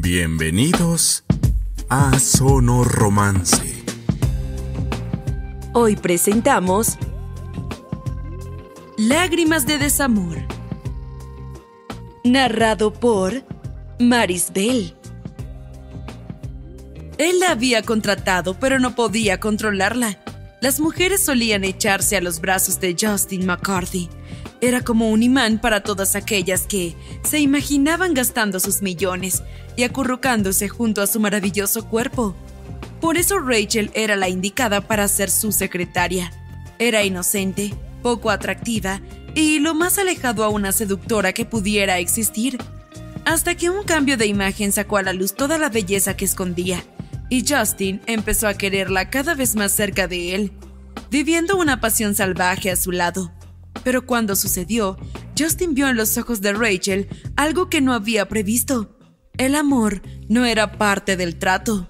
Bienvenidos a Sonor Romance. Hoy presentamos Lágrimas de Desamor. Narrado por Maris Bell. Él la había contratado, pero no podía controlarla. Las mujeres solían echarse a los brazos de Justin McCarthy era como un imán para todas aquellas que se imaginaban gastando sus millones y acurrucándose junto a su maravilloso cuerpo. Por eso Rachel era la indicada para ser su secretaria. Era inocente, poco atractiva y lo más alejado a una seductora que pudiera existir. Hasta que un cambio de imagen sacó a la luz toda la belleza que escondía, y Justin empezó a quererla cada vez más cerca de él, viviendo una pasión salvaje a su lado. Pero cuando sucedió, Justin vio en los ojos de Rachel algo que no había previsto. El amor no era parte del trato.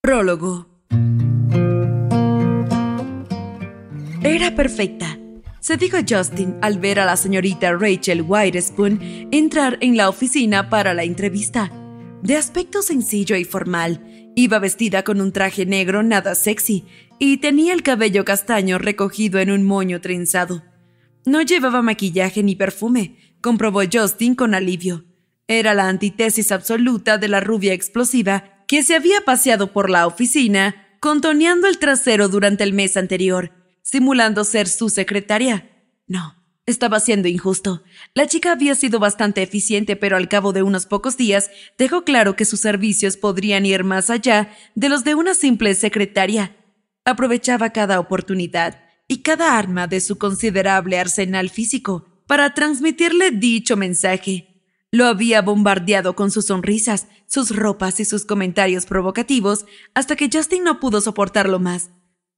Prólogo. Era perfecta, se dijo Justin al ver a la señorita Rachel Whitespoon entrar en la oficina para la entrevista. De aspecto sencillo y formal, Iba vestida con un traje negro nada sexy y tenía el cabello castaño recogido en un moño trenzado. No llevaba maquillaje ni perfume, comprobó Justin con alivio. Era la antítesis absoluta de la rubia explosiva que se había paseado por la oficina, contoneando el trasero durante el mes anterior, simulando ser su secretaria. No, estaba siendo injusto. La chica había sido bastante eficiente, pero al cabo de unos pocos días dejó claro que sus servicios podrían ir más allá de los de una simple secretaria. Aprovechaba cada oportunidad y cada arma de su considerable arsenal físico para transmitirle dicho mensaje. Lo había bombardeado con sus sonrisas, sus ropas y sus comentarios provocativos hasta que Justin no pudo soportarlo más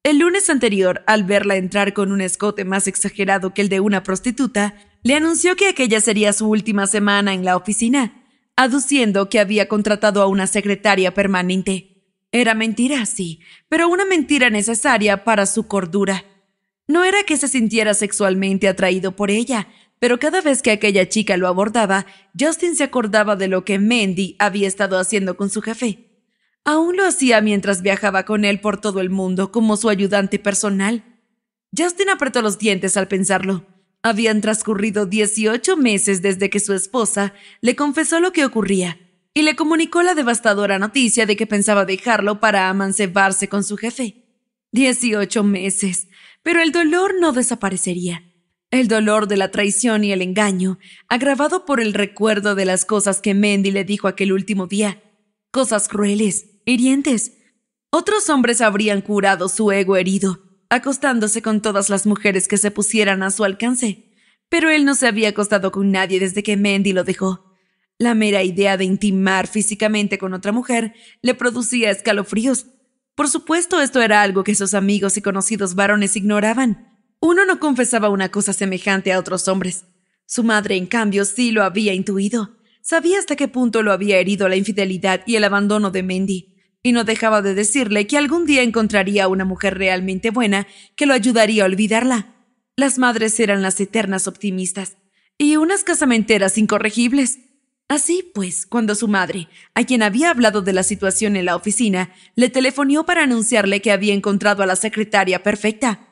el lunes anterior, al verla entrar con un escote más exagerado que el de una prostituta, le anunció que aquella sería su última semana en la oficina, aduciendo que había contratado a una secretaria permanente. Era mentira, sí, pero una mentira necesaria para su cordura. No era que se sintiera sexualmente atraído por ella, pero cada vez que aquella chica lo abordaba, Justin se acordaba de lo que Mandy había estado haciendo con su jefe. Aún lo hacía mientras viajaba con él por todo el mundo como su ayudante personal. Justin apretó los dientes al pensarlo. Habían transcurrido 18 meses desde que su esposa le confesó lo que ocurría y le comunicó la devastadora noticia de que pensaba dejarlo para amancebarse con su jefe. 18 meses. Pero el dolor no desaparecería. El dolor de la traición y el engaño, agravado por el recuerdo de las cosas que Mandy le dijo aquel último día. Cosas crueles, hirientes. Otros hombres habrían curado su ego herido, acostándose con todas las mujeres que se pusieran a su alcance. Pero él no se había acostado con nadie desde que Mendy lo dejó. La mera idea de intimar físicamente con otra mujer le producía escalofríos. Por supuesto, esto era algo que sus amigos y conocidos varones ignoraban. Uno no confesaba una cosa semejante a otros hombres. Su madre, en cambio, sí lo había intuido. Sabía hasta qué punto lo había herido la infidelidad y el abandono de Mendy y no dejaba de decirle que algún día encontraría una mujer realmente buena que lo ayudaría a olvidarla. Las madres eran las eternas optimistas y unas casamenteras incorregibles. Así pues, cuando su madre, a quien había hablado de la situación en la oficina, le telefonió para anunciarle que había encontrado a la secretaria perfecta,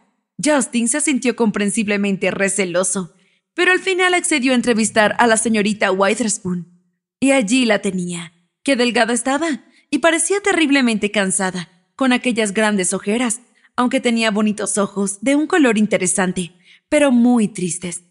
Justin se sintió comprensiblemente receloso, pero al final accedió a entrevistar a la señorita Witherspoon. Y allí la tenía. ¡Qué delgada estaba! y parecía terriblemente cansada, con aquellas grandes ojeras, aunque tenía bonitos ojos de un color interesante, pero muy tristes.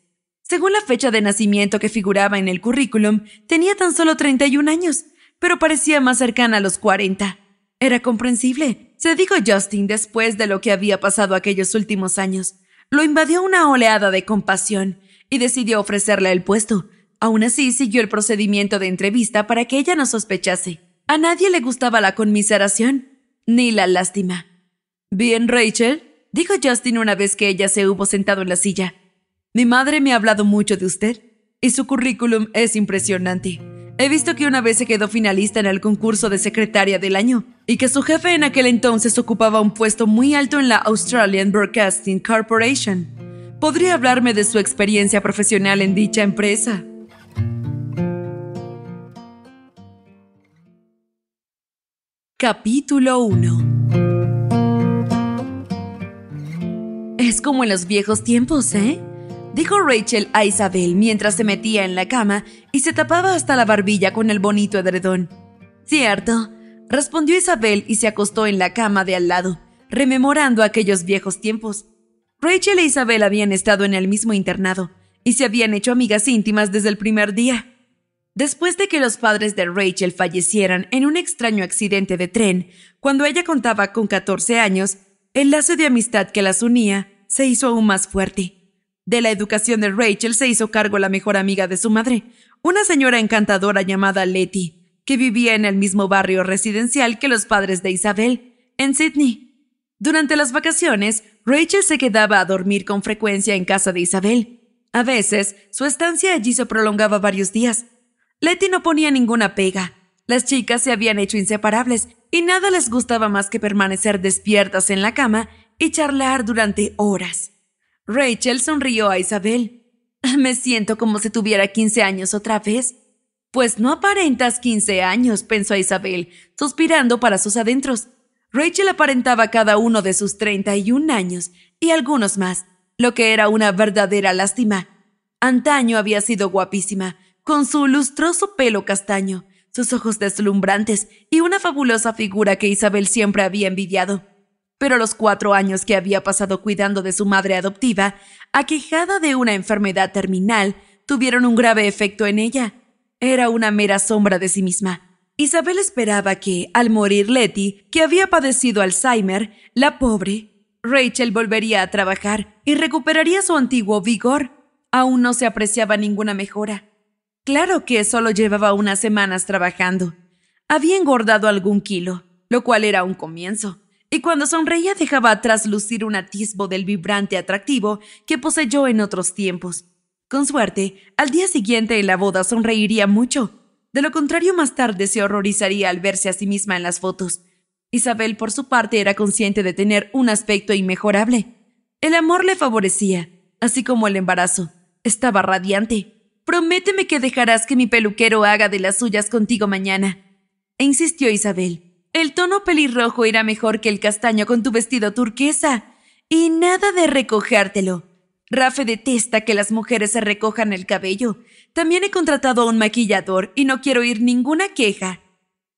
Según la fecha de nacimiento que figuraba en el currículum, tenía tan solo 31 años, pero parecía más cercana a los 40. Era comprensible, se dijo Justin después de lo que había pasado aquellos últimos años. Lo invadió una oleada de compasión y decidió ofrecerle el puesto. Aún así, siguió el procedimiento de entrevista para que ella no sospechase. A nadie le gustaba la conmiseración, ni la lástima. Bien, Rachel, dijo Justin una vez que ella se hubo sentado en la silla. Mi madre me ha hablado mucho de usted, y su currículum es impresionante. He visto que una vez se quedó finalista en el concurso de secretaria del año, y que su jefe en aquel entonces ocupaba un puesto muy alto en la Australian Broadcasting Corporation. ¿Podría hablarme de su experiencia profesional en dicha empresa? Capítulo 1 Es como en los viejos tiempos, ¿eh? Dijo Rachel a Isabel mientras se metía en la cama y se tapaba hasta la barbilla con el bonito edredón. Cierto, respondió Isabel y se acostó en la cama de al lado, rememorando aquellos viejos tiempos. Rachel e Isabel habían estado en el mismo internado y se habían hecho amigas íntimas desde el primer día. Después de que los padres de Rachel fallecieran en un extraño accidente de tren, cuando ella contaba con 14 años, el lazo de amistad que las unía se hizo aún más fuerte. De la educación de Rachel se hizo cargo la mejor amiga de su madre, una señora encantadora llamada Letty, que vivía en el mismo barrio residencial que los padres de Isabel, en Sydney. Durante las vacaciones, Rachel se quedaba a dormir con frecuencia en casa de Isabel. A veces, su estancia allí se prolongaba varios días, Letty no ponía ninguna pega. Las chicas se habían hecho inseparables y nada les gustaba más que permanecer despiertas en la cama y charlar durante horas. Rachel sonrió a Isabel. Me siento como si tuviera 15 años otra vez. Pues no aparentas 15 años, pensó Isabel, suspirando para sus adentros. Rachel aparentaba cada uno de sus 31 años y algunos más, lo que era una verdadera lástima. Antaño había sido guapísima, con su lustroso pelo castaño, sus ojos deslumbrantes y una fabulosa figura que Isabel siempre había envidiado. Pero los cuatro años que había pasado cuidando de su madre adoptiva, aquejada de una enfermedad terminal, tuvieron un grave efecto en ella. Era una mera sombra de sí misma. Isabel esperaba que, al morir Letty, que había padecido Alzheimer, la pobre, Rachel volvería a trabajar y recuperaría su antiguo vigor. Aún no se apreciaba ninguna mejora. Claro que solo llevaba unas semanas trabajando. Había engordado algún kilo, lo cual era un comienzo, y cuando sonreía dejaba traslucir un atisbo del vibrante atractivo que poseyó en otros tiempos. Con suerte, al día siguiente en la boda sonreiría mucho. De lo contrario, más tarde se horrorizaría al verse a sí misma en las fotos. Isabel, por su parte, era consciente de tener un aspecto inmejorable. El amor le favorecía, así como el embarazo. Estaba radiante. Prométeme que dejarás que mi peluquero haga de las suyas contigo mañana. E insistió Isabel. El tono pelirrojo irá mejor que el castaño con tu vestido turquesa. Y nada de recogértelo. Rafe detesta que las mujeres se recojan el cabello. También he contratado a un maquillador y no quiero oír ninguna queja.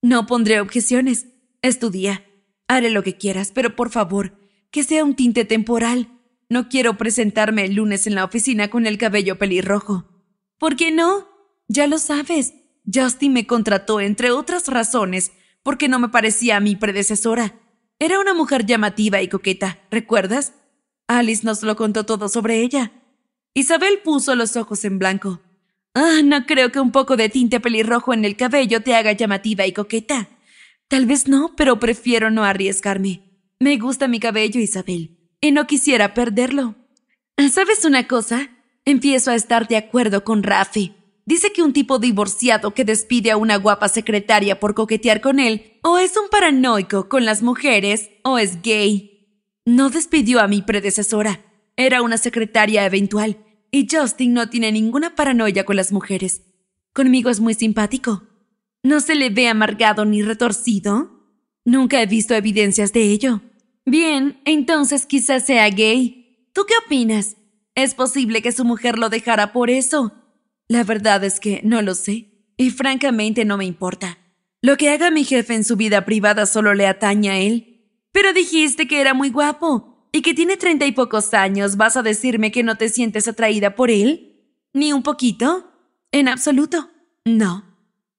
No pondré objeciones. Es tu día. Haré lo que quieras, pero por favor, que sea un tinte temporal. No quiero presentarme el lunes en la oficina con el cabello pelirrojo. ¿Por qué no? Ya lo sabes, Justin me contrató, entre otras razones, porque no me parecía a mi predecesora. Era una mujer llamativa y coqueta, ¿recuerdas? Alice nos lo contó todo sobre ella. Isabel puso los ojos en blanco. Ah, no creo que un poco de tinte pelirrojo en el cabello te haga llamativa y coqueta. Tal vez no, pero prefiero no arriesgarme. Me gusta mi cabello, Isabel, y no quisiera perderlo. ¿Sabes una cosa? Empiezo a estar de acuerdo con Rafi. Dice que un tipo divorciado que despide a una guapa secretaria por coquetear con él, o es un paranoico con las mujeres, o es gay. No despidió a mi predecesora. Era una secretaria eventual, y Justin no tiene ninguna paranoia con las mujeres. Conmigo es muy simpático. No se le ve amargado ni retorcido. Nunca he visto evidencias de ello. Bien, entonces quizás sea gay. ¿Tú qué opinas? Es posible que su mujer lo dejara por eso. La verdad es que no lo sé, y francamente no me importa. Lo que haga mi jefe en su vida privada solo le atañe a él. Pero dijiste que era muy guapo, y que tiene treinta y pocos años. ¿Vas a decirme que no te sientes atraída por él? ¿Ni un poquito? En absoluto. No.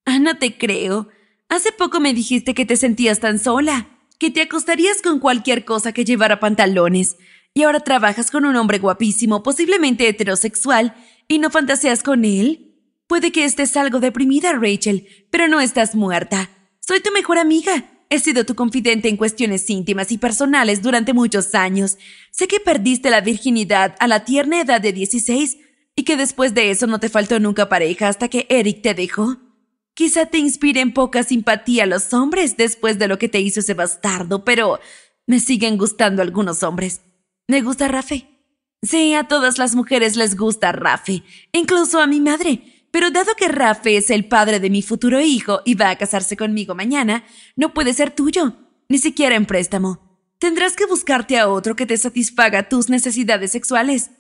Ah, no te creo. Hace poco me dijiste que te sentías tan sola, que te acostarías con cualquier cosa que llevara pantalones, y ahora trabajas con un hombre guapísimo, posiblemente heterosexual, y no fantaseas con él? Puede que estés algo deprimida, Rachel, pero no estás muerta. Soy tu mejor amiga. He sido tu confidente en cuestiones íntimas y personales durante muchos años. Sé que perdiste la virginidad a la tierna edad de 16 y que después de eso no te faltó nunca pareja hasta que Eric te dejó. Quizá te inspiren poca simpatía los hombres después de lo que te hizo ese bastardo, pero me siguen gustando algunos hombres. Me gusta Rafe. Sí, a todas las mujeres les gusta Rafe, incluso a mi madre. Pero dado que Rafe es el padre de mi futuro hijo y va a casarse conmigo mañana, no puede ser tuyo, ni siquiera en préstamo. Tendrás que buscarte a otro que te satisfaga tus necesidades sexuales.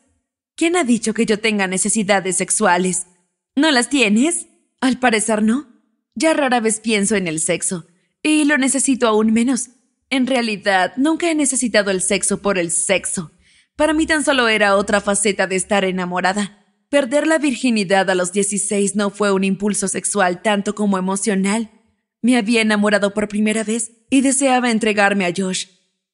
¿Quién ha dicho que yo tenga necesidades sexuales? ¿No las tienes? Al parecer no. Ya rara vez pienso en el sexo, y lo necesito aún menos. En realidad, nunca he necesitado el sexo por el sexo. Para mí tan solo era otra faceta de estar enamorada. Perder la virginidad a los 16 no fue un impulso sexual tanto como emocional. Me había enamorado por primera vez y deseaba entregarme a Josh.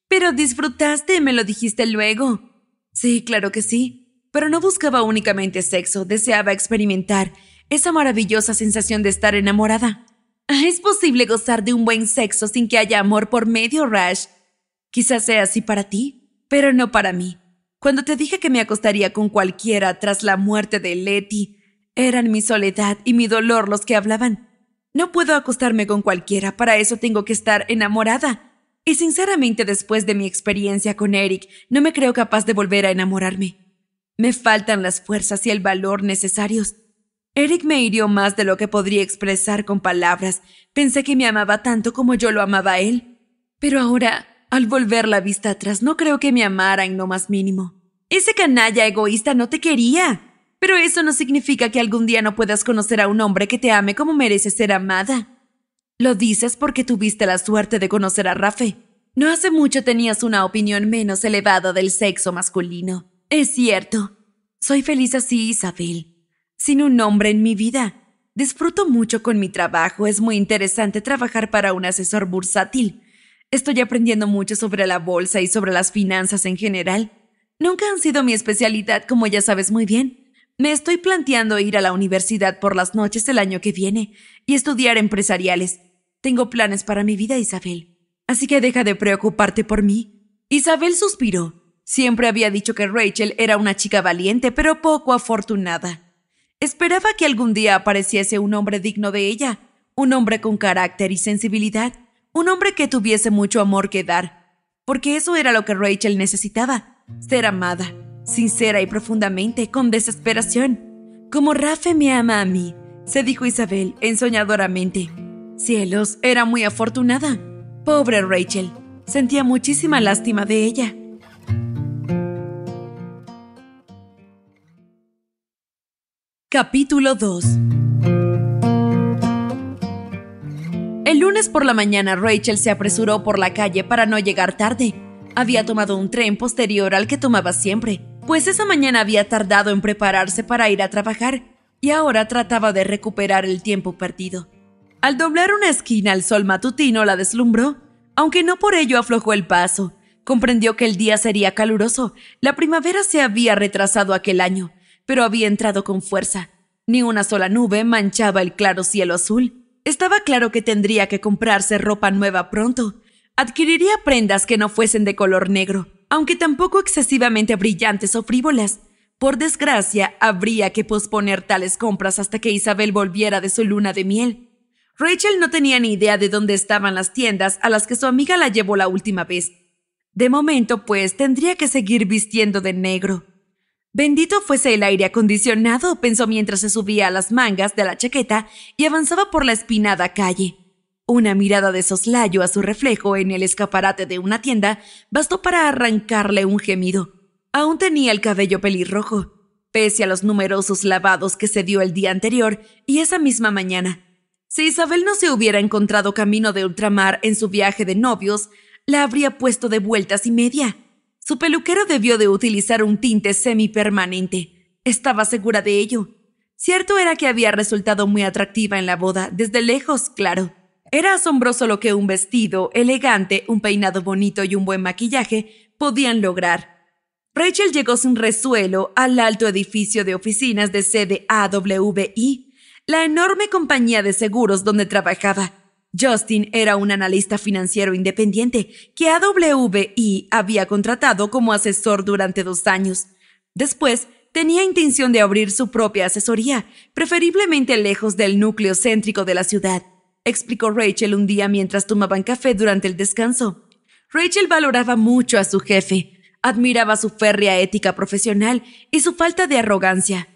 Pero disfrutaste, me lo dijiste luego. Sí, claro que sí. Pero no buscaba únicamente sexo, deseaba experimentar esa maravillosa sensación de estar enamorada. Ah, es posible gozar de un buen sexo sin que haya amor por medio, Rash. Quizás sea así para ti, pero no para mí. Cuando te dije que me acostaría con cualquiera tras la muerte de Letty, eran mi soledad y mi dolor los que hablaban. No puedo acostarme con cualquiera, para eso tengo que estar enamorada. Y sinceramente después de mi experiencia con Eric, no me creo capaz de volver a enamorarme. Me faltan las fuerzas y el valor necesarios. Eric me hirió más de lo que podría expresar con palabras. Pensé que me amaba tanto como yo lo amaba a él. Pero ahora, al volver la vista atrás, no creo que me amara en lo más mínimo. Ese canalla egoísta no te quería. Pero eso no significa que algún día no puedas conocer a un hombre que te ame como mereces ser amada. Lo dices porque tuviste la suerte de conocer a Rafe. No hace mucho tenías una opinión menos elevada del sexo masculino. Es cierto. Soy feliz así, Isabel sin un hombre en mi vida. Disfruto mucho con mi trabajo, es muy interesante trabajar para un asesor bursátil. Estoy aprendiendo mucho sobre la bolsa y sobre las finanzas en general. Nunca han sido mi especialidad, como ya sabes muy bien. Me estoy planteando ir a la universidad por las noches el año que viene y estudiar empresariales. Tengo planes para mi vida, Isabel. Así que deja de preocuparte por mí. Isabel suspiró. Siempre había dicho que Rachel era una chica valiente, pero poco afortunada. Esperaba que algún día apareciese un hombre digno de ella, un hombre con carácter y sensibilidad, un hombre que tuviese mucho amor que dar, porque eso era lo que Rachel necesitaba, ser amada, sincera y profundamente, con desesperación. Como Rafe me ama a mí, se dijo Isabel ensoñadoramente. Cielos, era muy afortunada. Pobre Rachel, sentía muchísima lástima de ella. Capítulo 2 El lunes por la mañana Rachel se apresuró por la calle para no llegar tarde. Había tomado un tren posterior al que tomaba siempre, pues esa mañana había tardado en prepararse para ir a trabajar y ahora trataba de recuperar el tiempo perdido. Al doblar una esquina el sol matutino la deslumbró, aunque no por ello aflojó el paso. Comprendió que el día sería caluroso. La primavera se había retrasado aquel año pero había entrado con fuerza. Ni una sola nube manchaba el claro cielo azul. Estaba claro que tendría que comprarse ropa nueva pronto. Adquiriría prendas que no fuesen de color negro, aunque tampoco excesivamente brillantes o frívolas. Por desgracia, habría que posponer tales compras hasta que Isabel volviera de su luna de miel. Rachel no tenía ni idea de dónde estaban las tiendas a las que su amiga la llevó la última vez. De momento, pues, tendría que seguir vistiendo de negro. Bendito fuese el aire acondicionado, pensó mientras se subía a las mangas de la chaqueta y avanzaba por la espinada calle. Una mirada de soslayo a su reflejo en el escaparate de una tienda bastó para arrancarle un gemido. Aún tenía el cabello pelirrojo, pese a los numerosos lavados que se dio el día anterior y esa misma mañana. Si Isabel no se hubiera encontrado camino de ultramar en su viaje de novios, la habría puesto de vueltas y media. Su peluquero debió de utilizar un tinte semi-permanente. Estaba segura de ello. Cierto era que había resultado muy atractiva en la boda, desde lejos, claro. Era asombroso lo que un vestido elegante, un peinado bonito y un buen maquillaje podían lograr. Rachel llegó sin resuelo al alto edificio de oficinas de sede AWI, la enorme compañía de seguros donde trabajaba Justin era un analista financiero independiente que AWI había contratado como asesor durante dos años. Después, tenía intención de abrir su propia asesoría, preferiblemente lejos del núcleo céntrico de la ciudad, explicó Rachel un día mientras tomaban café durante el descanso. Rachel valoraba mucho a su jefe, admiraba su férrea ética profesional y su falta de arrogancia.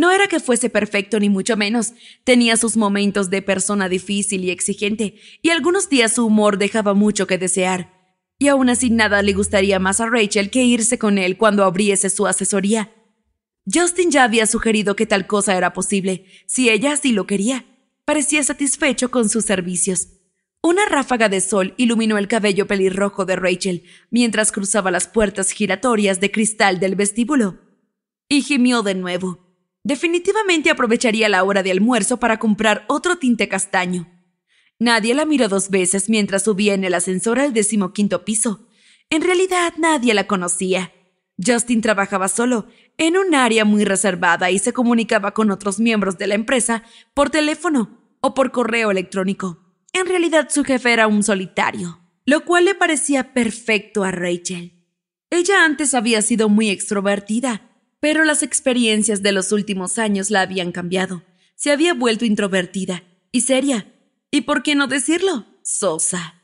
No era que fuese perfecto ni mucho menos. Tenía sus momentos de persona difícil y exigente, y algunos días su humor dejaba mucho que desear. Y aún así nada le gustaría más a Rachel que irse con él cuando abriese su asesoría. Justin ya había sugerido que tal cosa era posible, si ella así lo quería. Parecía satisfecho con sus servicios. Una ráfaga de sol iluminó el cabello pelirrojo de Rachel mientras cruzaba las puertas giratorias de cristal del vestíbulo. Y gimió de nuevo. Definitivamente aprovecharía la hora de almuerzo para comprar otro tinte castaño. Nadie la miró dos veces mientras subía en el ascensor al decimoquinto piso. En realidad nadie la conocía. Justin trabajaba solo, en un área muy reservada y se comunicaba con otros miembros de la empresa por teléfono o por correo electrónico. En realidad su jefe era un solitario, lo cual le parecía perfecto a Rachel. Ella antes había sido muy extrovertida, pero las experiencias de los últimos años la habían cambiado. Se había vuelto introvertida y seria. ¿Y por qué no decirlo? Sosa.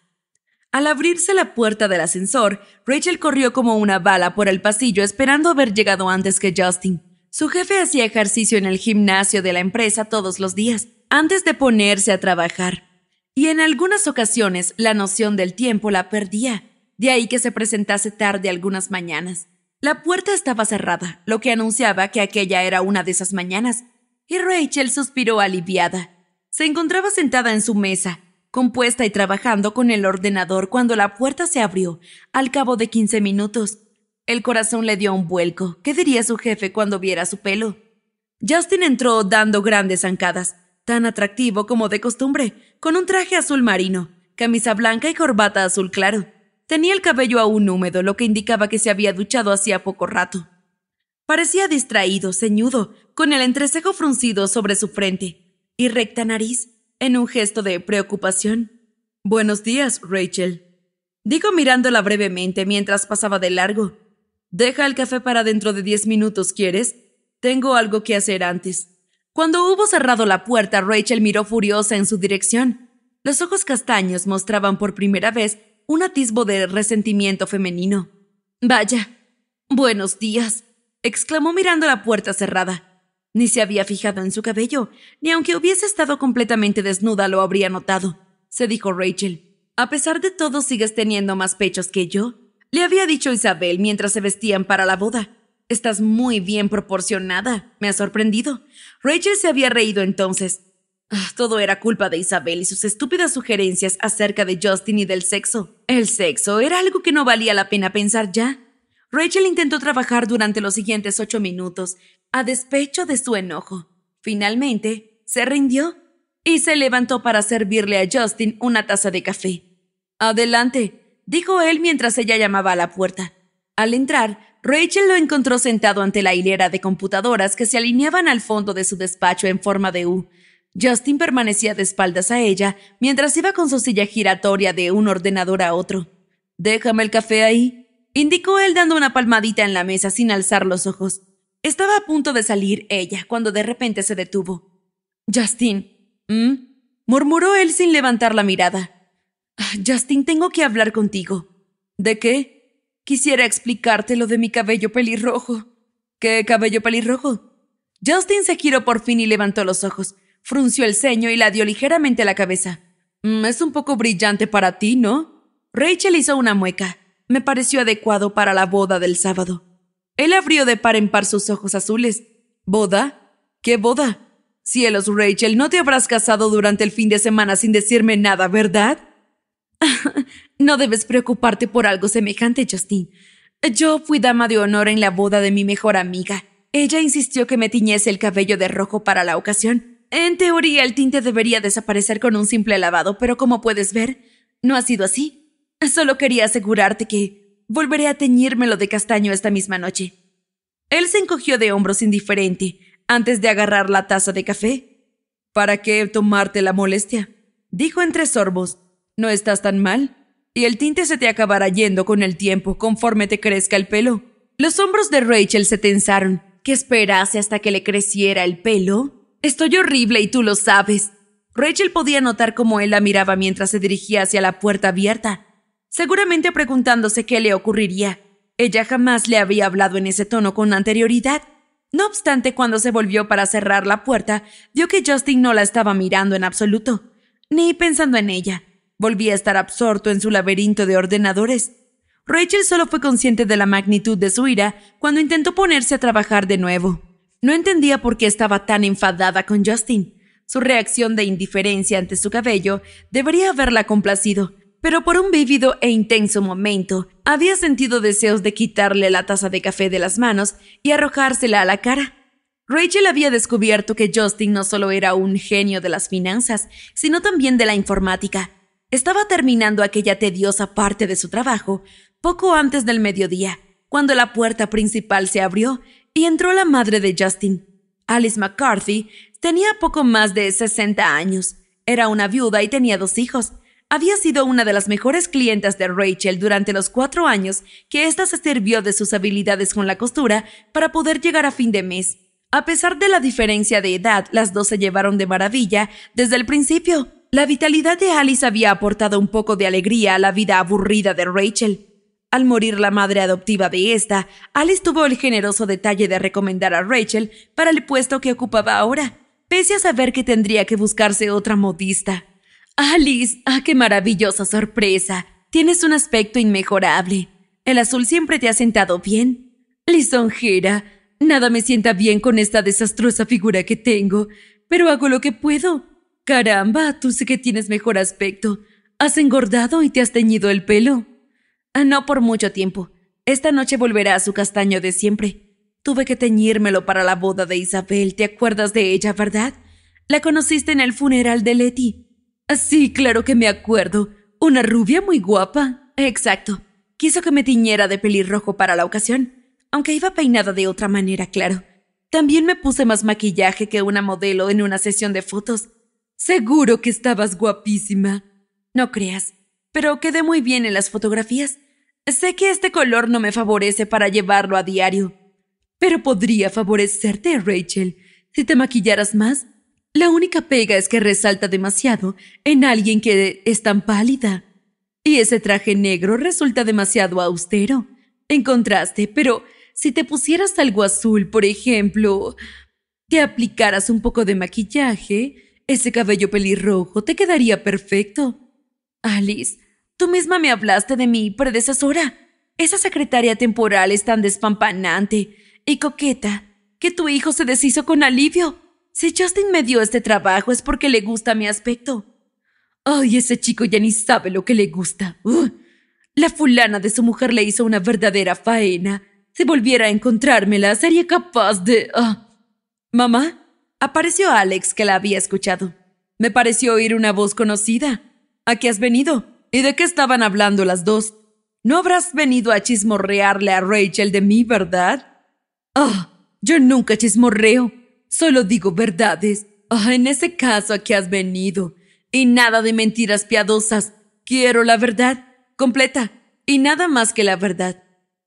Al abrirse la puerta del ascensor, Rachel corrió como una bala por el pasillo esperando haber llegado antes que Justin. Su jefe hacía ejercicio en el gimnasio de la empresa todos los días, antes de ponerse a trabajar. Y en algunas ocasiones la noción del tiempo la perdía, de ahí que se presentase tarde algunas mañanas. La puerta estaba cerrada, lo que anunciaba que aquella era una de esas mañanas, y Rachel suspiró aliviada. Se encontraba sentada en su mesa, compuesta y trabajando con el ordenador cuando la puerta se abrió, al cabo de 15 minutos. El corazón le dio un vuelco. ¿Qué diría su jefe cuando viera su pelo? Justin entró dando grandes zancadas, tan atractivo como de costumbre, con un traje azul marino, camisa blanca y corbata azul claro. Tenía el cabello aún húmedo, lo que indicaba que se había duchado hacía poco rato. Parecía distraído, ceñudo, con el entrecejo fruncido sobre su frente y recta nariz, en un gesto de preocupación. Buenos días, Rachel, dijo mirándola brevemente mientras pasaba de largo. Deja el café para dentro de diez minutos, ¿quieres? Tengo algo que hacer antes. Cuando hubo cerrado la puerta, Rachel miró furiosa en su dirección. Los ojos castaños mostraban por primera vez un atisbo de resentimiento femenino. Vaya. Buenos días, exclamó mirando la puerta cerrada. Ni se había fijado en su cabello, ni aunque hubiese estado completamente desnuda lo habría notado, se dijo Rachel. A pesar de todo sigues teniendo más pechos que yo, le había dicho Isabel mientras se vestían para la boda. Estás muy bien proporcionada. Me ha sorprendido. Rachel se había reído entonces, Ah, todo era culpa de Isabel y sus estúpidas sugerencias acerca de Justin y del sexo. El sexo era algo que no valía la pena pensar ya. Rachel intentó trabajar durante los siguientes ocho minutos, a despecho de su enojo. Finalmente, se rindió y se levantó para servirle a Justin una taza de café. Adelante, dijo él mientras ella llamaba a la puerta. Al entrar, Rachel lo encontró sentado ante la hilera de computadoras que se alineaban al fondo de su despacho en forma de U, Justin permanecía de espaldas a ella mientras iba con su silla giratoria de un ordenador a otro. Déjame el café ahí, indicó él dando una palmadita en la mesa sin alzar los ojos. Estaba a punto de salir ella cuando de repente se detuvo. Justin, mm", murmuró él sin levantar la mirada. Justin, tengo que hablar contigo. ¿De qué? Quisiera explicarte lo de mi cabello pelirrojo. ¿Qué cabello pelirrojo? Justin se giró por fin y levantó los ojos. Frunció el ceño y la dio ligeramente la cabeza. Mm, es un poco brillante para ti, ¿no? Rachel hizo una mueca. Me pareció adecuado para la boda del sábado. Él abrió de par en par sus ojos azules. ¿Boda? ¿Qué boda? Cielos, Rachel, no te habrás casado durante el fin de semana sin decirme nada, ¿verdad? no debes preocuparte por algo semejante, Justin. Yo fui dama de honor en la boda de mi mejor amiga. Ella insistió que me tiñese el cabello de rojo para la ocasión. En teoría el tinte debería desaparecer con un simple lavado, pero como puedes ver, no ha sido así. Solo quería asegurarte que volveré a teñírmelo de castaño esta misma noche. Él se encogió de hombros indiferente antes de agarrar la taza de café. ¿Para qué tomarte la molestia? Dijo entre sorbos. No estás tan mal. Y el tinte se te acabará yendo con el tiempo conforme te crezca el pelo. Los hombros de Rachel se tensaron. ¿Qué esperase hasta que le creciera el pelo? Estoy horrible y tú lo sabes. Rachel podía notar cómo él la miraba mientras se dirigía hacia la puerta abierta, seguramente preguntándose qué le ocurriría. Ella jamás le había hablado en ese tono con anterioridad. No obstante, cuando se volvió para cerrar la puerta, vio que Justin no la estaba mirando en absoluto, ni pensando en ella. Volvía a estar absorto en su laberinto de ordenadores. Rachel solo fue consciente de la magnitud de su ira cuando intentó ponerse a trabajar de nuevo. No entendía por qué estaba tan enfadada con Justin. Su reacción de indiferencia ante su cabello debería haberla complacido, pero por un vívido e intenso momento había sentido deseos de quitarle la taza de café de las manos y arrojársela a la cara. Rachel había descubierto que Justin no solo era un genio de las finanzas, sino también de la informática. Estaba terminando aquella tediosa parte de su trabajo poco antes del mediodía, cuando la puerta principal se abrió y entró la madre de Justin. Alice McCarthy tenía poco más de 60 años. Era una viuda y tenía dos hijos. Había sido una de las mejores clientas de Rachel durante los cuatro años que ésta se sirvió de sus habilidades con la costura para poder llegar a fin de mes. A pesar de la diferencia de edad, las dos se llevaron de maravilla desde el principio. La vitalidad de Alice había aportado un poco de alegría a la vida aburrida de Rachel. Al morir la madre adoptiva de esta, Alice tuvo el generoso detalle de recomendar a Rachel para el puesto que ocupaba ahora, pese a saber que tendría que buscarse otra modista. Alice, ah, qué maravillosa sorpresa. Tienes un aspecto inmejorable. El azul siempre te ha sentado bien. Lisonjera, nada me sienta bien con esta desastrosa figura que tengo, pero hago lo que puedo. Caramba, tú sé que tienes mejor aspecto. Has engordado y te has teñido el pelo. Ah, no por mucho tiempo. Esta noche volverá a su castaño de siempre. Tuve que teñírmelo para la boda de Isabel. ¿Te acuerdas de ella, verdad? La conociste en el funeral de Letty. Ah, sí, claro que me acuerdo. Una rubia muy guapa. Exacto. Quiso que me tiñera de pelirrojo para la ocasión, aunque iba peinada de otra manera, claro. También me puse más maquillaje que una modelo en una sesión de fotos. Seguro que estabas guapísima. No creas, pero quedé muy bien en las fotografías. Sé que este color no me favorece para llevarlo a diario, pero podría favorecerte, Rachel, si te maquillaras más. La única pega es que resalta demasiado en alguien que es tan pálida. Y ese traje negro resulta demasiado austero. En contraste, pero si te pusieras algo azul, por ejemplo, te aplicaras un poco de maquillaje, ese cabello pelirrojo te quedaría perfecto. Alice, Tú misma me hablaste de mí, predecesora. Esa secretaria temporal es tan despampanante y coqueta que tu hijo se deshizo con alivio. Si Justin me dio este trabajo es porque le gusta mi aspecto. Ay, ese chico ya ni sabe lo que le gusta. la fulana de su mujer le hizo una verdadera faena. Si volviera a encontrármela, sería capaz de... Ah. Mamá, apareció Alex que la había escuchado. Me pareció oír una voz conocida. ¿A qué has venido? ¿Y de qué estaban hablando las dos? No habrás venido a chismorrearle a Rachel de mí, ¿verdad? Ah, yo nunca chismorreo, solo digo verdades. Oh, en ese caso aquí has venido. Y nada de mentiras piadosas. Quiero la verdad, completa, y nada más que la verdad.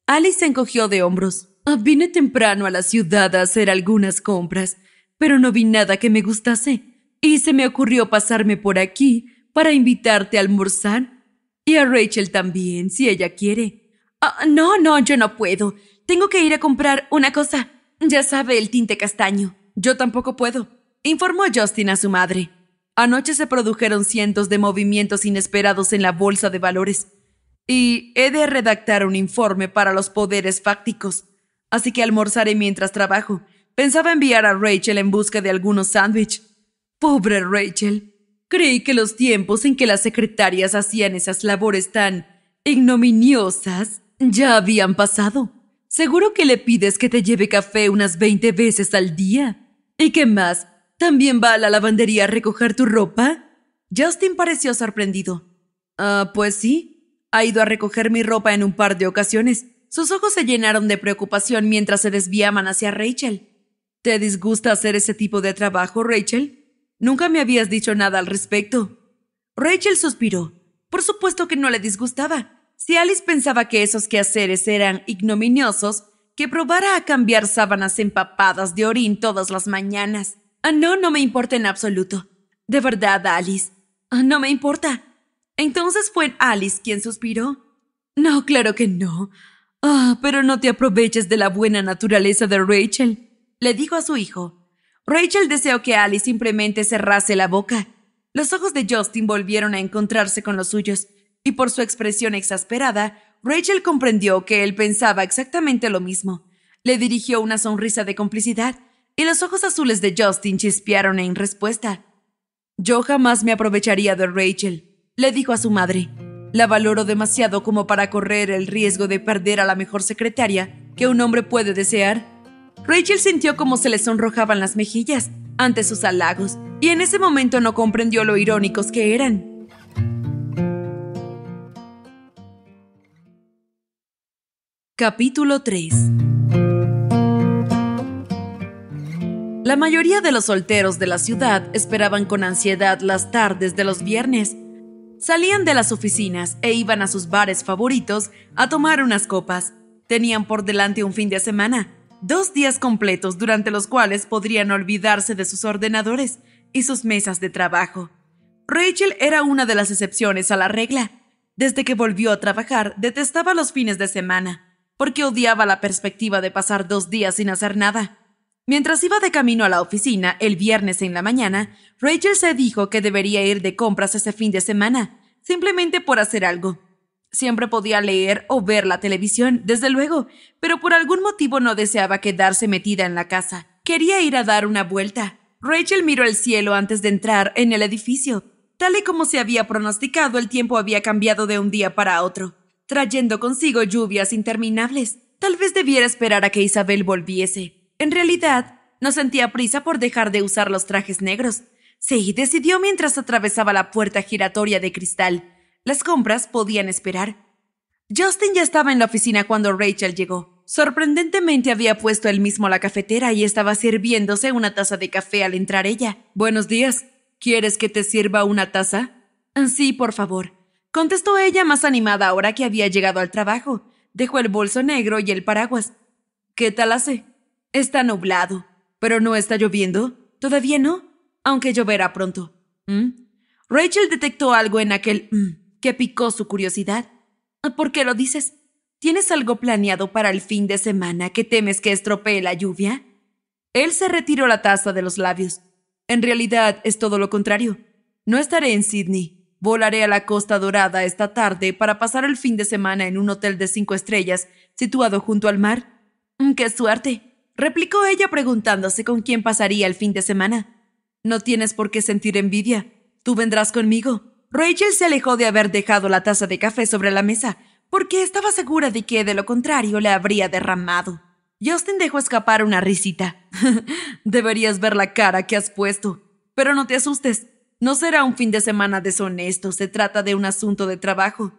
Alice se encogió de hombros. Ah, vine temprano a la ciudad a hacer algunas compras, pero no vi nada que me gustase. Y se me ocurrió pasarme por aquí para invitarte a almorzar. Y a Rachel también, si ella quiere. Ah, no, no, yo no puedo. Tengo que ir a comprar una cosa. Ya sabe, el tinte castaño. Yo tampoco puedo, informó Justin a su madre. Anoche se produjeron cientos de movimientos inesperados en la bolsa de valores. Y he de redactar un informe para los poderes fácticos. Así que almorzaré mientras trabajo. Pensaba enviar a Rachel en busca de algunos sándwiches. Pobre Rachel. Creí que los tiempos en que las secretarias hacían esas labores tan ignominiosas ya habían pasado. Seguro que le pides que te lleve café unas 20 veces al día. ¿Y qué más? ¿También va a la lavandería a recoger tu ropa? Justin pareció sorprendido. Ah, pues sí. Ha ido a recoger mi ropa en un par de ocasiones. Sus ojos se llenaron de preocupación mientras se desviaban hacia Rachel. ¿Te disgusta hacer ese tipo de trabajo, Rachel? Nunca me habías dicho nada al respecto. Rachel suspiró. Por supuesto que no le disgustaba. Si Alice pensaba que esos quehaceres eran ignominiosos, que probara a cambiar sábanas empapadas de orín todas las mañanas. Ah, no, no me importa en absoluto. De verdad, Alice. Ah, no me importa. Entonces fue Alice quien suspiró. No, claro que no. Ah, pero no te aproveches de la buena naturaleza de Rachel, le dijo a su hijo. Rachel deseó que Alice simplemente cerrase la boca. Los ojos de Justin volvieron a encontrarse con los suyos, y por su expresión exasperada, Rachel comprendió que él pensaba exactamente lo mismo. Le dirigió una sonrisa de complicidad, y los ojos azules de Justin chispearon en respuesta. Yo jamás me aprovecharía de Rachel, le dijo a su madre. La valoro demasiado como para correr el riesgo de perder a la mejor secretaria que un hombre puede desear. Rachel sintió como se le sonrojaban las mejillas ante sus halagos y en ese momento no comprendió lo irónicos que eran. Capítulo 3 La mayoría de los solteros de la ciudad esperaban con ansiedad las tardes de los viernes. Salían de las oficinas e iban a sus bares favoritos a tomar unas copas. Tenían por delante un fin de semana Dos días completos durante los cuales podrían olvidarse de sus ordenadores y sus mesas de trabajo. Rachel era una de las excepciones a la regla. Desde que volvió a trabajar, detestaba los fines de semana, porque odiaba la perspectiva de pasar dos días sin hacer nada. Mientras iba de camino a la oficina el viernes en la mañana, Rachel se dijo que debería ir de compras ese fin de semana, simplemente por hacer algo. Siempre podía leer o ver la televisión, desde luego, pero por algún motivo no deseaba quedarse metida en la casa. Quería ir a dar una vuelta. Rachel miró el cielo antes de entrar en el edificio. Tal y como se había pronosticado, el tiempo había cambiado de un día para otro, trayendo consigo lluvias interminables. Tal vez debiera esperar a que Isabel volviese. En realidad, no sentía prisa por dejar de usar los trajes negros. Sí, decidió mientras atravesaba la puerta giratoria de cristal las compras podían esperar. Justin ya estaba en la oficina cuando Rachel llegó. Sorprendentemente había puesto él mismo la cafetera y estaba sirviéndose una taza de café al entrar ella. Buenos días. ¿Quieres que te sirva una taza? Sí, por favor. Contestó ella más animada ahora que había llegado al trabajo. Dejó el bolso negro y el paraguas. ¿Qué tal hace? Está nublado. ¿Pero no está lloviendo? ¿Todavía no? Aunque lloverá pronto. Mm". Rachel detectó algo en aquel mm, que picó su curiosidad. ¿Por qué lo dices? ¿Tienes algo planeado para el fin de semana que temes que estropee la lluvia? Él se retiró la taza de los labios. En realidad es todo lo contrario. No estaré en Sydney. Volaré a la Costa Dorada esta tarde para pasar el fin de semana en un hotel de cinco estrellas situado junto al mar. Mm, ¡Qué suerte! replicó ella preguntándose con quién pasaría el fin de semana. No tienes por qué sentir envidia. Tú vendrás conmigo. Rachel se alejó de haber dejado la taza de café sobre la mesa, porque estaba segura de que de lo contrario le habría derramado. Justin dejó escapar una risita. Deberías ver la cara que has puesto. Pero no te asustes. No será un fin de semana deshonesto, se trata de un asunto de trabajo.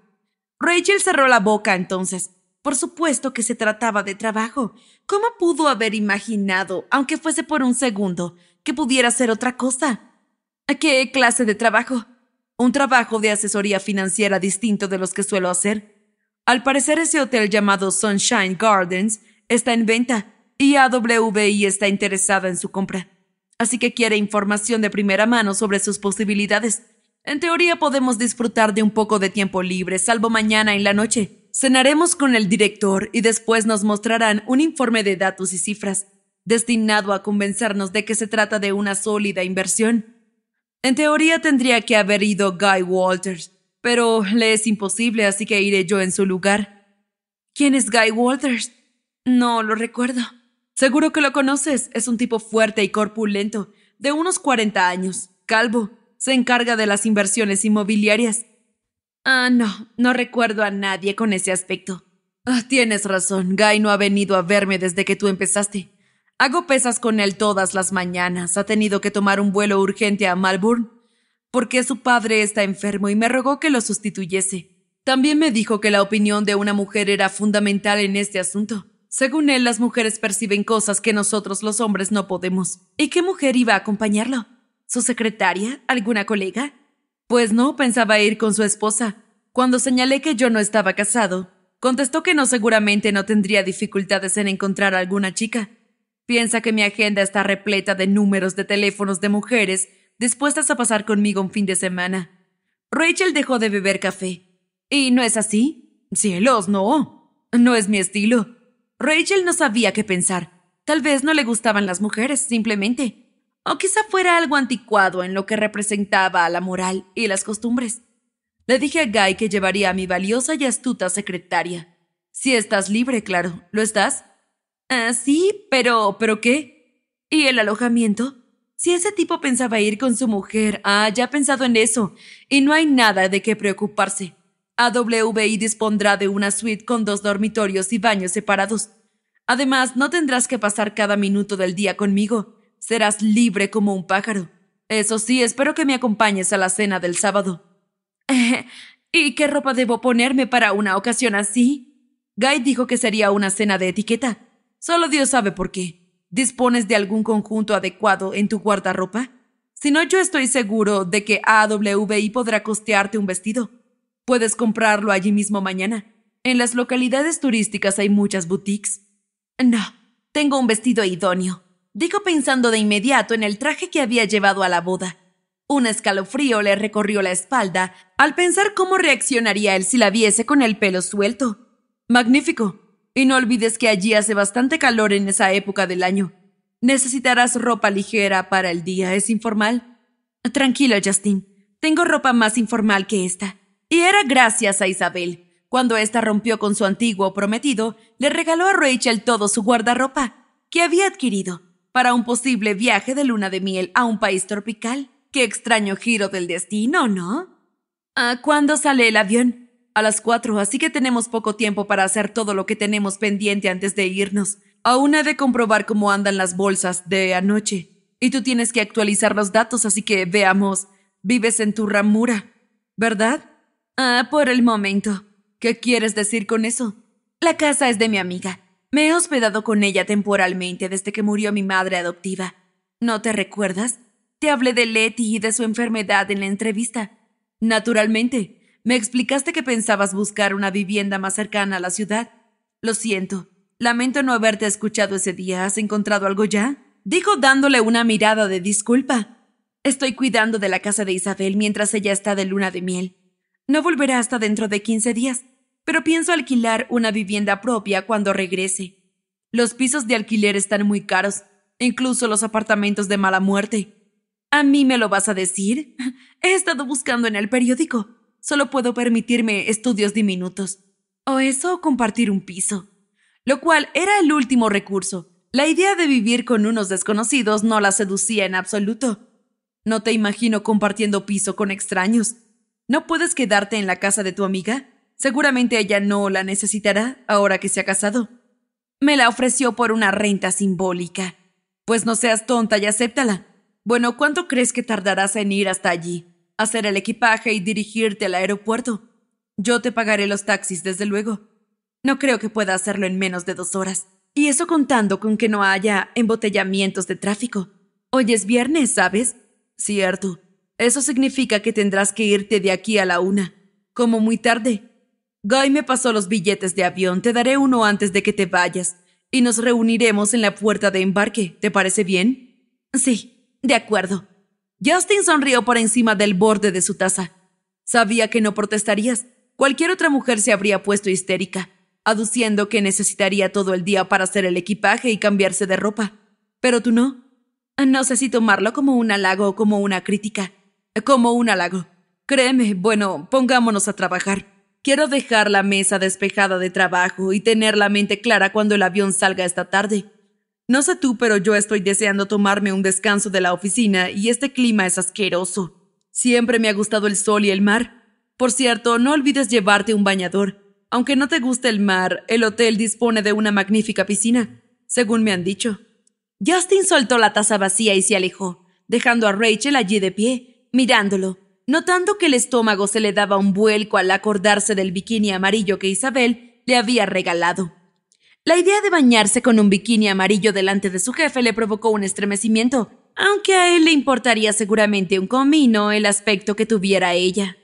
Rachel cerró la boca entonces. Por supuesto que se trataba de trabajo. ¿Cómo pudo haber imaginado, aunque fuese por un segundo, que pudiera ser otra cosa? ¿A qué clase de trabajo? un trabajo de asesoría financiera distinto de los que suelo hacer. Al parecer ese hotel llamado Sunshine Gardens está en venta y AWI está interesada en su compra. Así que quiere información de primera mano sobre sus posibilidades. En teoría podemos disfrutar de un poco de tiempo libre, salvo mañana en la noche. Cenaremos con el director y después nos mostrarán un informe de datos y cifras, destinado a convencernos de que se trata de una sólida inversión. En teoría tendría que haber ido Guy Walters, pero le es imposible, así que iré yo en su lugar. ¿Quién es Guy Walters? No lo recuerdo. Seguro que lo conoces. Es un tipo fuerte y corpulento, de unos 40 años, calvo. Se encarga de las inversiones inmobiliarias. Ah, no, no recuerdo a nadie con ese aspecto. Ah, tienes razón, Guy no ha venido a verme desde que tú empezaste. Hago pesas con él todas las mañanas. Ha tenido que tomar un vuelo urgente a Melbourne porque su padre está enfermo y me rogó que lo sustituyese. También me dijo que la opinión de una mujer era fundamental en este asunto. Según él, las mujeres perciben cosas que nosotros los hombres no podemos. ¿Y qué mujer iba a acompañarlo? ¿Su secretaria? ¿Alguna colega? Pues no, pensaba ir con su esposa. Cuando señalé que yo no estaba casado, contestó que no seguramente no tendría dificultades en encontrar alguna chica. Piensa que mi agenda está repleta de números de teléfonos de mujeres dispuestas a pasar conmigo un fin de semana. Rachel dejó de beber café. ¿Y no es así? Cielos, no. No es mi estilo. Rachel no sabía qué pensar. Tal vez no le gustaban las mujeres, simplemente. O quizá fuera algo anticuado en lo que representaba a la moral y las costumbres. Le dije a Guy que llevaría a mi valiosa y astuta secretaria. Si estás libre, claro. ¿Lo estás? Ah, sí, pero ¿pero qué? ¿Y el alojamiento? Si ese tipo pensaba ir con su mujer, ah, ya pensado en eso, y no hay nada de qué preocuparse. AWI dispondrá de una suite con dos dormitorios y baños separados. Además, no tendrás que pasar cada minuto del día conmigo. Serás libre como un pájaro. Eso sí, espero que me acompañes a la cena del sábado. ¿Y qué ropa debo ponerme para una ocasión así? Guy dijo que sería una cena de etiqueta Solo Dios sabe por qué. ¿Dispones de algún conjunto adecuado en tu guardarropa? Si no, yo estoy seguro de que AWI podrá costearte un vestido. Puedes comprarlo allí mismo mañana. En las localidades turísticas hay muchas boutiques. No, tengo un vestido idóneo, dijo pensando de inmediato en el traje que había llevado a la boda. Un escalofrío le recorrió la espalda al pensar cómo reaccionaría él si la viese con el pelo suelto. Magnífico, y no olvides que allí hace bastante calor en esa época del año. Necesitarás ropa ligera para el día, es informal. Tranquila, Justin. Tengo ropa más informal que esta. Y era gracias a Isabel. Cuando ésta rompió con su antiguo prometido, le regaló a Rachel todo su guardarropa, que había adquirido, para un posible viaje de luna de miel a un país tropical. Qué extraño giro del destino, ¿no? Ah, cuándo sale el avión? a las cuatro, así que tenemos poco tiempo para hacer todo lo que tenemos pendiente antes de irnos. Aún he de comprobar cómo andan las bolsas de anoche. Y tú tienes que actualizar los datos, así que veamos. Vives en tu ramura, ¿verdad? Ah, por el momento. ¿Qué quieres decir con eso? La casa es de mi amiga. Me he hospedado con ella temporalmente desde que murió mi madre adoptiva. ¿No te recuerdas? Te hablé de Letty y de su enfermedad en la entrevista. Naturalmente, me explicaste que pensabas buscar una vivienda más cercana a la ciudad. Lo siento, lamento no haberte escuchado ese día. ¿Has encontrado algo ya? Dijo dándole una mirada de disculpa. Estoy cuidando de la casa de Isabel mientras ella está de luna de miel. No volverá hasta dentro de 15 días, pero pienso alquilar una vivienda propia cuando regrese. Los pisos de alquiler están muy caros, incluso los apartamentos de mala muerte. ¿A mí me lo vas a decir? He estado buscando en el periódico. Solo puedo permitirme estudios diminutos. O eso o compartir un piso. Lo cual era el último recurso. La idea de vivir con unos desconocidos no la seducía en absoluto. No te imagino compartiendo piso con extraños. ¿No puedes quedarte en la casa de tu amiga? Seguramente ella no la necesitará ahora que se ha casado. Me la ofreció por una renta simbólica. Pues no seas tonta y acéptala. Bueno, ¿cuánto crees que tardarás en ir hasta allí? hacer el equipaje y dirigirte al aeropuerto. Yo te pagaré los taxis, desde luego. No creo que pueda hacerlo en menos de dos horas. Y eso contando con que no haya embotellamientos de tráfico. Hoy es viernes, ¿sabes? Cierto. Eso significa que tendrás que irte de aquí a la una, como muy tarde. Guy me pasó los billetes de avión, te daré uno antes de que te vayas, y nos reuniremos en la puerta de embarque, ¿te parece bien? Sí, de acuerdo. Justin sonrió por encima del borde de su taza. Sabía que no protestarías. Cualquier otra mujer se habría puesto histérica, aduciendo que necesitaría todo el día para hacer el equipaje y cambiarse de ropa. Pero tú no. No sé si tomarlo como un halago o como una crítica. Como un halago. Créeme, bueno, pongámonos a trabajar. Quiero dejar la mesa despejada de trabajo y tener la mente clara cuando el avión salga esta tarde. No sé tú, pero yo estoy deseando tomarme un descanso de la oficina y este clima es asqueroso. Siempre me ha gustado el sol y el mar. Por cierto, no olvides llevarte un bañador. Aunque no te guste el mar, el hotel dispone de una magnífica piscina, según me han dicho. Justin soltó la taza vacía y se alejó, dejando a Rachel allí de pie, mirándolo, notando que el estómago se le daba un vuelco al acordarse del bikini amarillo que Isabel le había regalado. La idea de bañarse con un bikini amarillo delante de su jefe le provocó un estremecimiento, aunque a él le importaría seguramente un comino el aspecto que tuviera ella.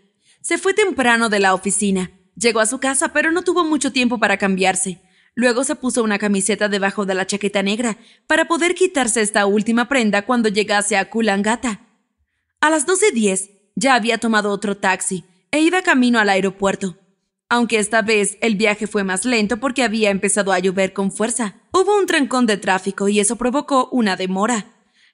Se fue temprano de la oficina. Llegó a su casa, pero no tuvo mucho tiempo para cambiarse. Luego se puso una camiseta debajo de la chaqueta negra para poder quitarse esta última prenda cuando llegase a Kulangata. A las 12.10 ya había tomado otro taxi e iba camino al aeropuerto. Aunque esta vez el viaje fue más lento porque había empezado a llover con fuerza. Hubo un trancón de tráfico y eso provocó una demora.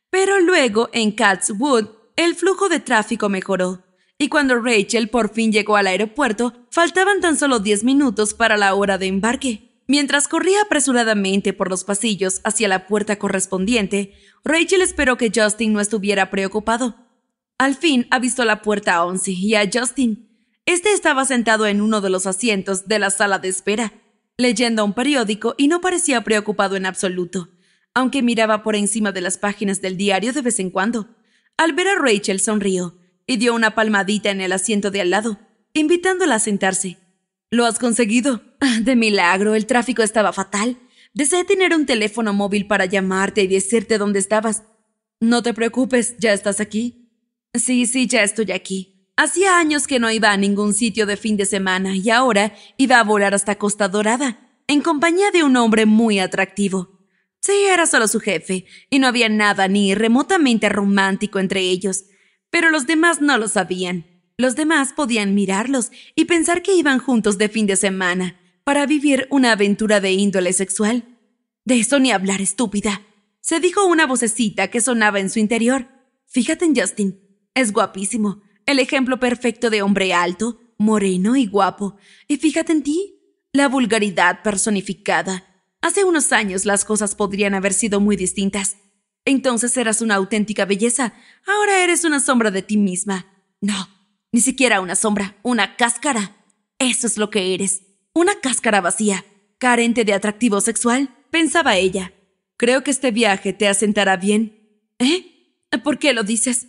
Pero luego, en Catswood, el flujo de tráfico mejoró. Y cuando Rachel por fin llegó al aeropuerto, faltaban tan solo 10 minutos para la hora de embarque. Mientras corría apresuradamente por los pasillos hacia la puerta correspondiente, Rachel esperó que Justin no estuviera preocupado. Al fin avistó la puerta a Once y a Justin, este estaba sentado en uno de los asientos de la sala de espera, leyendo un periódico y no parecía preocupado en absoluto, aunque miraba por encima de las páginas del diario de vez en cuando. Al ver a Rachel sonrió y dio una palmadita en el asiento de al lado, invitándola a sentarse. ¿Lo has conseguido? Ah, de milagro, el tráfico estaba fatal. Deseé tener un teléfono móvil para llamarte y decirte dónde estabas. No te preocupes, ya estás aquí. Sí, sí, ya estoy aquí. Hacía años que no iba a ningún sitio de fin de semana y ahora iba a volar hasta Costa Dorada, en compañía de un hombre muy atractivo. Sí, era solo su jefe, y no había nada ni remotamente romántico entre ellos, pero los demás no lo sabían. Los demás podían mirarlos y pensar que iban juntos de fin de semana para vivir una aventura de índole sexual. De eso ni hablar, estúpida. Se dijo una vocecita que sonaba en su interior. Fíjate en Justin. Es guapísimo el ejemplo perfecto de hombre alto, moreno y guapo. Y fíjate en ti, la vulgaridad personificada. Hace unos años las cosas podrían haber sido muy distintas. Entonces eras una auténtica belleza, ahora eres una sombra de ti misma. No, ni siquiera una sombra, una cáscara. Eso es lo que eres, una cáscara vacía, carente de atractivo sexual, pensaba ella. Creo que este viaje te asentará bien. ¿Eh? ¿Por qué lo dices?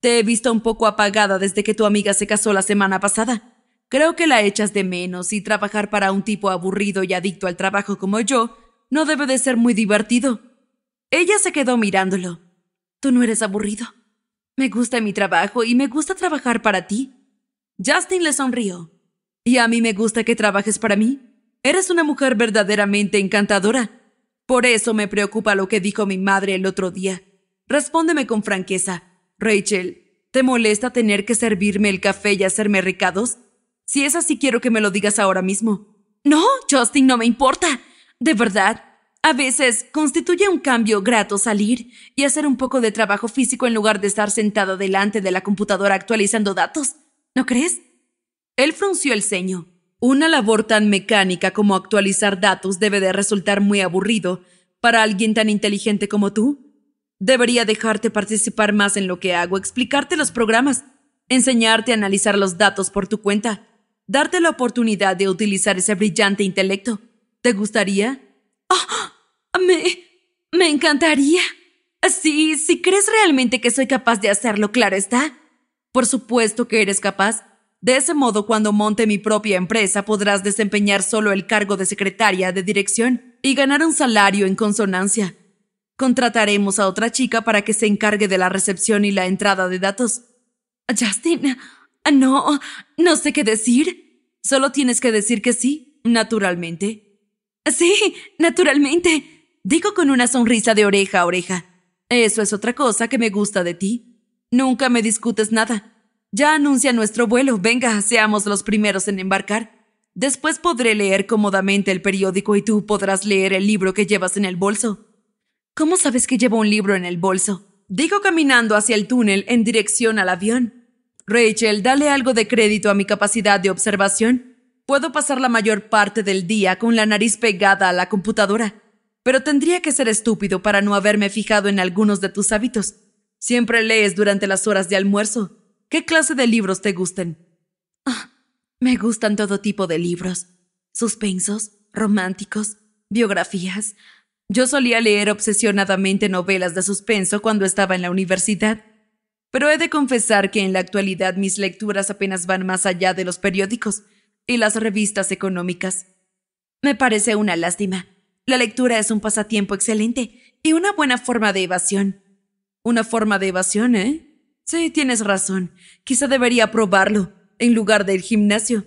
Te he visto un poco apagada desde que tu amiga se casó la semana pasada. Creo que la echas de menos y trabajar para un tipo aburrido y adicto al trabajo como yo no debe de ser muy divertido. Ella se quedó mirándolo. Tú no eres aburrido. Me gusta mi trabajo y me gusta trabajar para ti. Justin le sonrió. Y a mí me gusta que trabajes para mí. Eres una mujer verdaderamente encantadora. Por eso me preocupa lo que dijo mi madre el otro día. Respóndeme con franqueza. Rachel, ¿te molesta tener que servirme el café y hacerme recados? Si es así, quiero que me lo digas ahora mismo. No, Justin, no me importa. De verdad, a veces constituye un cambio grato salir y hacer un poco de trabajo físico en lugar de estar sentado delante de la computadora actualizando datos. ¿No crees? Él frunció el ceño. Una labor tan mecánica como actualizar datos debe de resultar muy aburrido para alguien tan inteligente como tú. Debería dejarte participar más en lo que hago, explicarte los programas, enseñarte a analizar los datos por tu cuenta, darte la oportunidad de utilizar ese brillante intelecto. ¿Te gustaría? ¡Ah! me, me encantaría. Sí, si crees realmente que soy capaz de hacerlo, claro está. Por supuesto que eres capaz. De ese modo, cuando monte mi propia empresa, podrás desempeñar solo el cargo de secretaria de dirección y ganar un salario en consonancia. Contrataremos a otra chica para que se encargue de la recepción y la entrada de datos. Justin, no, no sé qué decir. Solo tienes que decir que sí, naturalmente. Sí, naturalmente, digo con una sonrisa de oreja a oreja. Eso es otra cosa que me gusta de ti. Nunca me discutes nada. Ya anuncia nuestro vuelo. Venga, seamos los primeros en embarcar. Después podré leer cómodamente el periódico y tú podrás leer el libro que llevas en el bolso. ¿Cómo sabes que llevo un libro en el bolso? Digo caminando hacia el túnel en dirección al avión. Rachel, dale algo de crédito a mi capacidad de observación. Puedo pasar la mayor parte del día con la nariz pegada a la computadora, pero tendría que ser estúpido para no haberme fijado en algunos de tus hábitos. Siempre lees durante las horas de almuerzo. ¿Qué clase de libros te gusten? Ah, me gustan todo tipo de libros. Suspensos, románticos, biografías, yo solía leer obsesionadamente novelas de suspenso cuando estaba en la universidad, pero he de confesar que en la actualidad mis lecturas apenas van más allá de los periódicos y las revistas económicas. Me parece una lástima. La lectura es un pasatiempo excelente y una buena forma de evasión. Una forma de evasión, ¿eh? Sí, tienes razón. Quizá debería probarlo, en lugar del gimnasio.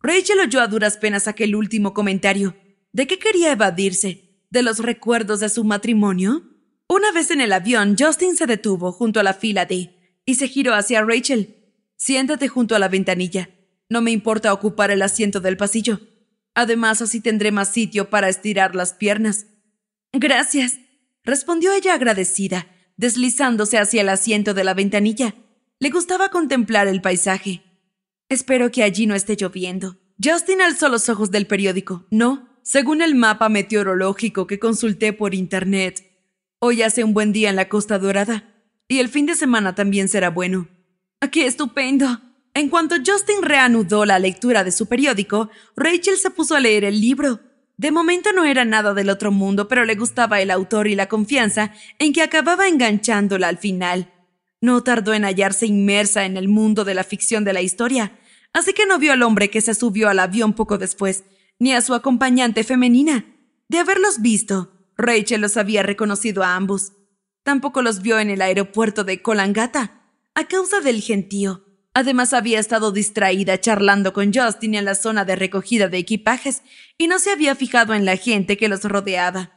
Rachel oyó a duras penas aquel último comentario. ¿De qué quería evadirse? de los recuerdos de su matrimonio? Una vez en el avión, Justin se detuvo junto a la fila D y se giró hacia Rachel. Siéntate junto a la ventanilla. No me importa ocupar el asiento del pasillo. Además, así tendré más sitio para estirar las piernas. Gracias, respondió ella agradecida, deslizándose hacia el asiento de la ventanilla. Le gustaba contemplar el paisaje. Espero que allí no esté lloviendo. Justin alzó los ojos del periódico. No, según el mapa meteorológico que consulté por internet. Hoy hace un buen día en la Costa Dorada y el fin de semana también será bueno. ¡Qué estupendo! En cuanto Justin reanudó la lectura de su periódico, Rachel se puso a leer el libro. De momento no era nada del otro mundo, pero le gustaba el autor y la confianza en que acababa enganchándola al final. No tardó en hallarse inmersa en el mundo de la ficción de la historia, así que no vio al hombre que se subió al avión poco después ni a su acompañante femenina. De haberlos visto, Rachel los había reconocido a ambos. Tampoco los vio en el aeropuerto de Colangata, a causa del gentío. Además había estado distraída charlando con Justin en la zona de recogida de equipajes y no se había fijado en la gente que los rodeaba.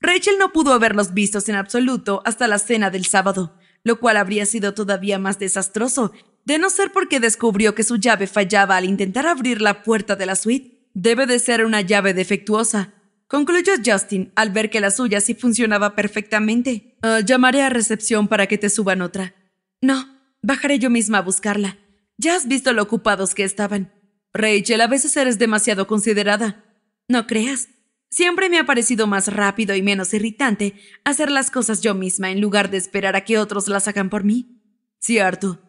Rachel no pudo haberlos vistos en absoluto hasta la cena del sábado, lo cual habría sido todavía más desastroso, de no ser porque descubrió que su llave fallaba al intentar abrir la puerta de la suite. Debe de ser una llave defectuosa, concluyó Justin al ver que la suya sí funcionaba perfectamente. Ah, llamaré a recepción para que te suban otra. No, bajaré yo misma a buscarla. Ya has visto lo ocupados que estaban. Rachel, a veces eres demasiado considerada. No creas. Siempre me ha parecido más rápido y menos irritante hacer las cosas yo misma en lugar de esperar a que otros las hagan por mí. Cierto.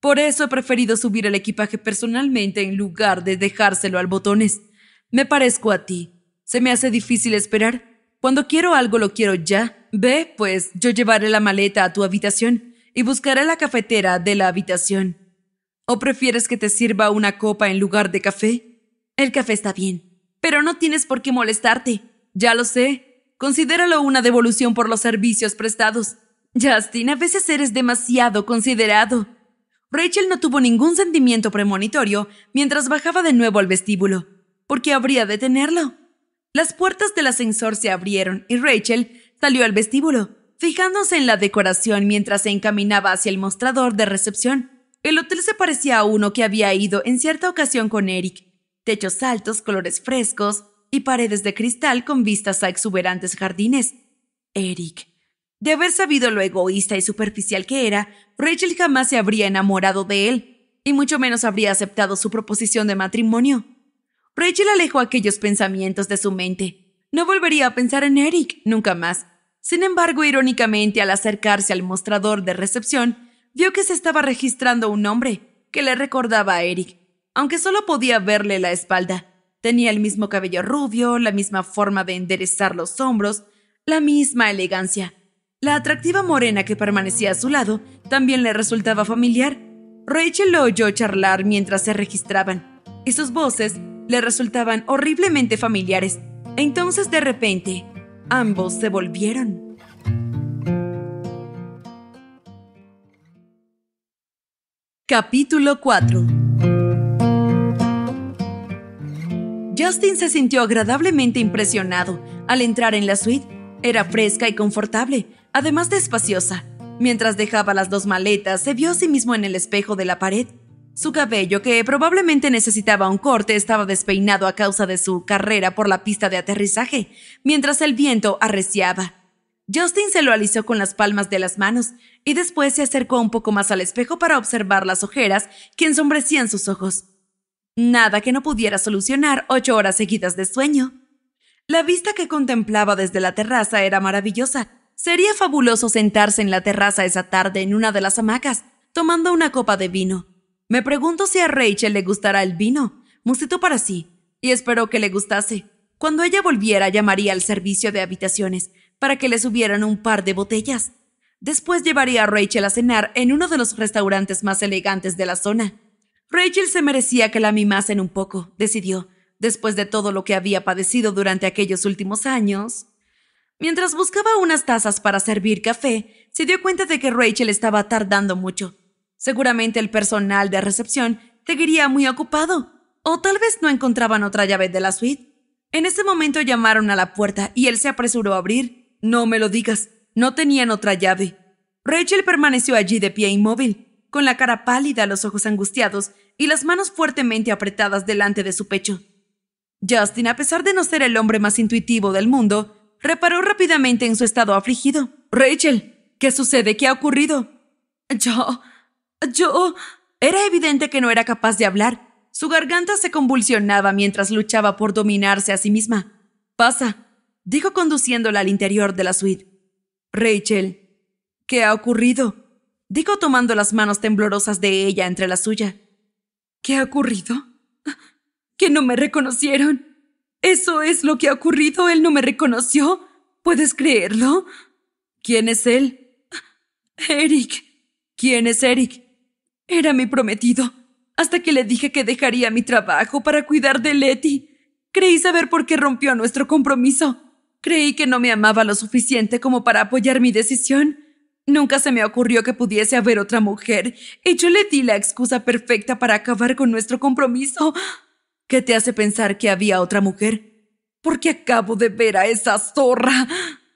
Por eso he preferido subir el equipaje personalmente en lugar de dejárselo al botones. Me parezco a ti. Se me hace difícil esperar. Cuando quiero algo lo quiero ya. Ve, pues yo llevaré la maleta a tu habitación y buscaré la cafetera de la habitación. ¿O prefieres que te sirva una copa en lugar de café? El café está bien, pero no tienes por qué molestarte. Ya lo sé. Considéralo una devolución por los servicios prestados. Justin, a veces eres demasiado considerado. Rachel no tuvo ningún sentimiento premonitorio mientras bajaba de nuevo al vestíbulo porque habría de tenerlo. Las puertas del ascensor se abrieron y Rachel salió al vestíbulo, fijándose en la decoración mientras se encaminaba hacia el mostrador de recepción. El hotel se parecía a uno que había ido en cierta ocasión con Eric. Techos altos, colores frescos y paredes de cristal con vistas a exuberantes jardines. Eric. De haber sabido lo egoísta y superficial que era, Rachel jamás se habría enamorado de él, y mucho menos habría aceptado su proposición de matrimonio. Rachel alejó aquellos pensamientos de su mente. No volvería a pensar en Eric, nunca más. Sin embargo, irónicamente, al acercarse al mostrador de recepción, vio que se estaba registrando un hombre que le recordaba a Eric, aunque solo podía verle la espalda. Tenía el mismo cabello rubio, la misma forma de enderezar los hombros, la misma elegancia. La atractiva morena que permanecía a su lado también le resultaba familiar. Rachel lo oyó charlar mientras se registraban, y sus voces le resultaban horriblemente familiares. E entonces de repente, ambos se volvieron. Capítulo 4 Justin se sintió agradablemente impresionado. Al entrar en la suite, era fresca y confortable, además de espaciosa. Mientras dejaba las dos maletas, se vio a sí mismo en el espejo de la pared su cabello, que probablemente necesitaba un corte, estaba despeinado a causa de su carrera por la pista de aterrizaje, mientras el viento arreciaba. Justin se lo alisó con las palmas de las manos y después se acercó un poco más al espejo para observar las ojeras que ensombrecían sus ojos. Nada que no pudiera solucionar ocho horas seguidas de sueño. La vista que contemplaba desde la terraza era maravillosa. Sería fabuloso sentarse en la terraza esa tarde en una de las hamacas, tomando una copa de vino. Me pregunto si a Rachel le gustará el vino. musitó para sí, y espero que le gustase. Cuando ella volviera, llamaría al servicio de habitaciones para que le subieran un par de botellas. Después llevaría a Rachel a cenar en uno de los restaurantes más elegantes de la zona. Rachel se merecía que la mimasen un poco, decidió, después de todo lo que había padecido durante aquellos últimos años. Mientras buscaba unas tazas para servir café, se dio cuenta de que Rachel estaba tardando mucho. Seguramente el personal de recepción seguiría muy ocupado, o tal vez no encontraban otra llave de la suite. En ese momento llamaron a la puerta y él se apresuró a abrir. No me lo digas, no tenían otra llave. Rachel permaneció allí de pie inmóvil, con la cara pálida, los ojos angustiados y las manos fuertemente apretadas delante de su pecho. Justin, a pesar de no ser el hombre más intuitivo del mundo, reparó rápidamente en su estado afligido. Rachel, ¿qué sucede? ¿Qué ha ocurrido? Yo, yo... Era evidente que no era capaz de hablar. Su garganta se convulsionaba mientras luchaba por dominarse a sí misma. Pasa, dijo conduciéndola al interior de la suite. Rachel, ¿qué ha ocurrido? dijo tomando las manos temblorosas de ella entre la suya. ¿Qué ha ocurrido? Que no me reconocieron. Eso es lo que ha ocurrido. Él no me reconoció. ¿Puedes creerlo? ¿Quién es él? Eric. ¿Quién es Eric? Era mi prometido, hasta que le dije que dejaría mi trabajo para cuidar de Letty. Creí saber por qué rompió nuestro compromiso. Creí que no me amaba lo suficiente como para apoyar mi decisión. Nunca se me ocurrió que pudiese haber otra mujer, y yo le di la excusa perfecta para acabar con nuestro compromiso. ¿Qué te hace pensar que había otra mujer? Porque acabo de ver a esa zorra.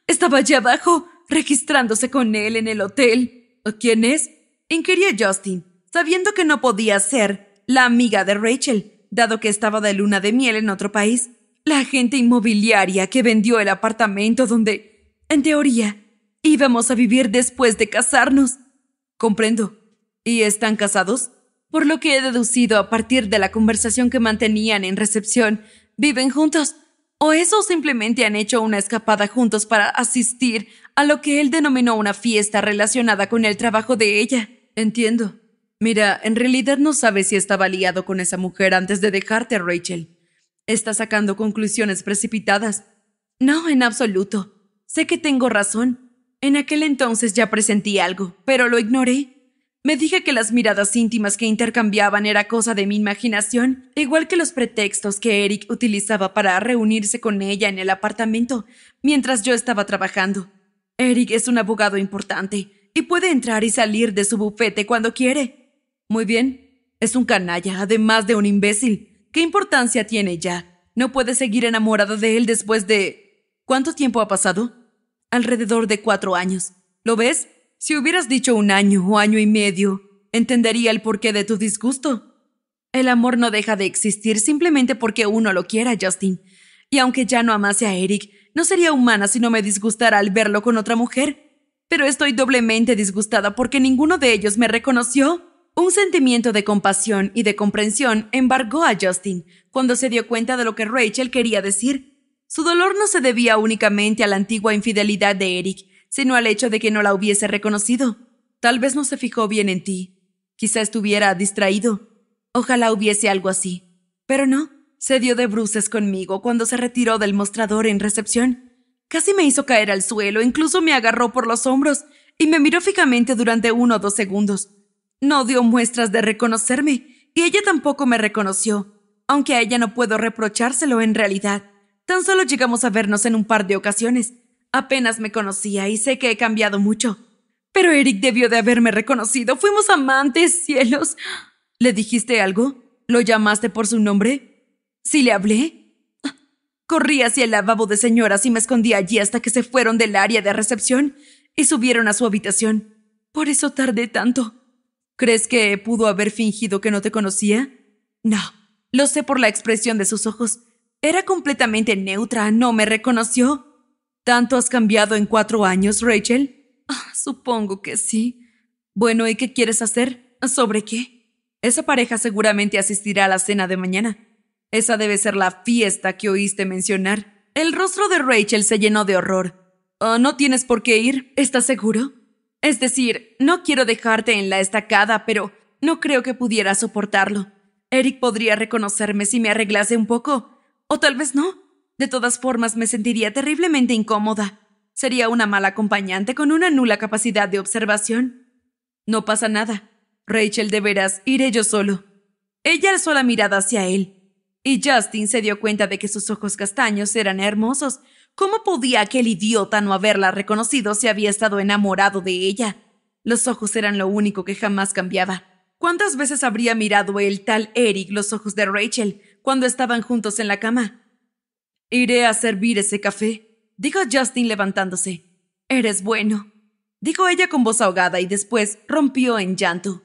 Estaba allí abajo, registrándose con él en el hotel. ¿Quién es? Inquiría Justin sabiendo que no podía ser la amiga de Rachel, dado que estaba de luna de miel en otro país. La agente inmobiliaria que vendió el apartamento donde, en teoría, íbamos a vivir después de casarnos. Comprendo. ¿Y están casados? Por lo que he deducido a partir de la conversación que mantenían en recepción, viven juntos. ¿O eso simplemente han hecho una escapada juntos para asistir a lo que él denominó una fiesta relacionada con el trabajo de ella? Entiendo. Mira, en realidad no sabes si estaba liado con esa mujer antes de dejarte, Rachel. Está sacando conclusiones precipitadas. No, en absoluto. Sé que tengo razón. En aquel entonces ya presentí algo, pero lo ignoré. Me dije que las miradas íntimas que intercambiaban era cosa de mi imaginación, igual que los pretextos que Eric utilizaba para reunirse con ella en el apartamento mientras yo estaba trabajando. Eric es un abogado importante y puede entrar y salir de su bufete cuando quiere. Muy bien, es un canalla, además de un imbécil. ¿Qué importancia tiene ya? No puede seguir enamorada de él después de... ¿Cuánto tiempo ha pasado? Alrededor de cuatro años. ¿Lo ves? Si hubieras dicho un año o año y medio, entendería el porqué de tu disgusto. El amor no deja de existir simplemente porque uno lo quiera, Justin. Y aunque ya no amase a Eric, no sería humana si no me disgustara al verlo con otra mujer. Pero estoy doblemente disgustada porque ninguno de ellos me reconoció un sentimiento de compasión y de comprensión embargó a Justin cuando se dio cuenta de lo que Rachel quería decir. Su dolor no se debía únicamente a la antigua infidelidad de Eric, sino al hecho de que no la hubiese reconocido. Tal vez no se fijó bien en ti. Quizá estuviera distraído. Ojalá hubiese algo así. Pero no, se dio de bruces conmigo cuando se retiró del mostrador en recepción. Casi me hizo caer al suelo, incluso me agarró por los hombros y me miró fijamente durante uno o dos segundos. No dio muestras de reconocerme, y ella tampoco me reconoció, aunque a ella no puedo reprochárselo en realidad. Tan solo llegamos a vernos en un par de ocasiones. Apenas me conocía y sé que he cambiado mucho. Pero Eric debió de haberme reconocido. Fuimos amantes, cielos. ¿Le dijiste algo? ¿Lo llamaste por su nombre? ¿Sí le hablé? Corrí hacia el lavabo de señoras y me escondí allí hasta que se fueron del área de recepción y subieron a su habitación. Por eso tardé tanto. ¿Crees que pudo haber fingido que no te conocía? No, lo sé por la expresión de sus ojos. Era completamente neutra, no me reconoció. ¿Tanto has cambiado en cuatro años, Rachel? Ah, supongo que sí. Bueno, ¿y qué quieres hacer? ¿Sobre qué? Esa pareja seguramente asistirá a la cena de mañana. Esa debe ser la fiesta que oíste mencionar. El rostro de Rachel se llenó de horror. Ah, no tienes por qué ir, ¿estás seguro? Es decir, no quiero dejarte en la estacada, pero no creo que pudiera soportarlo. Eric podría reconocerme si me arreglase un poco, o tal vez no. De todas formas, me sentiría terriblemente incómoda. Sería una mala acompañante con una nula capacidad de observación. No pasa nada. Rachel, de veras, iré yo solo. Ella alzó la mirada hacia él, y Justin se dio cuenta de que sus ojos castaños eran hermosos ¿Cómo podía aquel idiota no haberla reconocido si había estado enamorado de ella? Los ojos eran lo único que jamás cambiaba. ¿Cuántas veces habría mirado el tal Eric los ojos de Rachel cuando estaban juntos en la cama? Iré a servir ese café, dijo Justin levantándose. Eres bueno, dijo ella con voz ahogada y después rompió en llanto.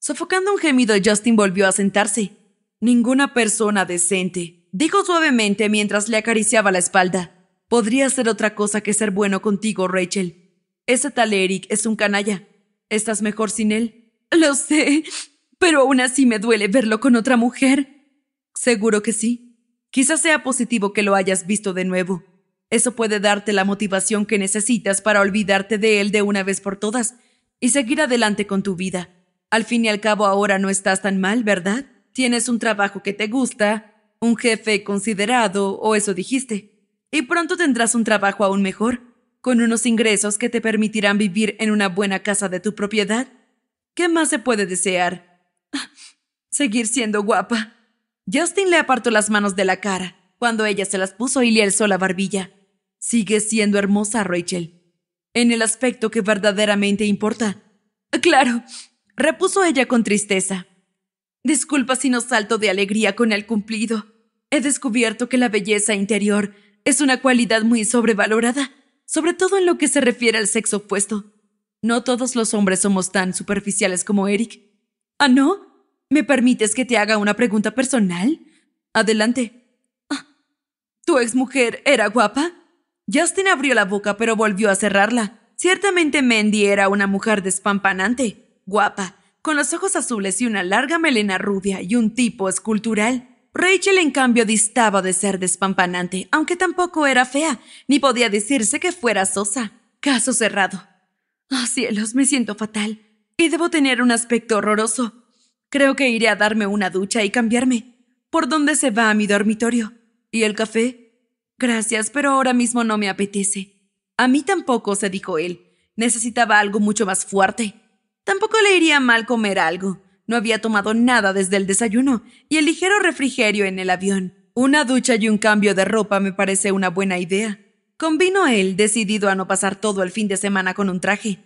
Sofocando un gemido, Justin volvió a sentarse. Ninguna persona decente, dijo suavemente mientras le acariciaba la espalda, Podría ser otra cosa que ser bueno contigo, Rachel. Ese tal Eric es un canalla. ¿Estás mejor sin él? Lo sé, pero aún así me duele verlo con otra mujer. Seguro que sí. Quizás sea positivo que lo hayas visto de nuevo. Eso puede darte la motivación que necesitas para olvidarte de él de una vez por todas y seguir adelante con tu vida. Al fin y al cabo ahora no estás tan mal, ¿verdad? Tienes un trabajo que te gusta, un jefe considerado, o eso dijiste y pronto tendrás un trabajo aún mejor, con unos ingresos que te permitirán vivir en una buena casa de tu propiedad. ¿Qué más se puede desear? Seguir siendo guapa. Justin le apartó las manos de la cara cuando ella se las puso y le alzó la barbilla. Sigue siendo hermosa, Rachel. En el aspecto que verdaderamente importa. Claro, repuso ella con tristeza. Disculpa si no salto de alegría con el cumplido. He descubierto que la belleza interior es una cualidad muy sobrevalorada, sobre todo en lo que se refiere al sexo opuesto. No todos los hombres somos tan superficiales como Eric. ¿Ah, no? ¿Me permites que te haga una pregunta personal? Adelante. Ah, ¿Tu exmujer era guapa? Justin abrió la boca pero volvió a cerrarla. Ciertamente Mandy era una mujer despampanante, guapa, con los ojos azules y una larga melena rubia y un tipo escultural. Rachel, en cambio, distaba de ser despampanante, aunque tampoco era fea, ni podía decirse que fuera sosa. Caso cerrado. Oh, cielos, me siento fatal. Y debo tener un aspecto horroroso. Creo que iré a darme una ducha y cambiarme. ¿Por dónde se va a mi dormitorio? ¿Y el café? Gracias, pero ahora mismo no me apetece. A mí tampoco, se dijo él. Necesitaba algo mucho más fuerte. Tampoco le iría mal comer algo. No había tomado nada desde el desayuno y el ligero refrigerio en el avión. Una ducha y un cambio de ropa me parece una buena idea. Convino él, decidido a no pasar todo el fin de semana con un traje.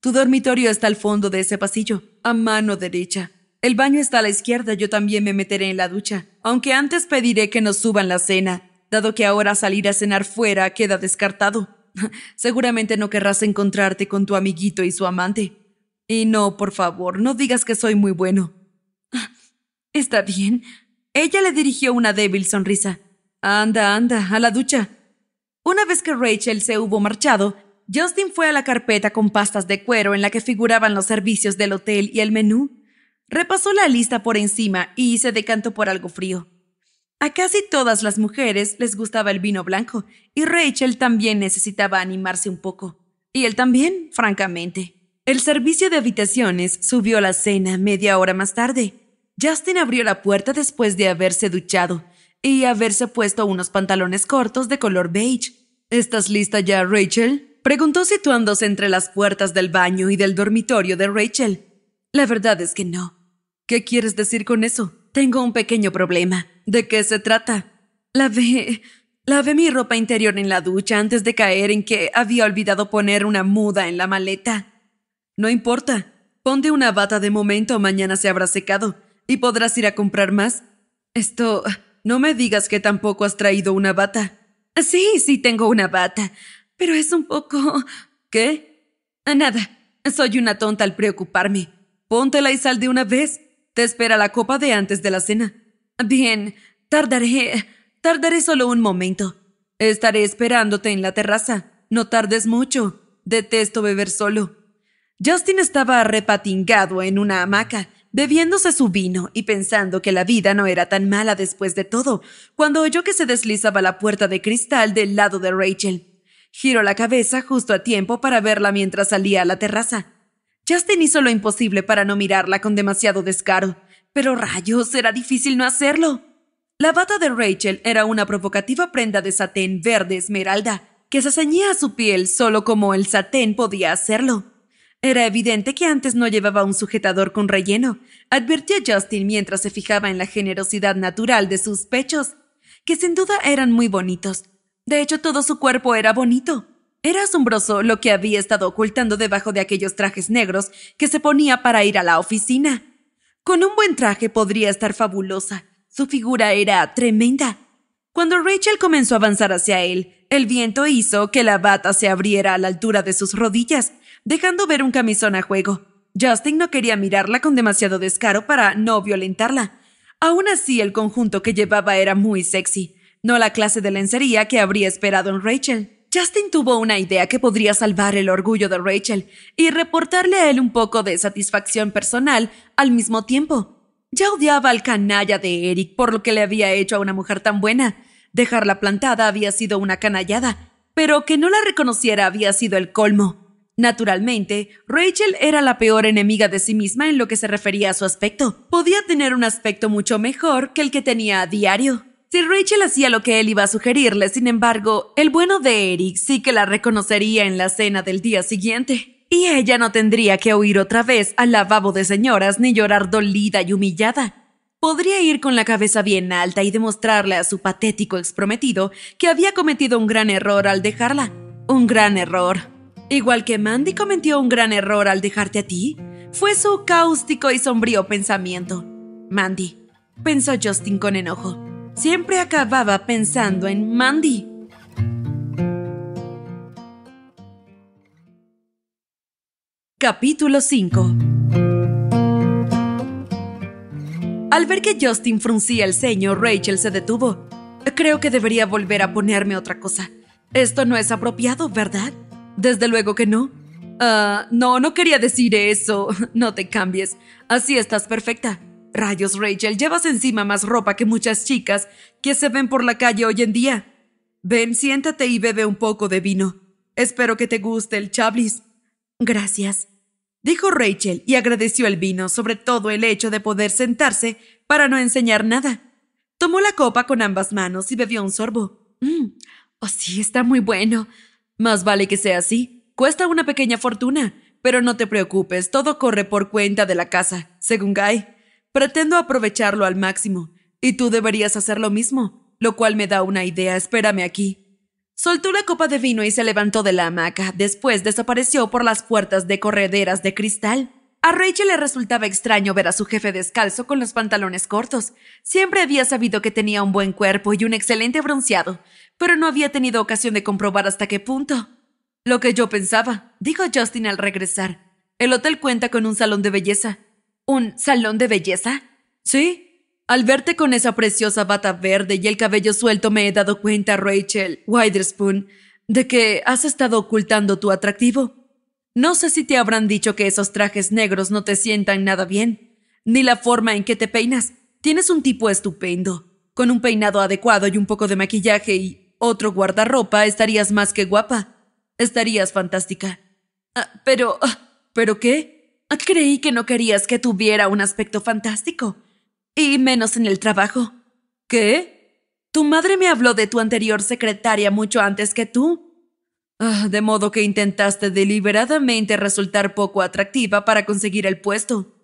Tu dormitorio está al fondo de ese pasillo, a mano derecha. El baño está a la izquierda, yo también me meteré en la ducha, aunque antes pediré que nos suban la cena, dado que ahora salir a cenar fuera queda descartado. Seguramente no querrás encontrarte con tu amiguito y su amante. Y no, por favor, no digas que soy muy bueno. Está bien. Ella le dirigió una débil sonrisa. Anda, anda, a la ducha. Una vez que Rachel se hubo marchado, Justin fue a la carpeta con pastas de cuero en la que figuraban los servicios del hotel y el menú. Repasó la lista por encima y se decantó por algo frío. A casi todas las mujeres les gustaba el vino blanco, y Rachel también necesitaba animarse un poco. Y él también, francamente. El servicio de habitaciones subió la cena media hora más tarde. Justin abrió la puerta después de haberse duchado y haberse puesto unos pantalones cortos de color beige. ¿Estás lista ya, Rachel? preguntó situándose entre las puertas del baño y del dormitorio de Rachel. La verdad es que no. ¿Qué quieres decir con eso? Tengo un pequeño problema. ¿De qué se trata? Lavé. Lavé mi ropa interior en la ducha antes de caer en que había olvidado poner una muda en la maleta. No importa. Ponte una bata de momento, mañana se habrá secado y podrás ir a comprar más. Esto... No me digas que tampoco has traído una bata. Sí, sí tengo una bata, pero es un poco... ¿Qué? Ah, nada. Soy una tonta al preocuparme. Póntela y sal de una vez. Te espera la copa de antes de la cena. Bien, tardaré. Tardaré solo un momento. Estaré esperándote en la terraza. No tardes mucho. Detesto beber solo. Justin estaba repatingado en una hamaca, bebiéndose su vino y pensando que la vida no era tan mala después de todo, cuando oyó que se deslizaba la puerta de cristal del lado de Rachel. Giró la cabeza justo a tiempo para verla mientras salía a la terraza. Justin hizo lo imposible para no mirarla con demasiado descaro, pero rayos, era difícil no hacerlo. La bata de Rachel era una provocativa prenda de satén verde esmeralda, que se ceñía a su piel solo como el satén podía hacerlo. Era evidente que antes no llevaba un sujetador con relleno, advirtió Justin mientras se fijaba en la generosidad natural de sus pechos, que sin duda eran muy bonitos. De hecho, todo su cuerpo era bonito. Era asombroso lo que había estado ocultando debajo de aquellos trajes negros que se ponía para ir a la oficina. Con un buen traje podría estar fabulosa. Su figura era tremenda. Cuando Rachel comenzó a avanzar hacia él, el viento hizo que la bata se abriera a la altura de sus rodillas dejando ver un camisón a juego. Justin no quería mirarla con demasiado descaro para no violentarla. Aún así, el conjunto que llevaba era muy sexy, no la clase de lencería que habría esperado en Rachel. Justin tuvo una idea que podría salvar el orgullo de Rachel y reportarle a él un poco de satisfacción personal al mismo tiempo. Ya odiaba al canalla de Eric por lo que le había hecho a una mujer tan buena. Dejarla plantada había sido una canallada, pero que no la reconociera había sido el colmo. Naturalmente, Rachel era la peor enemiga de sí misma en lo que se refería a su aspecto. Podía tener un aspecto mucho mejor que el que tenía a diario. Si Rachel hacía lo que él iba a sugerirle, sin embargo, el bueno de Eric sí que la reconocería en la cena del día siguiente. Y ella no tendría que huir otra vez al lavabo de señoras ni llorar dolida y humillada. Podría ir con la cabeza bien alta y demostrarle a su patético exprometido que había cometido un gran error al dejarla. Un gran error. Igual que Mandy cometió un gran error al dejarte a ti, fue su cáustico y sombrío pensamiento. Mandy, pensó Justin con enojo. Siempre acababa pensando en Mandy. Capítulo 5 Al ver que Justin fruncía el ceño, Rachel se detuvo. Creo que debería volver a ponerme otra cosa. Esto no es apropiado, ¿verdad? Desde luego que no. «Ah, no, no quería decir eso. No te cambies. Así estás perfecta. Rayos, Rachel, llevas encima más ropa que muchas chicas que se ven por la calle hoy en día. Ven, siéntate y bebe un poco de vino. Espero que te guste el chablis. Gracias, dijo Rachel y agradeció el vino, sobre todo el hecho de poder sentarse para no enseñar nada. Tomó la copa con ambas manos y bebió un sorbo. Mm, oh, sí, está muy bueno. Más vale que sea así. Cuesta una pequeña fortuna, pero no te preocupes, todo corre por cuenta de la casa, según Guy. Pretendo aprovecharlo al máximo, y tú deberías hacer lo mismo, lo cual me da una idea, espérame aquí. Soltó la copa de vino y se levantó de la hamaca, después desapareció por las puertas de correderas de cristal. A Rachel le resultaba extraño ver a su jefe descalzo con los pantalones cortos. Siempre había sabido que tenía un buen cuerpo y un excelente bronceado, pero no había tenido ocasión de comprobar hasta qué punto. Lo que yo pensaba, dijo Justin al regresar. El hotel cuenta con un salón de belleza. ¿Un salón de belleza? Sí. Al verte con esa preciosa bata verde y el cabello suelto me he dado cuenta, Rachel Widerspoon, de que has estado ocultando tu atractivo. No sé si te habrán dicho que esos trajes negros no te sientan nada bien, ni la forma en que te peinas. Tienes un tipo estupendo, con un peinado adecuado y un poco de maquillaje y otro guardarropa, estarías más que guapa. Estarías fantástica. Ah, pero... Ah, ¿Pero qué? Ah, creí que no querías que tuviera un aspecto fantástico. Y menos en el trabajo. ¿Qué? Tu madre me habló de tu anterior secretaria mucho antes que tú. de modo que intentaste deliberadamente resultar poco atractiva para conseguir el puesto.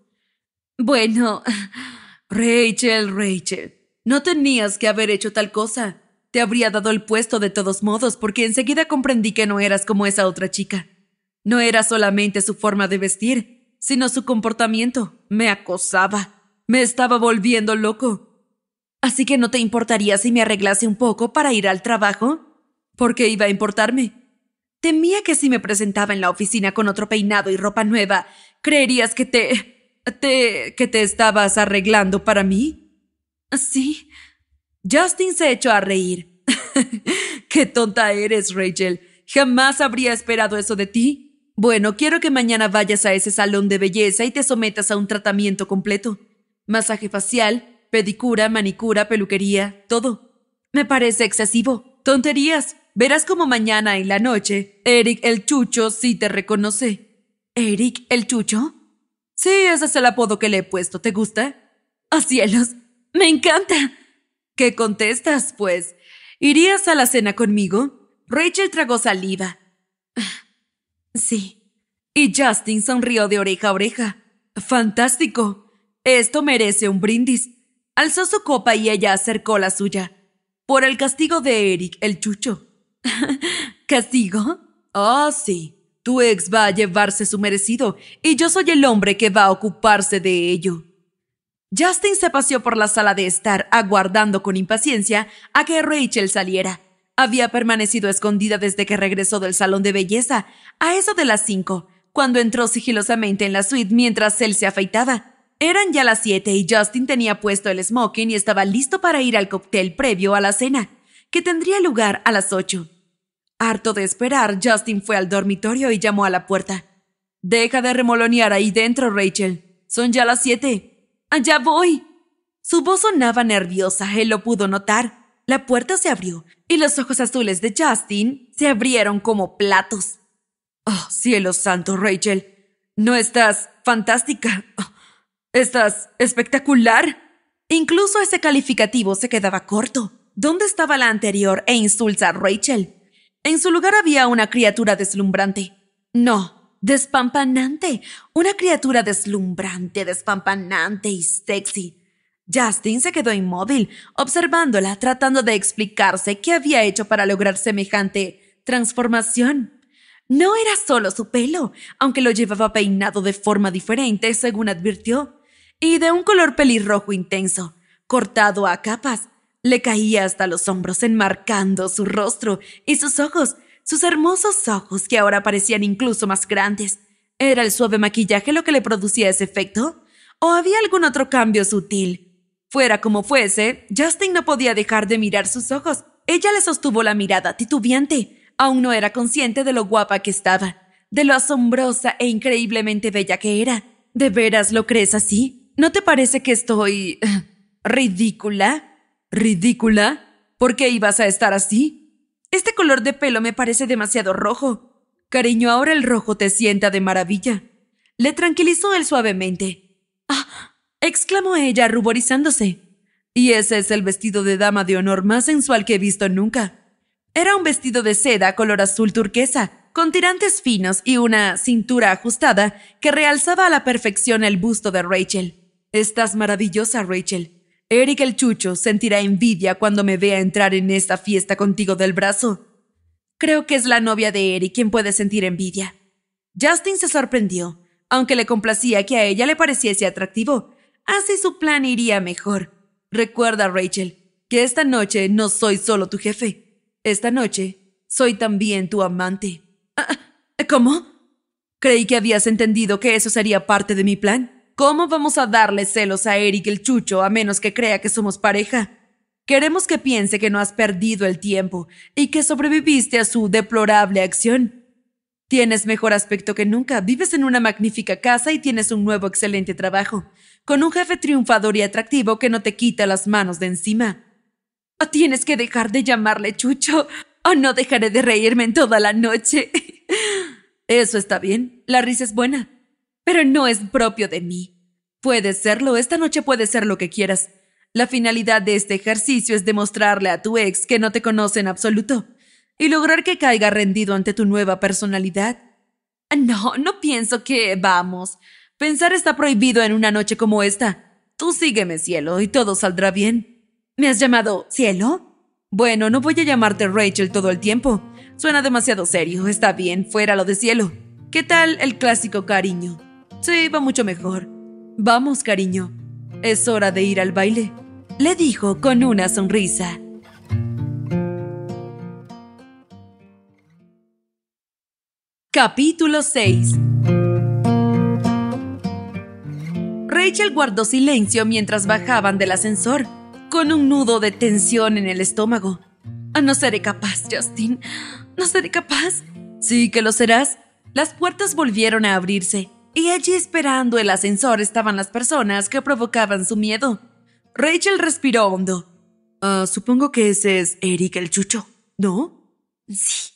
Bueno, Rachel, Rachel, no tenías que haber hecho tal cosa. Te habría dado el puesto de todos modos porque enseguida comprendí que no eras como esa otra chica. No era solamente su forma de vestir, sino su comportamiento. Me acosaba. Me estaba volviendo loco. Así que no te importaría si me arreglase un poco para ir al trabajo? ¿Por qué iba a importarme. Temía que si me presentaba en la oficina con otro peinado y ropa nueva, creerías que te... te... que te estabas arreglando para mí. Sí, Justin se echó a reír. Qué tonta eres, Rachel. Jamás habría esperado eso de ti. Bueno, quiero que mañana vayas a ese salón de belleza y te sometas a un tratamiento completo. Masaje facial, pedicura, manicura, peluquería, todo. Me parece excesivo. Tonterías. Verás como mañana en la noche, Eric el Chucho sí te reconoce. ¿Eric el Chucho? Sí, ese es el apodo que le he puesto. ¿Te gusta? A cielos! ¡Me encanta! ¿Qué contestas, pues? ¿Irías a la cena conmigo? Rachel tragó saliva. Sí. Y Justin sonrió de oreja a oreja. Fantástico. Esto merece un brindis. Alzó su copa y ella acercó la suya. Por el castigo de Eric, el chucho. ¿Castigo? Oh, sí. Tu ex va a llevarse su merecido y yo soy el hombre que va a ocuparse de ello. Justin se paseó por la sala de estar aguardando con impaciencia a que Rachel saliera. Había permanecido escondida desde que regresó del salón de belleza, a eso de las cinco, cuando entró sigilosamente en la suite mientras él se afeitaba. Eran ya las siete y Justin tenía puesto el smoking y estaba listo para ir al cóctel previo a la cena, que tendría lugar a las ocho. Harto de esperar, Justin fue al dormitorio y llamó a la puerta. Deja de remolonear ahí dentro, Rachel. Son ya las siete. Allá voy. Su voz sonaba nerviosa, él lo pudo notar. La puerta se abrió y los ojos azules de Justin se abrieron como platos. Oh, cielo santo, Rachel. No estás fantástica. Oh, estás espectacular. Incluso ese calificativo se quedaba corto. ¿Dónde estaba la anterior e insulsa Rachel? En su lugar había una criatura deslumbrante. No, Despampanante. Una criatura deslumbrante, despampanante y sexy. Justin se quedó inmóvil, observándola, tratando de explicarse qué había hecho para lograr semejante transformación. No era solo su pelo, aunque lo llevaba peinado de forma diferente, según advirtió, y de un color pelirrojo intenso, cortado a capas. Le caía hasta los hombros, enmarcando su rostro y sus ojos, sus hermosos ojos que ahora parecían incluso más grandes. ¿Era el suave maquillaje lo que le producía ese efecto? ¿O había algún otro cambio sutil? Fuera como fuese, Justin no podía dejar de mirar sus ojos. Ella le sostuvo la mirada titubeante. Aún no era consciente de lo guapa que estaba, de lo asombrosa e increíblemente bella que era. ¿De veras lo crees así? ¿No te parece que estoy... Eh, ridícula? ¿Ridícula? ¿Por qué ibas a estar así? Este color de pelo me parece demasiado rojo. Cariño, ahora el rojo te sienta de maravilla. Le tranquilizó él suavemente. Ah, exclamó ella, ruborizándose. Y ese es el vestido de dama de honor más sensual que he visto nunca. Era un vestido de seda color azul turquesa, con tirantes finos y una cintura ajustada que realzaba a la perfección el busto de Rachel. Estás maravillosa, Rachel. Eric el Chucho sentirá envidia cuando me vea entrar en esta fiesta contigo del brazo. Creo que es la novia de Eric quien puede sentir envidia. Justin se sorprendió, aunque le complacía que a ella le pareciese atractivo. Así su plan iría mejor. Recuerda, Rachel, que esta noche no soy solo tu jefe. Esta noche soy también tu amante. Ah, ¿Cómo? Creí que habías entendido que eso sería parte de mi plan. ¿Cómo vamos a darle celos a Eric el Chucho a menos que crea que somos pareja? Queremos que piense que no has perdido el tiempo y que sobreviviste a su deplorable acción. Tienes mejor aspecto que nunca, vives en una magnífica casa y tienes un nuevo excelente trabajo, con un jefe triunfador y atractivo que no te quita las manos de encima. O tienes que dejar de llamarle Chucho, o no dejaré de reírme en toda la noche. Eso está bien, la risa es buena, pero no es propio de mí. Puede serlo, esta noche puede ser lo que quieras. La finalidad de este ejercicio es demostrarle a tu ex que no te conoce en absoluto y lograr que caiga rendido ante tu nueva personalidad. Ah, no, no pienso que vamos. Pensar está prohibido en una noche como esta. Tú sígueme, cielo, y todo saldrá bien. ¿Me has llamado cielo? Bueno, no voy a llamarte Rachel todo el tiempo. Suena demasiado serio. Está bien, fuera lo de cielo. ¿Qué tal el clásico cariño? Se va mucho mejor. Vamos, cariño. Es hora de ir al baile, le dijo con una sonrisa. Capítulo 6 Rachel guardó silencio mientras bajaban del ascensor, con un nudo de tensión en el estómago. No seré capaz, Justin. No seré capaz. Sí que lo serás. Las puertas volvieron a abrirse y allí esperando el ascensor estaban las personas que provocaban su miedo. Rachel respiró hondo. Ah, supongo que ese es Eric el Chucho, ¿no? Sí,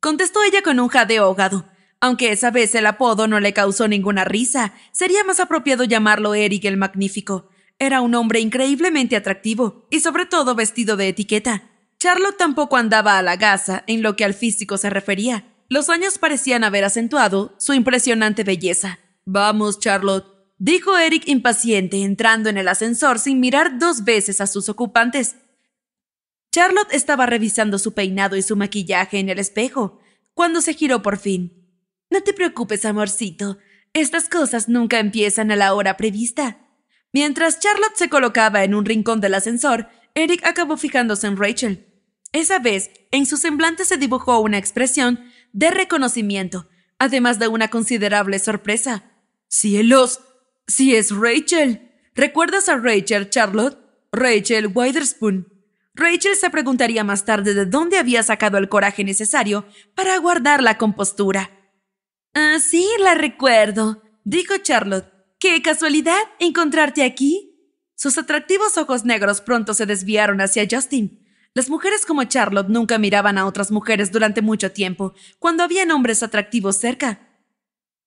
contestó ella con un jadeo ahogado. Aunque esa vez el apodo no le causó ninguna risa, sería más apropiado llamarlo Eric el Magnífico. Era un hombre increíblemente atractivo y sobre todo vestido de etiqueta. Charlotte tampoco andaba a la gasa en lo que al físico se refería. Los años parecían haber acentuado su impresionante belleza. Vamos, Charlotte, dijo Eric impaciente entrando en el ascensor sin mirar dos veces a sus ocupantes. Charlotte estaba revisando su peinado y su maquillaje en el espejo, cuando se giró por fin. No te preocupes, amorcito. Estas cosas nunca empiezan a la hora prevista. Mientras Charlotte se colocaba en un rincón del ascensor, Eric acabó fijándose en Rachel. Esa vez, en su semblante se dibujó una expresión de reconocimiento, además de una considerable sorpresa. ¡Cielos! ¡Sí es Rachel! ¿Recuerdas a Rachel, Charlotte? Rachel Witherspoon. Rachel se preguntaría más tarde de dónde había sacado el coraje necesario para guardar la compostura. Ah, sí, la recuerdo, dijo Charlotte. ¡Qué casualidad encontrarte aquí! Sus atractivos ojos negros pronto se desviaron hacia Justin. Las mujeres como Charlotte nunca miraban a otras mujeres durante mucho tiempo, cuando habían hombres atractivos cerca.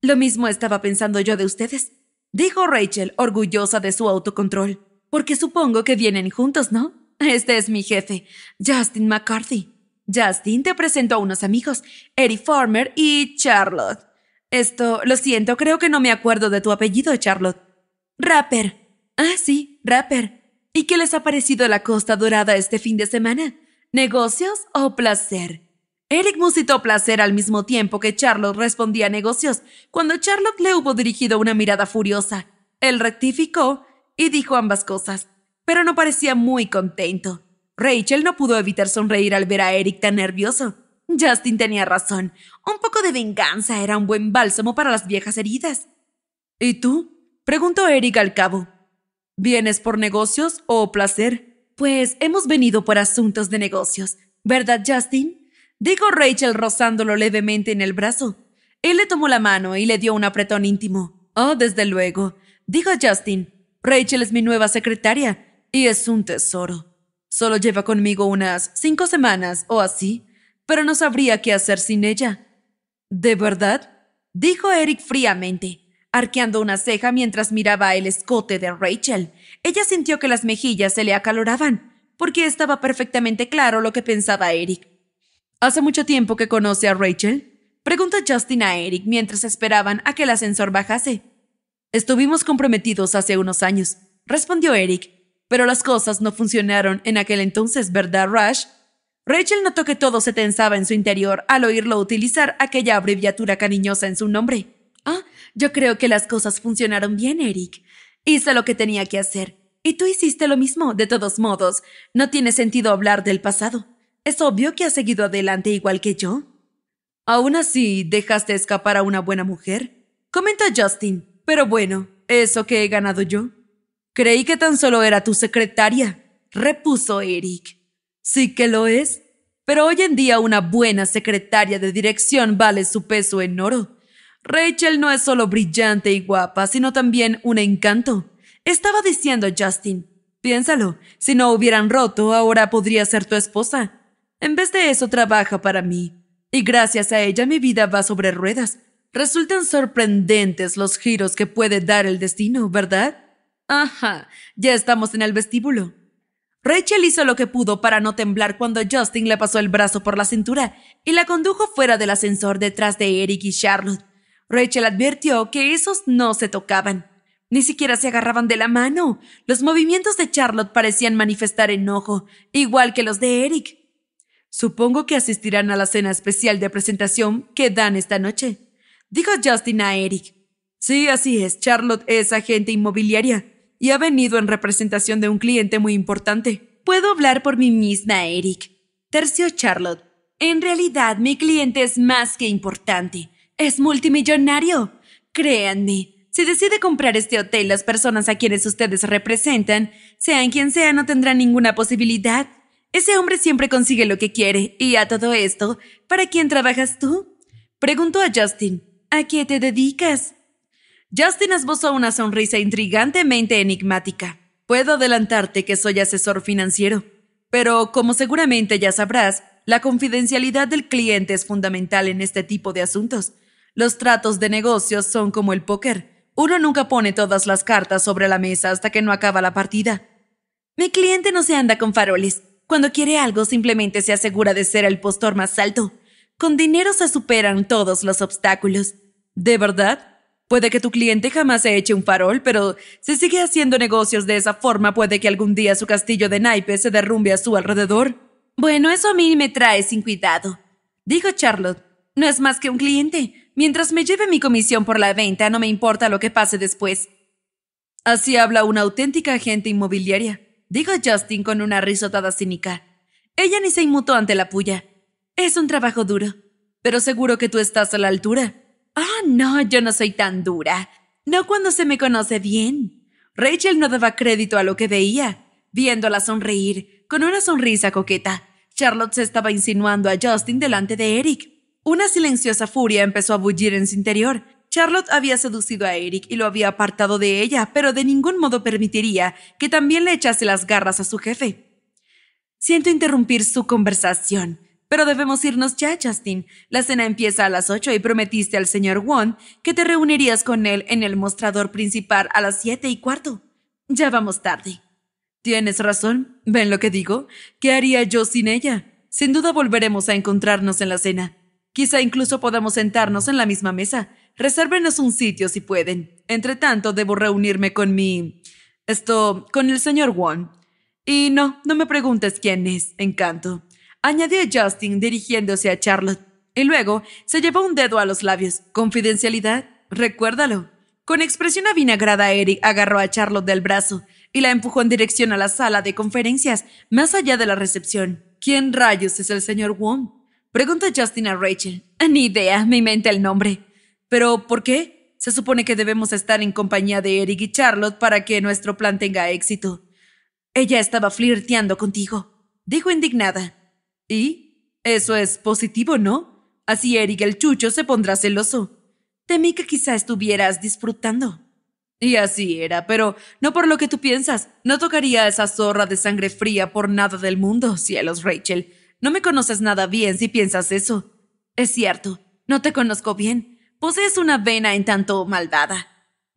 Lo mismo estaba pensando yo de ustedes, dijo Rachel, orgullosa de su autocontrol, porque supongo que vienen juntos, ¿no? Este es mi jefe, Justin McCarthy. Justin te presento a unos amigos, Eddie Farmer y Charlotte. Esto, lo siento, creo que no me acuerdo de tu apellido, Charlotte. Rapper. Ah, sí, rapper. ¿Y qué les ha parecido la Costa Dorada este fin de semana? ¿Negocios o placer? Eric musitó placer al mismo tiempo que Charlotte respondía a negocios, cuando Charlotte le hubo dirigido una mirada furiosa. Él rectificó y dijo ambas cosas, pero no parecía muy contento. Rachel no pudo evitar sonreír al ver a Eric tan nervioso. Justin tenía razón. Un poco de venganza era un buen bálsamo para las viejas heridas. ¿Y tú? preguntó Eric al cabo. ¿Vienes por negocios o placer? Pues hemos venido por asuntos de negocios, ¿verdad, Justin? dijo Rachel rozándolo levemente en el brazo. Él le tomó la mano y le dio un apretón íntimo. Oh, desde luego, dijo Justin. Rachel es mi nueva secretaria y es un tesoro. Solo lleva conmigo unas cinco semanas o así, pero no sabría qué hacer sin ella. ¿De verdad? dijo Eric fríamente, arqueando una ceja mientras miraba el escote de Rachel. Ella sintió que las mejillas se le acaloraban, porque estaba perfectamente claro lo que pensaba Eric. Hace mucho tiempo que conoce a Rachel, preguntó Justin a Eric mientras esperaban a que el ascensor bajase. Estuvimos comprometidos hace unos años, respondió Eric, pero las cosas no funcionaron en aquel entonces, ¿verdad, Rush? Rachel notó que todo se tensaba en su interior al oírlo utilizar aquella abreviatura cariñosa en su nombre. Ah, yo creo que las cosas funcionaron bien, Eric. Hice lo que tenía que hacer. Y tú hiciste lo mismo, de todos modos. No tiene sentido hablar del pasado. Es obvio que ha seguido adelante igual que yo. Aún así, dejaste escapar a una buena mujer, comenta Justin. Pero bueno, eso que he ganado yo. Creí que tan solo era tu secretaria, repuso Eric. Sí que lo es, pero hoy en día una buena secretaria de dirección vale su peso en oro. Rachel no es solo brillante y guapa, sino también un encanto. Estaba diciendo Justin, piénsalo, si no hubieran roto, ahora podría ser tu esposa. En vez de eso trabaja para mí. Y gracias a ella mi vida va sobre ruedas. Resultan sorprendentes los giros que puede dar el destino, ¿verdad? Ajá, ya estamos en el vestíbulo. Rachel hizo lo que pudo para no temblar cuando Justin le pasó el brazo por la cintura y la condujo fuera del ascensor detrás de Eric y Charlotte. Rachel advirtió que esos no se tocaban. Ni siquiera se agarraban de la mano. Los movimientos de Charlotte parecían manifestar enojo, igual que los de Eric. Supongo que asistirán a la cena especial de presentación que dan esta noche, dijo Justin a Eric. Sí, así es, Charlotte es agente inmobiliaria y ha venido en representación de un cliente muy importante. Puedo hablar por mí misma, Eric. Terció Charlotte. En realidad, mi cliente es más que importante. Es multimillonario. Créanme, si decide comprar este hotel, las personas a quienes ustedes representan, sean quien sea, no tendrán ninguna posibilidad ese hombre siempre consigue lo que quiere, y a todo esto, ¿para quién trabajas tú? Preguntó a Justin. ¿A qué te dedicas? Justin esbozó una sonrisa intrigantemente enigmática. Puedo adelantarte que soy asesor financiero, pero como seguramente ya sabrás, la confidencialidad del cliente es fundamental en este tipo de asuntos. Los tratos de negocios son como el póker. Uno nunca pone todas las cartas sobre la mesa hasta que no acaba la partida. Mi cliente no se anda con faroles. Cuando quiere algo simplemente se asegura de ser el postor más alto. Con dinero se superan todos los obstáculos. ¿De verdad? Puede que tu cliente jamás se eche un farol, pero si sigue haciendo negocios de esa forma, puede que algún día su castillo de naipes se derrumbe a su alrededor. Bueno, eso a mí me trae sin cuidado, dijo Charlotte. No es más que un cliente. Mientras me lleve mi comisión por la venta, no me importa lo que pase después. Así habla una auténtica agente inmobiliaria dijo Justin con una risotada cínica. Ella ni se inmutó ante la puya. Es un trabajo duro, pero seguro que tú estás a la altura. Ah, no, yo no soy tan dura. No cuando se me conoce bien. Rachel no daba crédito a lo que veía, viéndola sonreír, con una sonrisa coqueta. Charlotte se estaba insinuando a Justin delante de Eric. Una silenciosa furia empezó a bullir en su interior, Charlotte había seducido a Eric y lo había apartado de ella, pero de ningún modo permitiría que también le echase las garras a su jefe. Siento interrumpir su conversación, pero debemos irnos ya, Justin. La cena empieza a las ocho y prometiste al señor Wong que te reunirías con él en el mostrador principal a las siete y cuarto. Ya vamos tarde. Tienes razón. ¿Ven lo que digo? ¿Qué haría yo sin ella? Sin duda volveremos a encontrarnos en la cena. Quizá incluso podamos sentarnos en la misma mesa. Resérvenos un sitio si pueden. Entre tanto, debo reunirme con mi... esto, con el señor Wong. Y no, no me preguntes quién es, encanto. Añadió Justin dirigiéndose a Charlotte. Y luego se llevó un dedo a los labios. Confidencialidad, recuérdalo. Con expresión avinagrada, Eric agarró a Charlotte del brazo y la empujó en dirección a la sala de conferencias, más allá de la recepción. ¿Quién rayos es el señor Wong? Preguntó Justin a Rachel. Ni idea, me inventa el nombre. Pero ¿por qué? Se supone que debemos estar en compañía de Eric y Charlotte para que nuestro plan tenga éxito. Ella estaba flirteando contigo, dijo indignada. ¿Y? Eso es positivo, ¿no? Así Eric el chucho se pondrá celoso. Temí que quizá estuvieras disfrutando. Y así era, pero no por lo que tú piensas. No tocaría a esa zorra de sangre fría por nada del mundo, cielos, Rachel. No me conoces nada bien si piensas eso. Es cierto, no te conozco bien posees una vena en tanto malvada.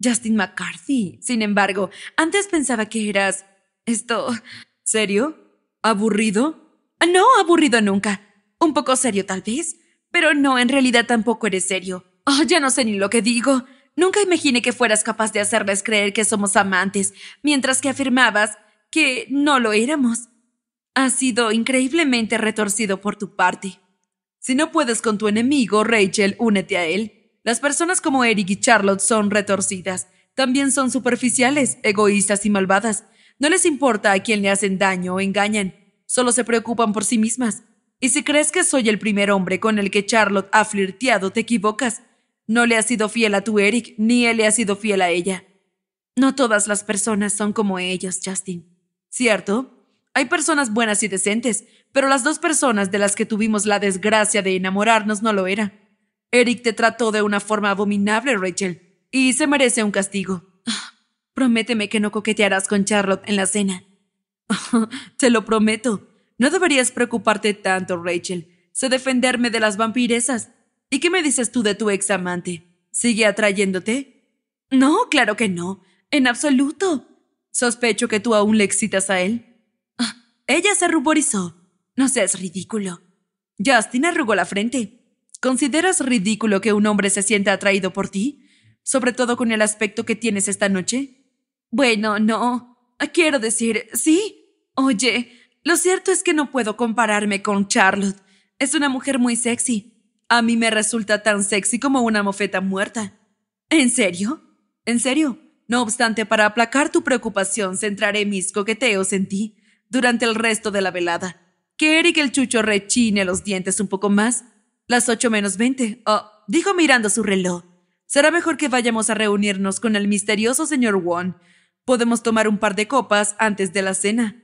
Justin McCarthy, sin embargo, antes pensaba que eras... esto... ¿Serio? ¿Aburrido? No, aburrido nunca. Un poco serio tal vez, pero no, en realidad tampoco eres serio. Oh, ya no sé ni lo que digo. Nunca imaginé que fueras capaz de hacerles creer que somos amantes, mientras que afirmabas que no lo éramos. Ha sido increíblemente retorcido por tu parte. Si no puedes con tu enemigo, Rachel, únete a él. Las personas como Eric y Charlotte son retorcidas, también son superficiales, egoístas y malvadas. No les importa a quién le hacen daño o engañan, solo se preocupan por sí mismas. Y si crees que soy el primer hombre con el que Charlotte ha flirteado, te equivocas. No le has sido fiel a tu Eric, ni él le ha sido fiel a ella. No todas las personas son como ellos, Justin. ¿Cierto? Hay personas buenas y decentes, pero las dos personas de las que tuvimos la desgracia de enamorarnos no lo eran. Eric te trató de una forma abominable, Rachel, y se merece un castigo. Ah, prométeme que no coquetearás con Charlotte en la cena. te lo prometo. No deberías preocuparte tanto, Rachel. Sé defenderme de las vampiresas. ¿Y qué me dices tú de tu ex amante? ¿Sigue atrayéndote? No, claro que no. En absoluto. Sospecho que tú aún le excitas a él. Ah, ella se ruborizó. No seas ridículo. Justin arrugó la frente. ¿Consideras ridículo que un hombre se sienta atraído por ti? Sobre todo con el aspecto que tienes esta noche. Bueno, no. Quiero decir, sí. Oye, lo cierto es que no puedo compararme con Charlotte. Es una mujer muy sexy. A mí me resulta tan sexy como una mofeta muerta. ¿En serio? ¿En serio? No obstante, para aplacar tu preocupación, centraré mis coqueteos en ti durante el resto de la velada. Que Eric el Chucho rechine los dientes un poco más las ocho menos veinte. Oh, dijo mirando su reloj. Será mejor que vayamos a reunirnos con el misterioso señor Wong. Podemos tomar un par de copas antes de la cena.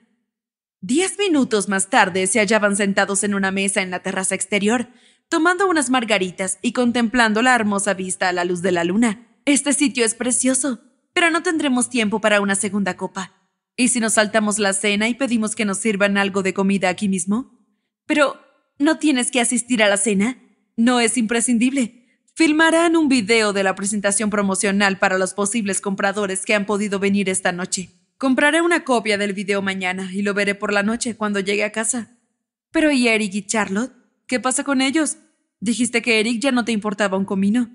Diez minutos más tarde se hallaban sentados en una mesa en la terraza exterior, tomando unas margaritas y contemplando la hermosa vista a la luz de la luna. Este sitio es precioso, pero no tendremos tiempo para una segunda copa. ¿Y si nos saltamos la cena y pedimos que nos sirvan algo de comida aquí mismo? Pero no tienes que asistir a la cena. No es imprescindible. Filmarán un video de la presentación promocional para los posibles compradores que han podido venir esta noche. Compraré una copia del video mañana y lo veré por la noche cuando llegue a casa. Pero ¿y Eric y Charlotte? ¿Qué pasa con ellos? Dijiste que Eric ya no te importaba un comino.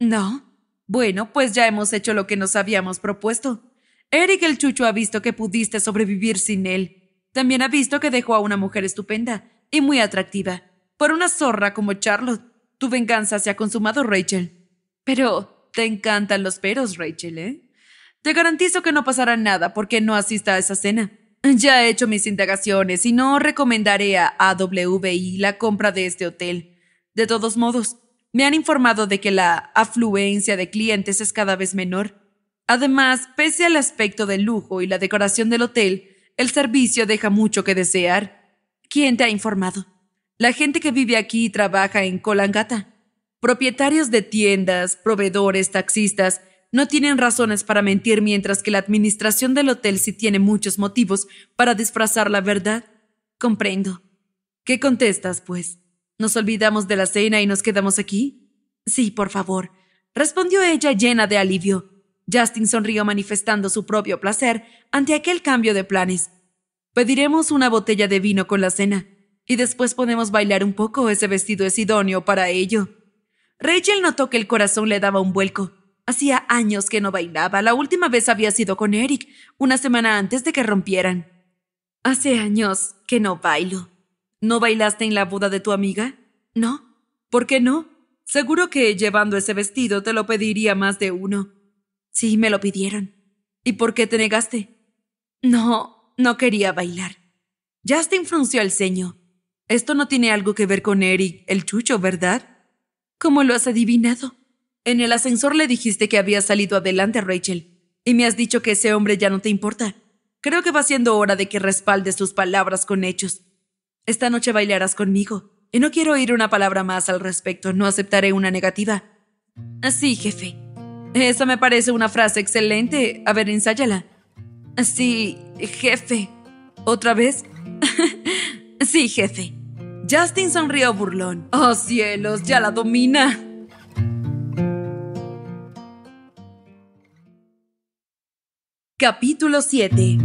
No. Bueno, pues ya hemos hecho lo que nos habíamos propuesto. Eric el Chucho ha visto que pudiste sobrevivir sin él. También ha visto que dejó a una mujer estupenda, y muy atractiva. Por una zorra como Charlotte, tu venganza se ha consumado, Rachel. Pero te encantan los peros, Rachel, ¿eh? Te garantizo que no pasará nada porque no asista a esa cena. Ya he hecho mis indagaciones y no recomendaré a AWI la compra de este hotel. De todos modos, me han informado de que la afluencia de clientes es cada vez menor. Además, pese al aspecto de lujo y la decoración del hotel, el servicio deja mucho que desear. ¿Quién te ha informado? La gente que vive aquí y trabaja en Colangata. Propietarios de tiendas, proveedores, taxistas, no tienen razones para mentir mientras que la administración del hotel sí tiene muchos motivos para disfrazar la verdad. Comprendo. ¿Qué contestas, pues? ¿Nos olvidamos de la cena y nos quedamos aquí? Sí, por favor, respondió ella llena de alivio. Justin sonrió manifestando su propio placer ante aquel cambio de planes. Pediremos una botella de vino con la cena, y después podemos bailar un poco, ese vestido es idóneo para ello. Rachel notó que el corazón le daba un vuelco. Hacía años que no bailaba, la última vez había sido con Eric, una semana antes de que rompieran. Hace años que no bailo. ¿No bailaste en la boda de tu amiga? No. ¿Por qué no? Seguro que llevando ese vestido te lo pediría más de uno. Sí, me lo pidieron. ¿Y por qué te negaste? No, no quería bailar. Justin frunció el ceño. Esto no tiene algo que ver con Eric, el chucho, ¿verdad? ¿Cómo lo has adivinado? En el ascensor le dijiste que había salido adelante, Rachel, y me has dicho que ese hombre ya no te importa. Creo que va siendo hora de que respaldes tus palabras con hechos. Esta noche bailarás conmigo, y no quiero oír una palabra más al respecto, no aceptaré una negativa. Así, jefe. Esa me parece una frase excelente. A ver, ensáyala. Sí, jefe. ¿Otra vez? sí, jefe. Justin sonrió burlón. Oh cielos, ya la domina. Capítulo 7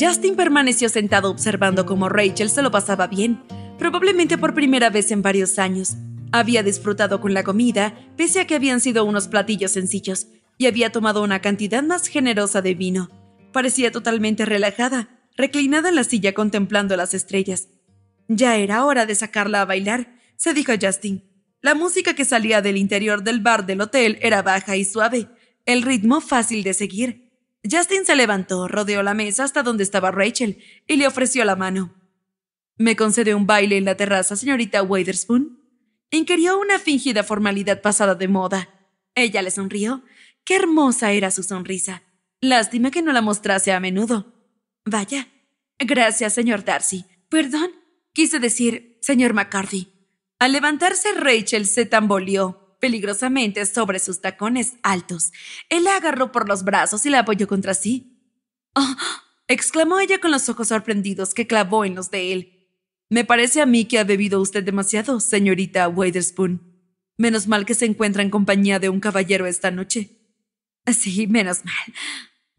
Justin permaneció sentado observando cómo Rachel se lo pasaba bien, probablemente por primera vez en varios años. Había disfrutado con la comida, pese a que habían sido unos platillos sencillos, y había tomado una cantidad más generosa de vino. Parecía totalmente relajada, reclinada en la silla contemplando las estrellas. Ya era hora de sacarla a bailar, se dijo Justin. La música que salía del interior del bar del hotel era baja y suave, el ritmo fácil de seguir. Justin se levantó, rodeó la mesa hasta donde estaba Rachel y le ofreció la mano. ¿Me concede un baile en la terraza, señorita Waderspoon? Inquirió una fingida formalidad pasada de moda. Ella le sonrió Qué hermosa era su sonrisa. Lástima que no la mostrase a menudo. Vaya. Gracias, señor Darcy. Perdón. Quise decir, señor McCarthy. Al levantarse, Rachel se tamboleó peligrosamente sobre sus tacones altos. Él la agarró por los brazos y la apoyó contra sí. Oh, exclamó ella con los ojos sorprendidos que clavó en los de él. Me parece a mí que ha bebido usted demasiado, señorita Witherspoon. Menos mal que se encuentra en compañía de un caballero esta noche. Sí, menos mal.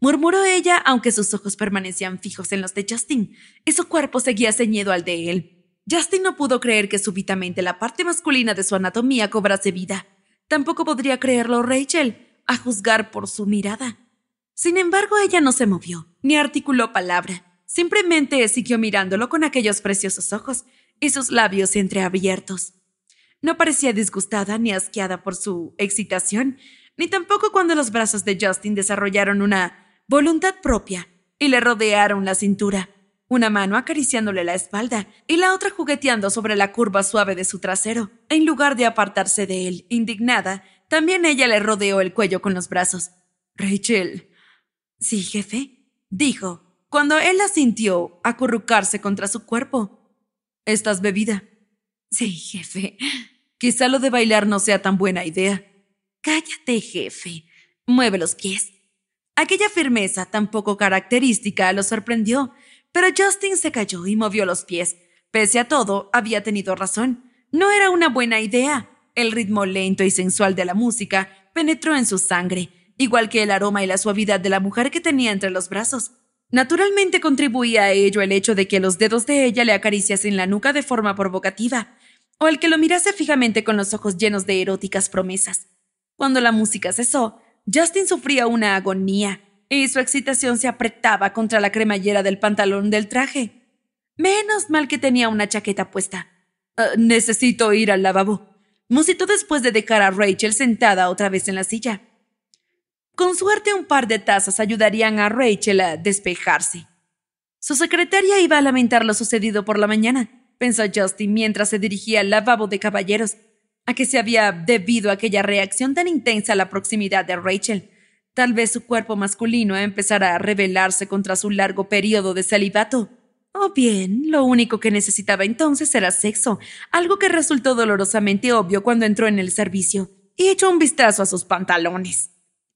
Murmuró ella, aunque sus ojos permanecían fijos en los de Justin, y su cuerpo seguía ceñido al de él. Justin no pudo creer que súbitamente la parte masculina de su anatomía cobrase vida. Tampoco podría creerlo Rachel, a juzgar por su mirada. Sin embargo, ella no se movió, ni articuló palabra. Simplemente siguió mirándolo con aquellos preciosos ojos y sus labios entreabiertos. No parecía disgustada ni asqueada por su excitación, ni tampoco cuando los brazos de Justin desarrollaron una voluntad propia y le rodearon la cintura, una mano acariciándole la espalda y la otra jugueteando sobre la curva suave de su trasero. En lugar de apartarse de él, indignada, también ella le rodeó el cuello con los brazos. Rachel. Sí, jefe, dijo, cuando él la sintió acurrucarse contra su cuerpo. ¿Estás bebida? Sí, jefe. Quizá lo de bailar no sea tan buena idea. Cállate, jefe. Mueve los pies. Aquella firmeza tan poco característica lo sorprendió, pero Justin se cayó y movió los pies. Pese a todo, había tenido razón. No era una buena idea. El ritmo lento y sensual de la música penetró en su sangre, igual que el aroma y la suavidad de la mujer que tenía entre los brazos. Naturalmente contribuía a ello el hecho de que los dedos de ella le acariciasen la nuca de forma provocativa, o el que lo mirase fijamente con los ojos llenos de eróticas promesas. Cuando la música cesó, Justin sufría una agonía y su excitación se apretaba contra la cremallera del pantalón del traje. Menos mal que tenía una chaqueta puesta. Ah, necesito ir al lavabo. Musitó después de dejar a Rachel sentada otra vez en la silla. Con suerte un par de tazas ayudarían a Rachel a despejarse. Su secretaria iba a lamentar lo sucedido por la mañana, pensó Justin mientras se dirigía al lavabo de caballeros que se había debido a aquella reacción tan intensa a la proximidad de Rachel? Tal vez su cuerpo masculino empezara a rebelarse contra su largo periodo de celibato. O bien, lo único que necesitaba entonces era sexo, algo que resultó dolorosamente obvio cuando entró en el servicio, y echó un vistazo a sus pantalones.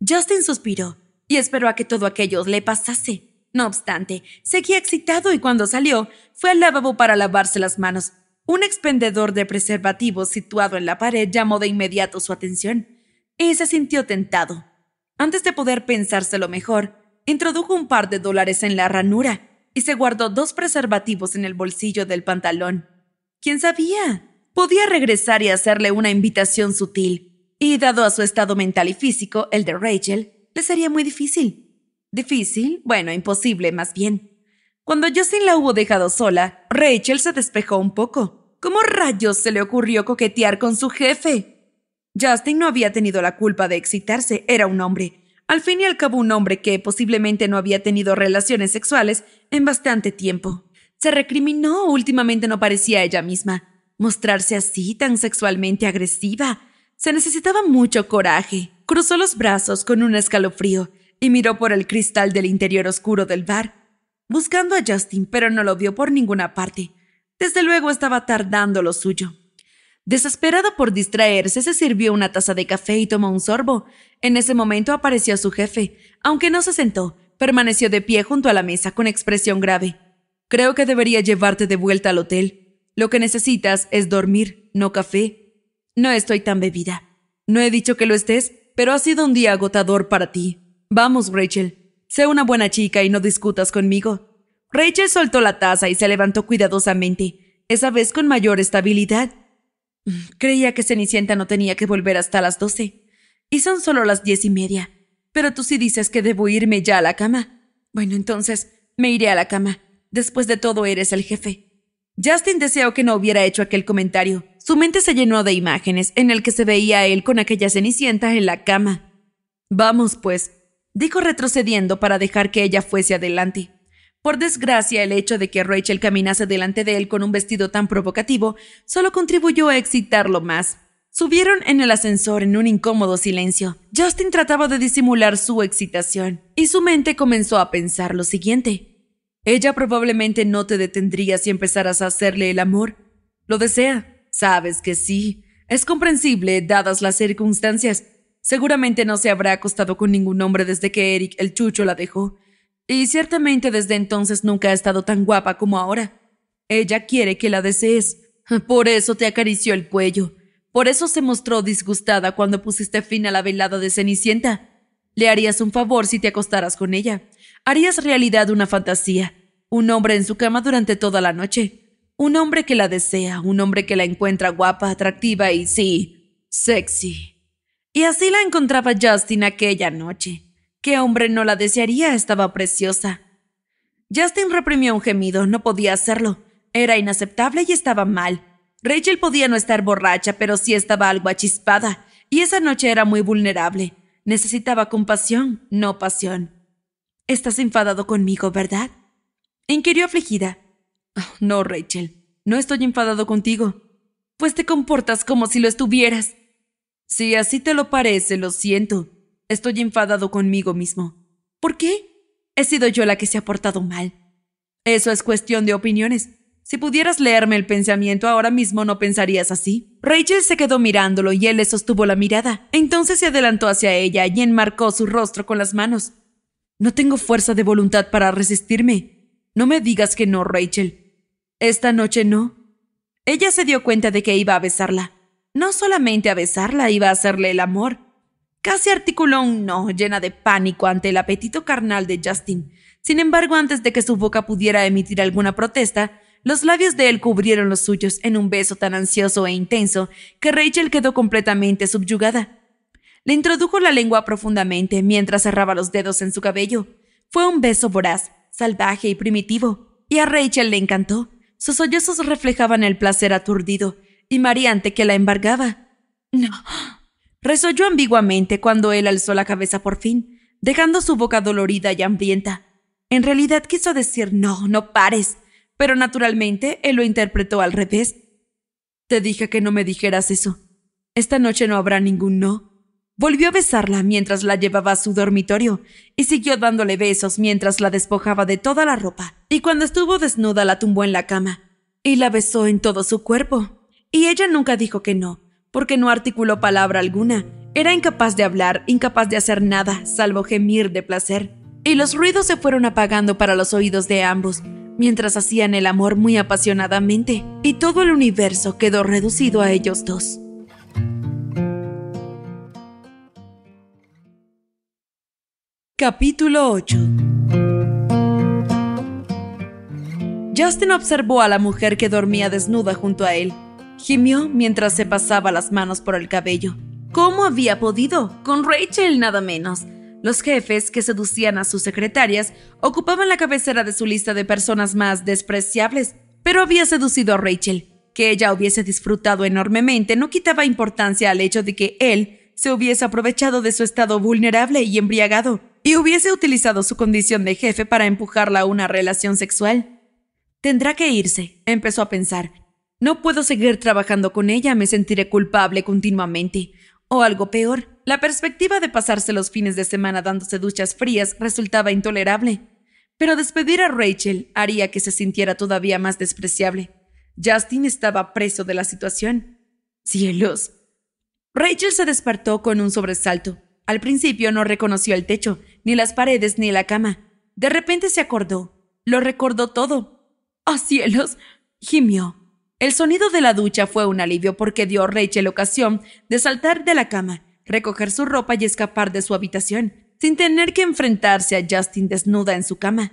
Justin suspiró y esperó a que todo aquello le pasase. No obstante, seguía excitado y cuando salió, fue al lavabo para lavarse las manos, un expendedor de preservativos situado en la pared llamó de inmediato su atención y se sintió tentado. Antes de poder pensárselo mejor, introdujo un par de dólares en la ranura y se guardó dos preservativos en el bolsillo del pantalón. ¿Quién sabía? Podía regresar y hacerle una invitación sutil. Y dado a su estado mental y físico, el de Rachel, le sería muy difícil. Difícil, bueno, imposible más bien. Cuando Justin la hubo dejado sola, Rachel se despejó un poco. ¿Cómo rayos se le ocurrió coquetear con su jefe? Justin no había tenido la culpa de excitarse, era un hombre. Al fin y al cabo un hombre que posiblemente no había tenido relaciones sexuales en bastante tiempo. Se recriminó, últimamente no parecía ella misma. Mostrarse así, tan sexualmente agresiva. Se necesitaba mucho coraje. Cruzó los brazos con un escalofrío y miró por el cristal del interior oscuro del bar buscando a Justin, pero no lo vio por ninguna parte. Desde luego estaba tardando lo suyo. Desesperado por distraerse, se sirvió una taza de café y tomó un sorbo. En ese momento apareció su jefe. Aunque no se sentó, permaneció de pie junto a la mesa con expresión grave. Creo que debería llevarte de vuelta al hotel. Lo que necesitas es dormir, no café. No estoy tan bebida. No he dicho que lo estés, pero ha sido un día agotador para ti. Vamos, Rachel, Sé una buena chica y no discutas conmigo. Rachel soltó la taza y se levantó cuidadosamente, esa vez con mayor estabilidad. Creía que Cenicienta no tenía que volver hasta las doce. Y son solo las diez y media. Pero tú sí dices que debo irme ya a la cama. Bueno, entonces me iré a la cama. Después de todo, eres el jefe. Justin deseó que no hubiera hecho aquel comentario. Su mente se llenó de imágenes en el que se veía a él con aquella cenicienta en la cama. Vamos, pues, dijo retrocediendo para dejar que ella fuese adelante. Por desgracia, el hecho de que Rachel caminase delante de él con un vestido tan provocativo solo contribuyó a excitarlo más. Subieron en el ascensor en un incómodo silencio. Justin trataba de disimular su excitación, y su mente comenzó a pensar lo siguiente. Ella probablemente no te detendría si empezaras a hacerle el amor. Lo desea. Sabes que sí. Es comprensible dadas las circunstancias. Seguramente no se habrá acostado con ningún hombre desde que Eric el Chucho la dejó. Y ciertamente desde entonces nunca ha estado tan guapa como ahora. Ella quiere que la desees. Por eso te acarició el cuello. Por eso se mostró disgustada cuando pusiste fin a la velada de Cenicienta. Le harías un favor si te acostaras con ella. Harías realidad una fantasía. Un hombre en su cama durante toda la noche. Un hombre que la desea, un hombre que la encuentra guapa, atractiva y sí, sexy. Y así la encontraba Justin aquella noche. ¿Qué hombre no la desearía? Estaba preciosa. Justin reprimió un gemido, no podía hacerlo. Era inaceptable y estaba mal. Rachel podía no estar borracha, pero sí estaba algo achispada, y esa noche era muy vulnerable. Necesitaba compasión, no pasión. Estás enfadado conmigo, ¿verdad? Inquirió afligida. Oh, no, Rachel, no estoy enfadado contigo. Pues te comportas como si lo estuvieras. Si así te lo parece, lo siento. Estoy enfadado conmigo mismo. ¿Por qué? He sido yo la que se ha portado mal. Eso es cuestión de opiniones. Si pudieras leerme el pensamiento ahora mismo no pensarías así. Rachel se quedó mirándolo y él le sostuvo la mirada. Entonces se adelantó hacia ella y enmarcó su rostro con las manos. No tengo fuerza de voluntad para resistirme. No me digas que no, Rachel. Esta noche no. Ella se dio cuenta de que iba a besarla. No solamente a besarla iba a hacerle el amor. Casi articuló un no, llena de pánico ante el apetito carnal de Justin. Sin embargo, antes de que su boca pudiera emitir alguna protesta, los labios de él cubrieron los suyos en un beso tan ansioso e intenso que Rachel quedó completamente subyugada. Le introdujo la lengua profundamente mientras cerraba los dedos en su cabello. Fue un beso voraz, salvaje y primitivo, y a Rachel le encantó. Sus sollozos reflejaban el placer aturdido, y que la embargaba. No. Resolló ambiguamente cuando él alzó la cabeza por fin, dejando su boca dolorida y hambrienta. En realidad quiso decir no, no pares, pero naturalmente él lo interpretó al revés. Te dije que no me dijeras eso. Esta noche no habrá ningún no. Volvió a besarla mientras la llevaba a su dormitorio y siguió dándole besos mientras la despojaba de toda la ropa y cuando estuvo desnuda la tumbó en la cama y la besó en todo su cuerpo. Y ella nunca dijo que no, porque no articuló palabra alguna. Era incapaz de hablar, incapaz de hacer nada, salvo gemir de placer. Y los ruidos se fueron apagando para los oídos de ambos, mientras hacían el amor muy apasionadamente, y todo el universo quedó reducido a ellos dos. Capítulo 8 Justin observó a la mujer que dormía desnuda junto a él Gimió mientras se pasaba las manos por el cabello. ¿Cómo había podido? Con Rachel nada menos. Los jefes que seducían a sus secretarias ocupaban la cabecera de su lista de personas más despreciables, pero había seducido a Rachel. Que ella hubiese disfrutado enormemente no quitaba importancia al hecho de que él se hubiese aprovechado de su estado vulnerable y embriagado y hubiese utilizado su condición de jefe para empujarla a una relación sexual. Tendrá que irse, empezó a pensar, no puedo seguir trabajando con ella, me sentiré culpable continuamente. O algo peor, la perspectiva de pasarse los fines de semana dándose duchas frías resultaba intolerable. Pero despedir a Rachel haría que se sintiera todavía más despreciable. Justin estaba preso de la situación. Cielos. Rachel se despertó con un sobresalto. Al principio no reconoció el techo, ni las paredes, ni la cama. De repente se acordó. Lo recordó todo. ¡Ah, ¡Oh, cielos! gimió. El sonido de la ducha fue un alivio porque dio a Rachel ocasión de saltar de la cama, recoger su ropa y escapar de su habitación, sin tener que enfrentarse a Justin desnuda en su cama.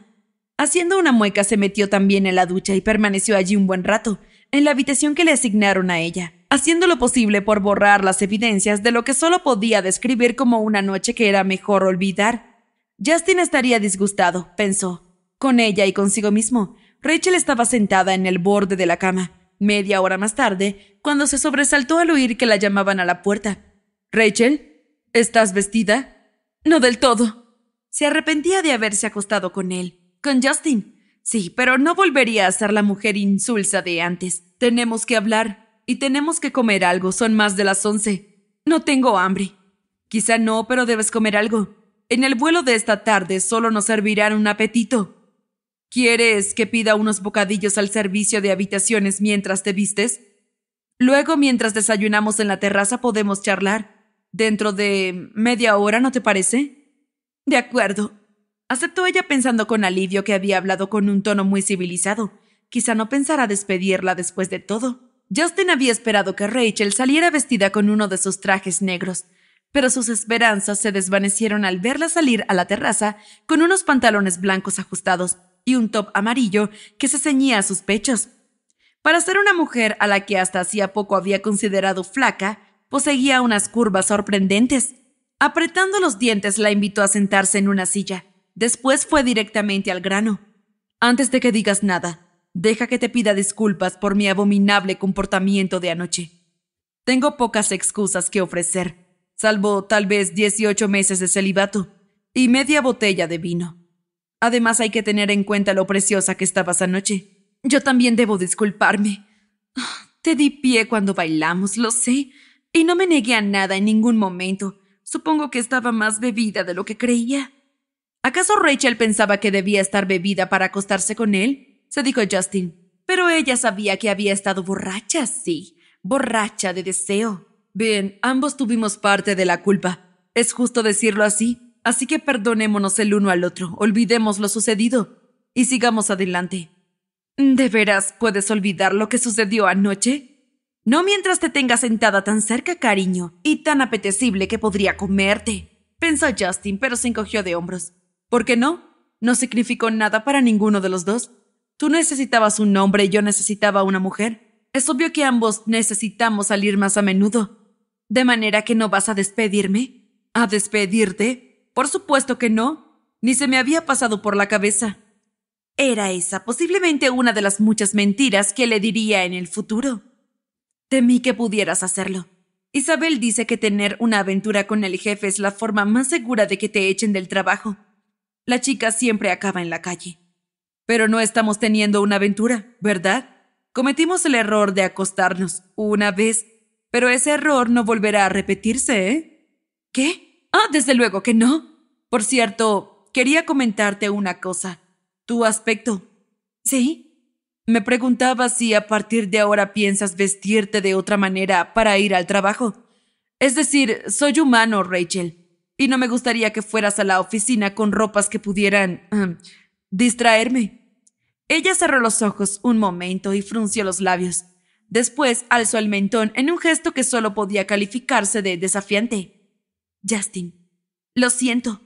Haciendo una mueca se metió también en la ducha y permaneció allí un buen rato, en la habitación que le asignaron a ella, haciendo lo posible por borrar las evidencias de lo que solo podía describir como una noche que era mejor olvidar. Justin estaría disgustado, pensó, con ella y consigo mismo. Rachel estaba sentada en el borde de la cama, media hora más tarde, cuando se sobresaltó al oír que la llamaban a la puerta. Rachel, ¿estás vestida? No del todo. Se arrepentía de haberse acostado con él, con Justin. Sí, pero no volvería a ser la mujer insulsa de antes. Tenemos que hablar y tenemos que comer algo. Son más de las once. No tengo hambre. Quizá no, pero debes comer algo. En el vuelo de esta tarde solo nos servirán un apetito. ¿Quieres que pida unos bocadillos al servicio de habitaciones mientras te vistes? Luego, mientras desayunamos en la terraza, podemos charlar. Dentro de media hora, ¿no te parece? De acuerdo. Aceptó ella pensando con alivio que había hablado con un tono muy civilizado. Quizá no pensara despedirla después de todo. Justin había esperado que Rachel saliera vestida con uno de sus trajes negros, pero sus esperanzas se desvanecieron al verla salir a la terraza con unos pantalones blancos ajustados y un top amarillo que se ceñía a sus pechos. Para ser una mujer a la que hasta hacía poco había considerado flaca, poseía unas curvas sorprendentes. Apretando los dientes la invitó a sentarse en una silla. Después fue directamente al grano. Antes de que digas nada, deja que te pida disculpas por mi abominable comportamiento de anoche. Tengo pocas excusas que ofrecer, salvo tal vez 18 meses de celibato y media botella de vino. Además hay que tener en cuenta lo preciosa que estabas anoche. Yo también debo disculparme. Ah, te di pie cuando bailamos, lo sé, y no me negué a nada en ningún momento. Supongo que estaba más bebida de lo que creía. ¿Acaso Rachel pensaba que debía estar bebida para acostarse con él? se dijo Justin. Pero ella sabía que había estado borracha, sí, borracha de deseo. Bien, ambos tuvimos parte de la culpa. Es justo decirlo así, Así que perdonémonos el uno al otro, olvidemos lo sucedido y sigamos adelante. ¿De veras puedes olvidar lo que sucedió anoche? No mientras te tengas sentada tan cerca, cariño, y tan apetecible que podría comerte, pensó Justin, pero se encogió de hombros. ¿Por qué no? No significó nada para ninguno de los dos. Tú necesitabas un hombre y yo necesitaba una mujer. Es obvio que ambos necesitamos salir más a menudo. ¿De manera que no vas a despedirme? ¿A despedirte? Por supuesto que no. Ni se me había pasado por la cabeza. Era esa posiblemente una de las muchas mentiras que le diría en el futuro. Temí que pudieras hacerlo. Isabel dice que tener una aventura con el jefe es la forma más segura de que te echen del trabajo. La chica siempre acaba en la calle. Pero no estamos teniendo una aventura, ¿verdad? Cometimos el error de acostarnos una vez, pero ese error no volverá a repetirse, ¿eh? ¿Qué? Ah, desde luego que no. Por cierto, quería comentarte una cosa. Tu aspecto. ¿Sí? Me preguntaba si a partir de ahora piensas vestirte de otra manera para ir al trabajo. Es decir, soy humano, Rachel, y no me gustaría que fueras a la oficina con ropas que pudieran em, distraerme. Ella cerró los ojos un momento y frunció los labios. Después alzó el mentón en un gesto que solo podía calificarse de desafiante. Justin, lo siento,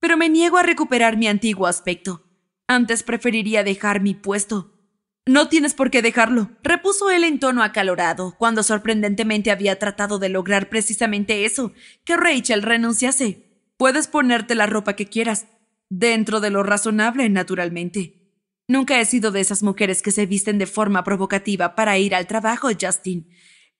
pero me niego a recuperar mi antiguo aspecto. Antes preferiría dejar mi puesto. No tienes por qué dejarlo, repuso él en tono acalorado, cuando sorprendentemente había tratado de lograr precisamente eso, que Rachel renunciase. Puedes ponerte la ropa que quieras, dentro de lo razonable, naturalmente. Nunca he sido de esas mujeres que se visten de forma provocativa para ir al trabajo, Justin.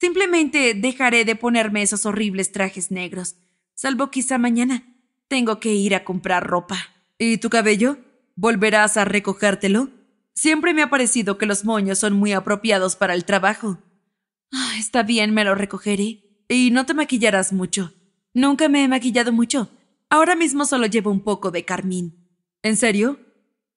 Simplemente dejaré de ponerme esos horribles trajes negros salvo quizá mañana. Tengo que ir a comprar ropa. ¿Y tu cabello? ¿Volverás a recogértelo? Siempre me ha parecido que los moños son muy apropiados para el trabajo. Ah, está bien, me lo recogeré. Y no te maquillarás mucho. Nunca me he maquillado mucho. Ahora mismo solo llevo un poco de carmín. ¿En serio?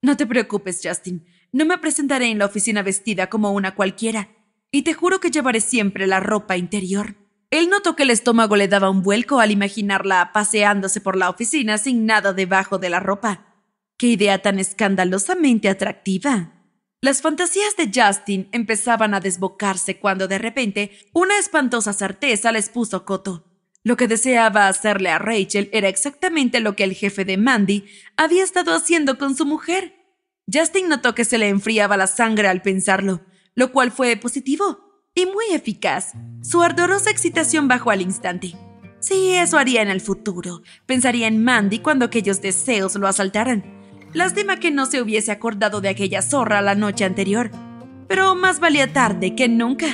No te preocupes, Justin. No me presentaré en la oficina vestida como una cualquiera. Y te juro que llevaré siempre la ropa interior. Él notó que el estómago le daba un vuelco al imaginarla paseándose por la oficina sin nada debajo de la ropa. ¡Qué idea tan escandalosamente atractiva! Las fantasías de Justin empezaban a desbocarse cuando de repente una espantosa certeza les puso coto. Lo que deseaba hacerle a Rachel era exactamente lo que el jefe de Mandy había estado haciendo con su mujer. Justin notó que se le enfriaba la sangre al pensarlo, lo cual fue positivo y muy eficaz. Su ardorosa excitación bajó al instante. Sí, eso haría en el futuro. Pensaría en Mandy cuando aquellos deseos lo asaltaran. Lástima que no se hubiese acordado de aquella zorra la noche anterior. Pero más valía tarde que nunca.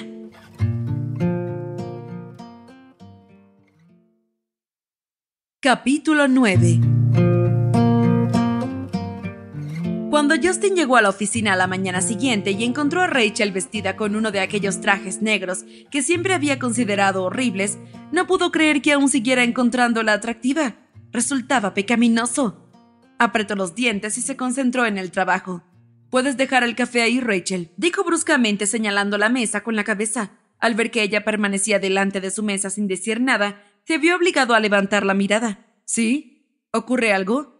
Capítulo 9 Cuando Justin llegó a la oficina a la mañana siguiente y encontró a Rachel vestida con uno de aquellos trajes negros que siempre había considerado horribles, no pudo creer que aún siguiera encontrándola atractiva. Resultaba pecaminoso. Apretó los dientes y se concentró en el trabajo. Puedes dejar el café ahí, Rachel, dijo bruscamente señalando la mesa con la cabeza. Al ver que ella permanecía delante de su mesa sin decir nada, se vio obligado a levantar la mirada. ¿Sí? ¿Ocurre algo?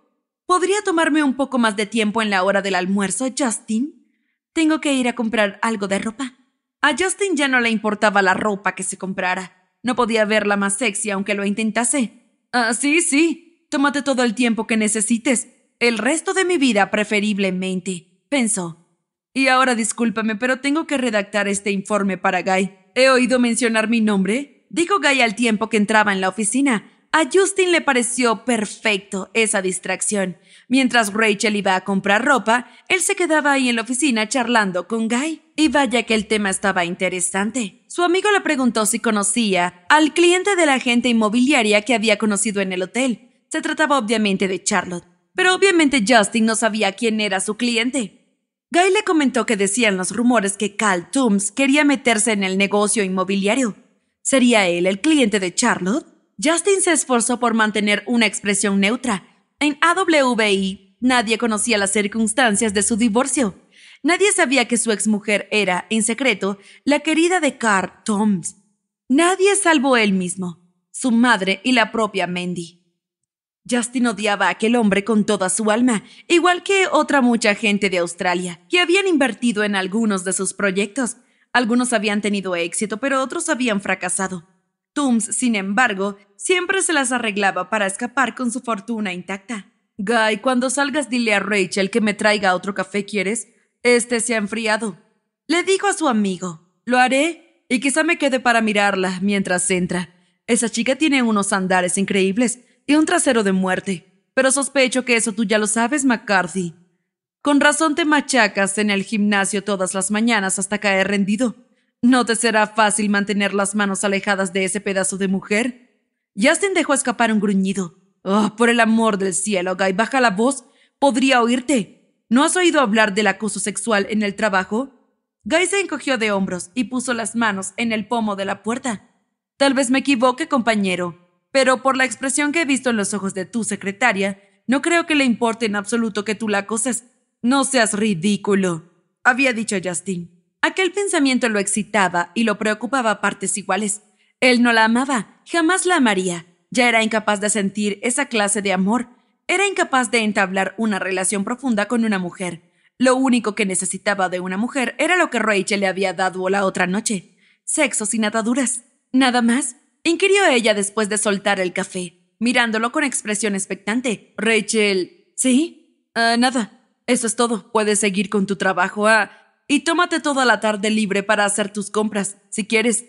¿Podría tomarme un poco más de tiempo en la hora del almuerzo, Justin? Tengo que ir a comprar algo de ropa. A Justin ya no le importaba la ropa que se comprara. No podía verla más sexy aunque lo intentase. Ah, sí, sí. Tómate todo el tiempo que necesites. El resto de mi vida, preferiblemente, pensó. Y ahora discúlpame, pero tengo que redactar este informe para Guy. He oído mencionar mi nombre, dijo Guy al tiempo que entraba en la oficina, a Justin le pareció perfecto esa distracción. Mientras Rachel iba a comprar ropa, él se quedaba ahí en la oficina charlando con Guy. Y vaya que el tema estaba interesante. Su amigo le preguntó si conocía al cliente de la agente inmobiliaria que había conocido en el hotel. Se trataba obviamente de Charlotte, pero obviamente Justin no sabía quién era su cliente. Guy le comentó que decían los rumores que Cal Toombs quería meterse en el negocio inmobiliario. ¿Sería él el cliente de Charlotte? Justin se esforzó por mantener una expresión neutra. En AWI nadie conocía las circunstancias de su divorcio. Nadie sabía que su exmujer era, en secreto, la querida de Carl Toms. Nadie salvo él mismo, su madre y la propia Mandy. Justin odiaba a aquel hombre con toda su alma, igual que otra mucha gente de Australia, que habían invertido en algunos de sus proyectos. Algunos habían tenido éxito, pero otros habían fracasado sin embargo, siempre se las arreglaba para escapar con su fortuna intacta. Guy, cuando salgas dile a Rachel que me traiga otro café, ¿quieres? Este se ha enfriado. Le digo a su amigo, lo haré y quizá me quede para mirarla mientras entra. Esa chica tiene unos andares increíbles y un trasero de muerte, pero sospecho que eso tú ya lo sabes, McCarthy. Con razón te machacas en el gimnasio todas las mañanas hasta caer rendido. ¿No te será fácil mantener las manos alejadas de ese pedazo de mujer? Justin dejó escapar un gruñido. Oh, por el amor del cielo, Guy, baja la voz. Podría oírte. ¿No has oído hablar del acoso sexual en el trabajo? Guy se encogió de hombros y puso las manos en el pomo de la puerta. Tal vez me equivoque, compañero, pero por la expresión que he visto en los ojos de tu secretaria, no creo que le importe en absoluto que tú la acoses. No seas ridículo, había dicho Justin. Aquel pensamiento lo excitaba y lo preocupaba a partes iguales. Él no la amaba, jamás la amaría. Ya era incapaz de sentir esa clase de amor. Era incapaz de entablar una relación profunda con una mujer. Lo único que necesitaba de una mujer era lo que Rachel le había dado la otra noche. Sexo sin ataduras. ¿Nada más? inquirió ella después de soltar el café, mirándolo con expresión expectante. Rachel. ¿Sí? ah nada. Eso es todo. Puedes seguir con tu trabajo. Ah, y tómate toda la tarde libre para hacer tus compras, si quieres.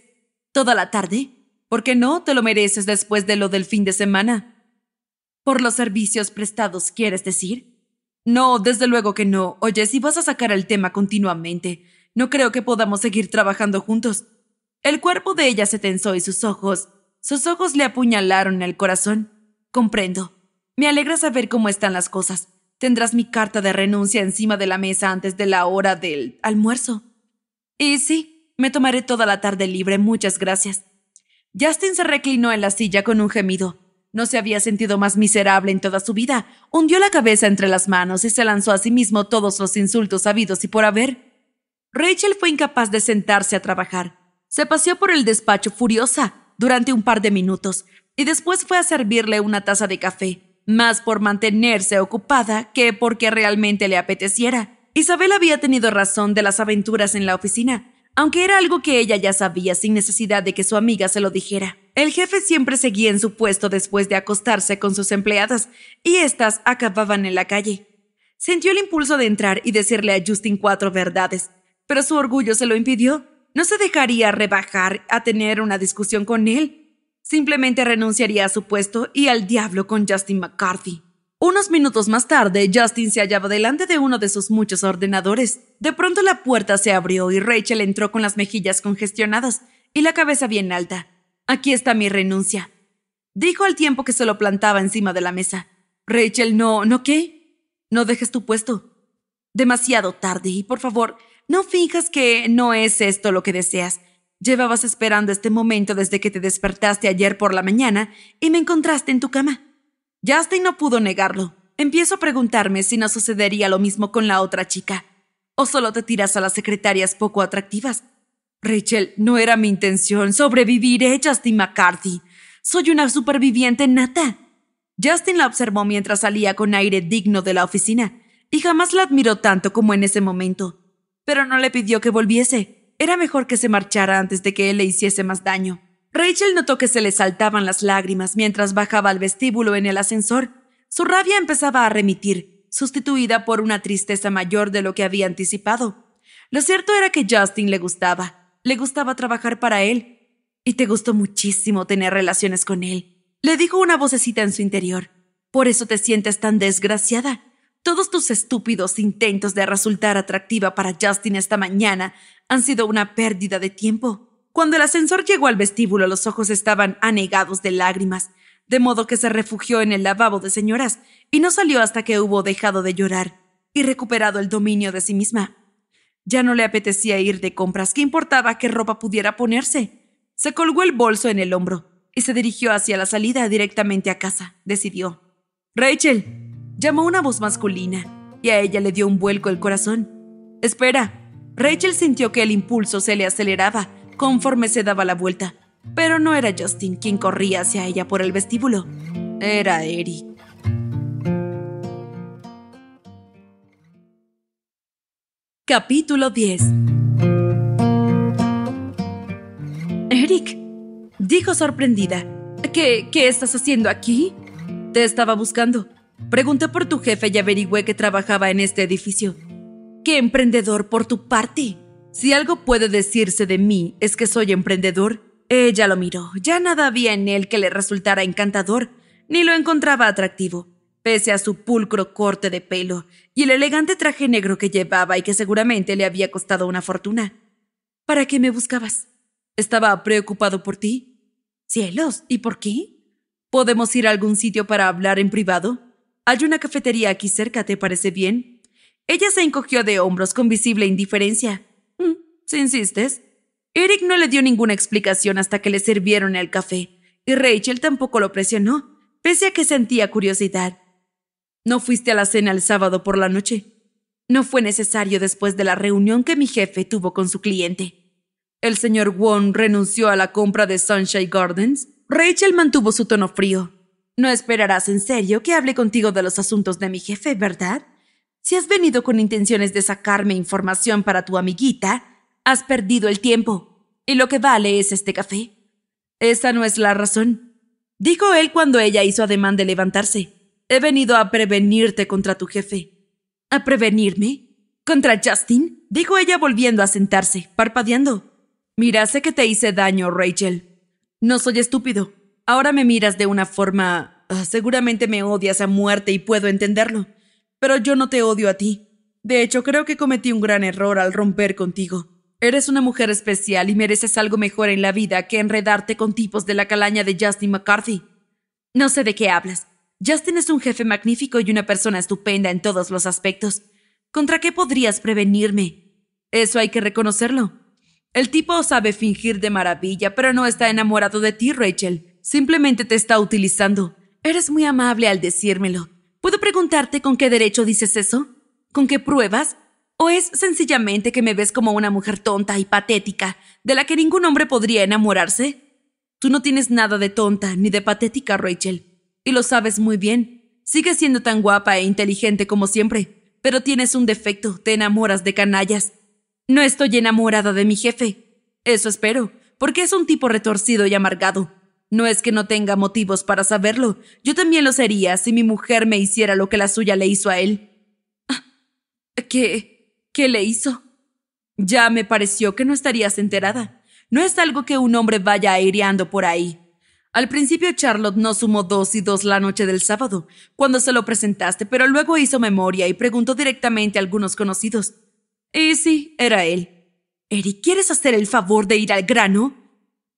¿Toda la tarde? ¿Por qué no te lo mereces después de lo del fin de semana. ¿Por los servicios prestados, quieres decir? No, desde luego que no. Oye, si vas a sacar el tema continuamente, no creo que podamos seguir trabajando juntos. El cuerpo de ella se tensó y sus ojos, sus ojos le apuñalaron el corazón. Comprendo. Me alegra saber cómo están las cosas. Tendrás mi carta de renuncia encima de la mesa antes de la hora del almuerzo. Y sí, me tomaré toda la tarde libre, muchas gracias. Justin se reclinó en la silla con un gemido. No se había sentido más miserable en toda su vida. Hundió la cabeza entre las manos y se lanzó a sí mismo todos los insultos habidos y por haber. Rachel fue incapaz de sentarse a trabajar. Se paseó por el despacho furiosa durante un par de minutos y después fue a servirle una taza de café más por mantenerse ocupada que porque realmente le apeteciera. Isabel había tenido razón de las aventuras en la oficina, aunque era algo que ella ya sabía sin necesidad de que su amiga se lo dijera. El jefe siempre seguía en su puesto después de acostarse con sus empleadas, y éstas acababan en la calle. Sintió el impulso de entrar y decirle a Justin cuatro verdades, pero su orgullo se lo impidió. No se dejaría rebajar a tener una discusión con él, Simplemente renunciaría a su puesto y al diablo con Justin McCarthy. Unos minutos más tarde, Justin se hallaba delante de uno de sus muchos ordenadores. De pronto la puerta se abrió y Rachel entró con las mejillas congestionadas y la cabeza bien alta. Aquí está mi renuncia. Dijo al tiempo que se lo plantaba encima de la mesa. Rachel, no, ¿no qué? No dejes tu puesto. Demasiado tarde y por favor, no fijas que no es esto lo que deseas. Llevabas esperando este momento desde que te despertaste ayer por la mañana y me encontraste en tu cama. Justin no pudo negarlo. Empiezo a preguntarme si no sucedería lo mismo con la otra chica. O solo te tiras a las secretarias poco atractivas. Rachel, no era mi intención. Sobreviviré, ¿eh, Justin McCarthy. Soy una superviviente nata. Justin la observó mientras salía con aire digno de la oficina, y jamás la admiró tanto como en ese momento. Pero no le pidió que volviese. Era mejor que se marchara antes de que él le hiciese más daño. Rachel notó que se le saltaban las lágrimas mientras bajaba al vestíbulo en el ascensor. Su rabia empezaba a remitir, sustituida por una tristeza mayor de lo que había anticipado. Lo cierto era que Justin le gustaba. Le gustaba trabajar para él. Y te gustó muchísimo tener relaciones con él. Le dijo una vocecita en su interior. Por eso te sientes tan desgraciada. Todos tus estúpidos intentos de resultar atractiva para Justin esta mañana han sido una pérdida de tiempo. Cuando el ascensor llegó al vestíbulo, los ojos estaban anegados de lágrimas, de modo que se refugió en el lavabo de señoras y no salió hasta que hubo dejado de llorar y recuperado el dominio de sí misma. Ya no le apetecía ir de compras, ¿qué importaba qué ropa pudiera ponerse? Se colgó el bolso en el hombro y se dirigió hacia la salida directamente a casa, decidió. Rachel, llamó una voz masculina y a ella le dio un vuelco el corazón. Espera, Rachel sintió que el impulso se le aceleraba conforme se daba la vuelta, pero no era Justin quien corría hacia ella por el vestíbulo, era Eric. Capítulo 10 Eric, dijo sorprendida, ¿qué, ¿qué estás haciendo aquí? Te estaba buscando. Pregunté por tu jefe y averigüé que trabajaba en este edificio emprendedor por tu parte. Si algo puede decirse de mí es que soy emprendedor. Ella lo miró. Ya nada había en él que le resultara encantador, ni lo encontraba atractivo, pese a su pulcro corte de pelo y el elegante traje negro que llevaba y que seguramente le había costado una fortuna. ¿Para qué me buscabas? ¿Estaba preocupado por ti? Cielos, ¿y por qué? ¿Podemos ir a algún sitio para hablar en privado? Hay una cafetería aquí cerca, ¿te parece bien? Ella se encogió de hombros con visible indiferencia. Mm, si insistes. Eric no le dio ninguna explicación hasta que le sirvieron el café, y Rachel tampoco lo presionó, pese a que sentía curiosidad. No fuiste a la cena el sábado por la noche. No fue necesario después de la reunión que mi jefe tuvo con su cliente. El señor Wong renunció a la compra de Sunshine Gardens. Rachel mantuvo su tono frío. No esperarás en serio que hable contigo de los asuntos de mi jefe, ¿verdad? Si has venido con intenciones de sacarme información para tu amiguita, has perdido el tiempo. Y lo que vale es este café. Esa no es la razón, dijo él cuando ella hizo ademán de levantarse. He venido a prevenirte contra tu jefe. ¿A prevenirme? ¿Contra Justin? dijo ella volviendo a sentarse, parpadeando. Mira, sé que te hice daño, Rachel. No soy estúpido. Ahora me miras de una forma... Ah, seguramente me odias a muerte y puedo entenderlo pero yo no te odio a ti. De hecho, creo que cometí un gran error al romper contigo. Eres una mujer especial y mereces algo mejor en la vida que enredarte con tipos de la calaña de Justin McCarthy. No sé de qué hablas. Justin es un jefe magnífico y una persona estupenda en todos los aspectos. ¿Contra qué podrías prevenirme? Eso hay que reconocerlo. El tipo sabe fingir de maravilla, pero no está enamorado de ti, Rachel. Simplemente te está utilizando. Eres muy amable al decírmelo, ¿Puedo preguntarte con qué derecho dices eso? ¿Con qué pruebas? ¿O es sencillamente que me ves como una mujer tonta y patética, de la que ningún hombre podría enamorarse? Tú no tienes nada de tonta ni de patética, Rachel, y lo sabes muy bien. Sigues siendo tan guapa e inteligente como siempre, pero tienes un defecto, te enamoras de canallas. No estoy enamorada de mi jefe. Eso espero, porque es un tipo retorcido y amargado, no es que no tenga motivos para saberlo. Yo también lo sería si mi mujer me hiciera lo que la suya le hizo a él. Ah, ¿Qué? ¿Qué le hizo? Ya me pareció que no estarías enterada. No es algo que un hombre vaya aireando por ahí. Al principio Charlotte no sumó dos y dos la noche del sábado, cuando se lo presentaste, pero luego hizo memoria y preguntó directamente a algunos conocidos. Y sí, era él. Eri, ¿quieres hacer el favor de ir al grano?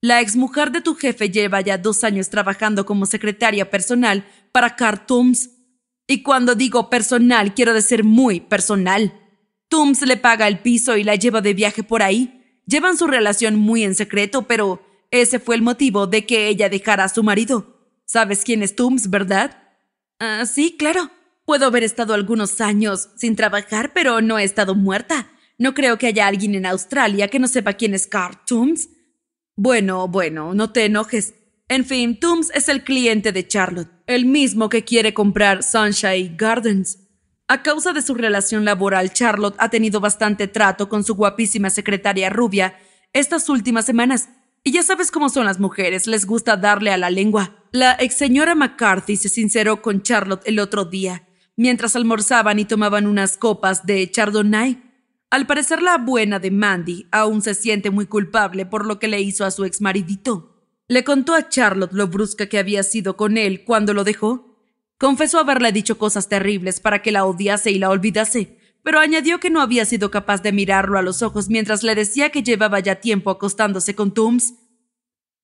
La exmujer de tu jefe lleva ya dos años trabajando como secretaria personal para Carl Y cuando digo personal, quiero decir muy personal. Tooms le paga el piso y la lleva de viaje por ahí. Llevan su relación muy en secreto, pero ese fue el motivo de que ella dejara a su marido. ¿Sabes quién es Tooms, verdad? Ah, sí, claro. Puedo haber estado algunos años sin trabajar, pero no he estado muerta. No creo que haya alguien en Australia que no sepa quién es Carl bueno, bueno, no te enojes. En fin, Tooms es el cliente de Charlotte, el mismo que quiere comprar Sunshine Gardens. A causa de su relación laboral, Charlotte ha tenido bastante trato con su guapísima secretaria rubia estas últimas semanas. Y ya sabes cómo son las mujeres, les gusta darle a la lengua. La ex señora McCarthy se sinceró con Charlotte el otro día, mientras almorzaban y tomaban unas copas de Chardonnay. Al parecer la buena de Mandy aún se siente muy culpable por lo que le hizo a su maridito. Le contó a Charlotte lo brusca que había sido con él cuando lo dejó. Confesó haberle dicho cosas terribles para que la odiase y la olvidase, pero añadió que no había sido capaz de mirarlo a los ojos mientras le decía que llevaba ya tiempo acostándose con Tooms.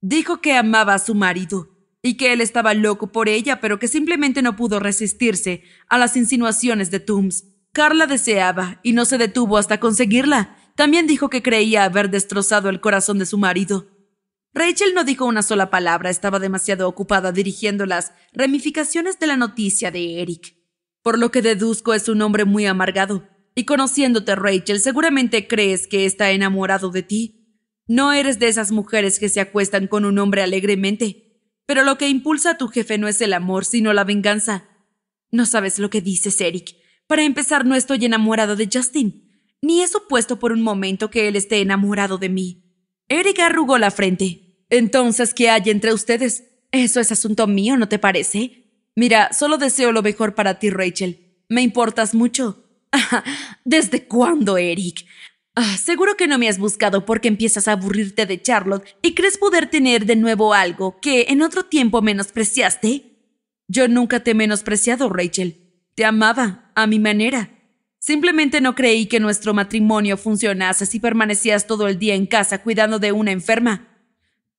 Dijo que amaba a su marido y que él estaba loco por ella, pero que simplemente no pudo resistirse a las insinuaciones de Tooms. Carla deseaba y no se detuvo hasta conseguirla. También dijo que creía haber destrozado el corazón de su marido. Rachel no dijo una sola palabra, estaba demasiado ocupada dirigiendo las ramificaciones de la noticia de Eric. Por lo que deduzco es un hombre muy amargado. Y conociéndote, Rachel, seguramente crees que está enamorado de ti. No eres de esas mujeres que se acuestan con un hombre alegremente. Pero lo que impulsa a tu jefe no es el amor, sino la venganza. No sabes lo que dices, Eric. Para empezar, no estoy enamorado de Justin, ni he supuesto por un momento que él esté enamorado de mí. Eric arrugó la frente. Entonces, ¿qué hay entre ustedes? Eso es asunto mío, ¿no te parece? Mira, solo deseo lo mejor para ti, Rachel. Me importas mucho. ¿Desde cuándo, Eric? Ah, seguro que no me has buscado porque empiezas a aburrirte de Charlotte y crees poder tener de nuevo algo que en otro tiempo menospreciaste. Yo nunca te he menospreciado, Rachel. Te amaba, a mi manera. Simplemente no creí que nuestro matrimonio funcionase si permanecías todo el día en casa cuidando de una enferma.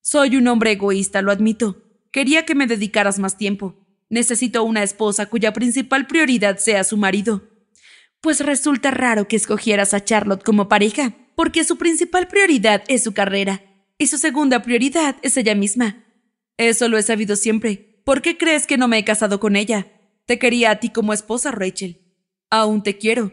Soy un hombre egoísta, lo admito. Quería que me dedicaras más tiempo. Necesito una esposa cuya principal prioridad sea su marido. Pues resulta raro que escogieras a Charlotte como pareja, porque su principal prioridad es su carrera, y su segunda prioridad es ella misma. Eso lo he sabido siempre. ¿Por qué crees que no me he casado con ella? Te quería a ti como esposa, Rachel. Aún te quiero.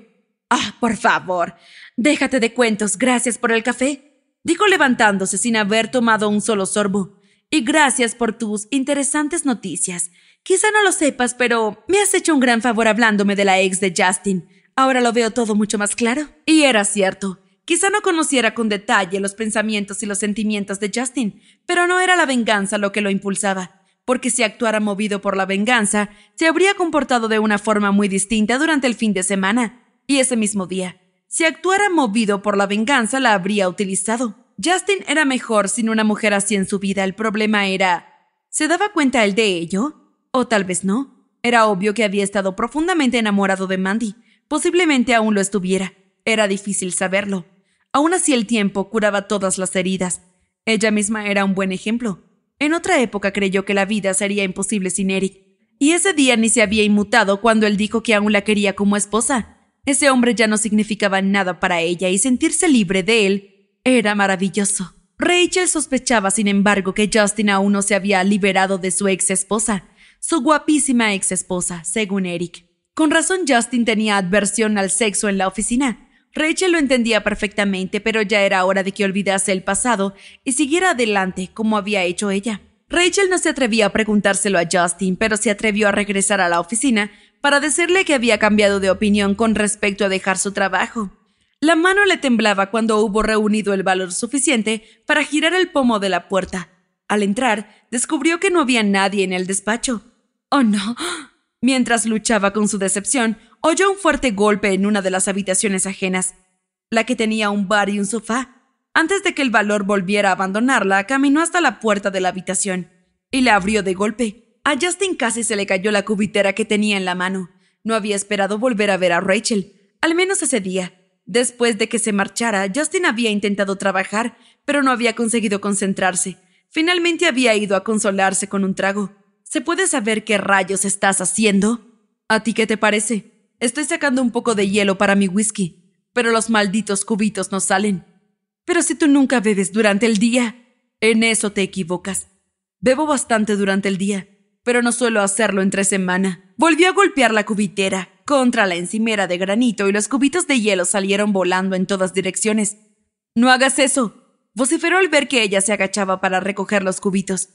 Ah, por favor. Déjate de cuentos. Gracias por el café. Dijo levantándose sin haber tomado un solo sorbo. Y gracias por tus interesantes noticias. Quizá no lo sepas, pero me has hecho un gran favor hablándome de la ex de Justin. Ahora lo veo todo mucho más claro. Y era cierto. Quizá no conociera con detalle los pensamientos y los sentimientos de Justin, pero no era la venganza lo que lo impulsaba porque si actuara movido por la venganza, se habría comportado de una forma muy distinta durante el fin de semana y ese mismo día. Si actuara movido por la venganza, la habría utilizado. Justin era mejor sin una mujer así en su vida. El problema era... ¿Se daba cuenta él de ello? O tal vez no. Era obvio que había estado profundamente enamorado de Mandy. Posiblemente aún lo estuviera. Era difícil saberlo. Aún así el tiempo curaba todas las heridas. Ella misma era un buen ejemplo. En otra época creyó que la vida sería imposible sin Eric, y ese día ni se había inmutado cuando él dijo que aún la quería como esposa. Ese hombre ya no significaba nada para ella y sentirse libre de él era maravilloso. Rachel sospechaba, sin embargo, que Justin aún no se había liberado de su ex esposa, su guapísima ex esposa, según Eric. Con razón, Justin tenía adversión al sexo en la oficina. Rachel lo entendía perfectamente, pero ya era hora de que olvidase el pasado y siguiera adelante como había hecho ella. Rachel no se atrevía a preguntárselo a Justin, pero se atrevió a regresar a la oficina para decirle que había cambiado de opinión con respecto a dejar su trabajo. La mano le temblaba cuando hubo reunido el valor suficiente para girar el pomo de la puerta. Al entrar, descubrió que no había nadie en el despacho. ¡Oh, no! Mientras luchaba con su decepción, oyó un fuerte golpe en una de las habitaciones ajenas, la que tenía un bar y un sofá. Antes de que el valor volviera a abandonarla, caminó hasta la puerta de la habitación y la abrió de golpe. A Justin casi se le cayó la cubitera que tenía en la mano. No había esperado volver a ver a Rachel, al menos ese día. Después de que se marchara, Justin había intentado trabajar, pero no había conseguido concentrarse. Finalmente había ido a consolarse con un trago. ¿Se puede saber qué rayos estás haciendo? ¿A ti qué te parece? Estoy sacando un poco de hielo para mi whisky, pero los malditos cubitos no salen. Pero si tú nunca bebes durante el día, en eso te equivocas. Bebo bastante durante el día, pero no suelo hacerlo entre semana. Volvió a golpear la cubitera contra la encimera de granito y los cubitos de hielo salieron volando en todas direcciones. No hagas eso, vociferó al ver que ella se agachaba para recoger los cubitos.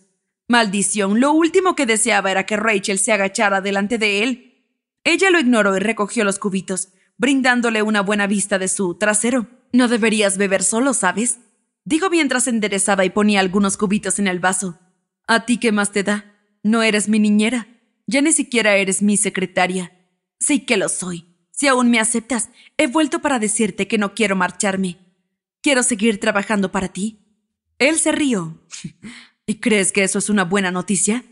Maldición, lo último que deseaba era que Rachel se agachara delante de él. Ella lo ignoró y recogió los cubitos, brindándole una buena vista de su trasero. No deberías beber solo, ¿sabes? Dijo mientras enderezaba y ponía algunos cubitos en el vaso. ¿A ti qué más te da? No eres mi niñera. Ya ni siquiera eres mi secretaria. Sí que lo soy. Si aún me aceptas, he vuelto para decirte que no quiero marcharme. Quiero seguir trabajando para ti. Él se rió. ¿Y crees que eso es una buena noticia?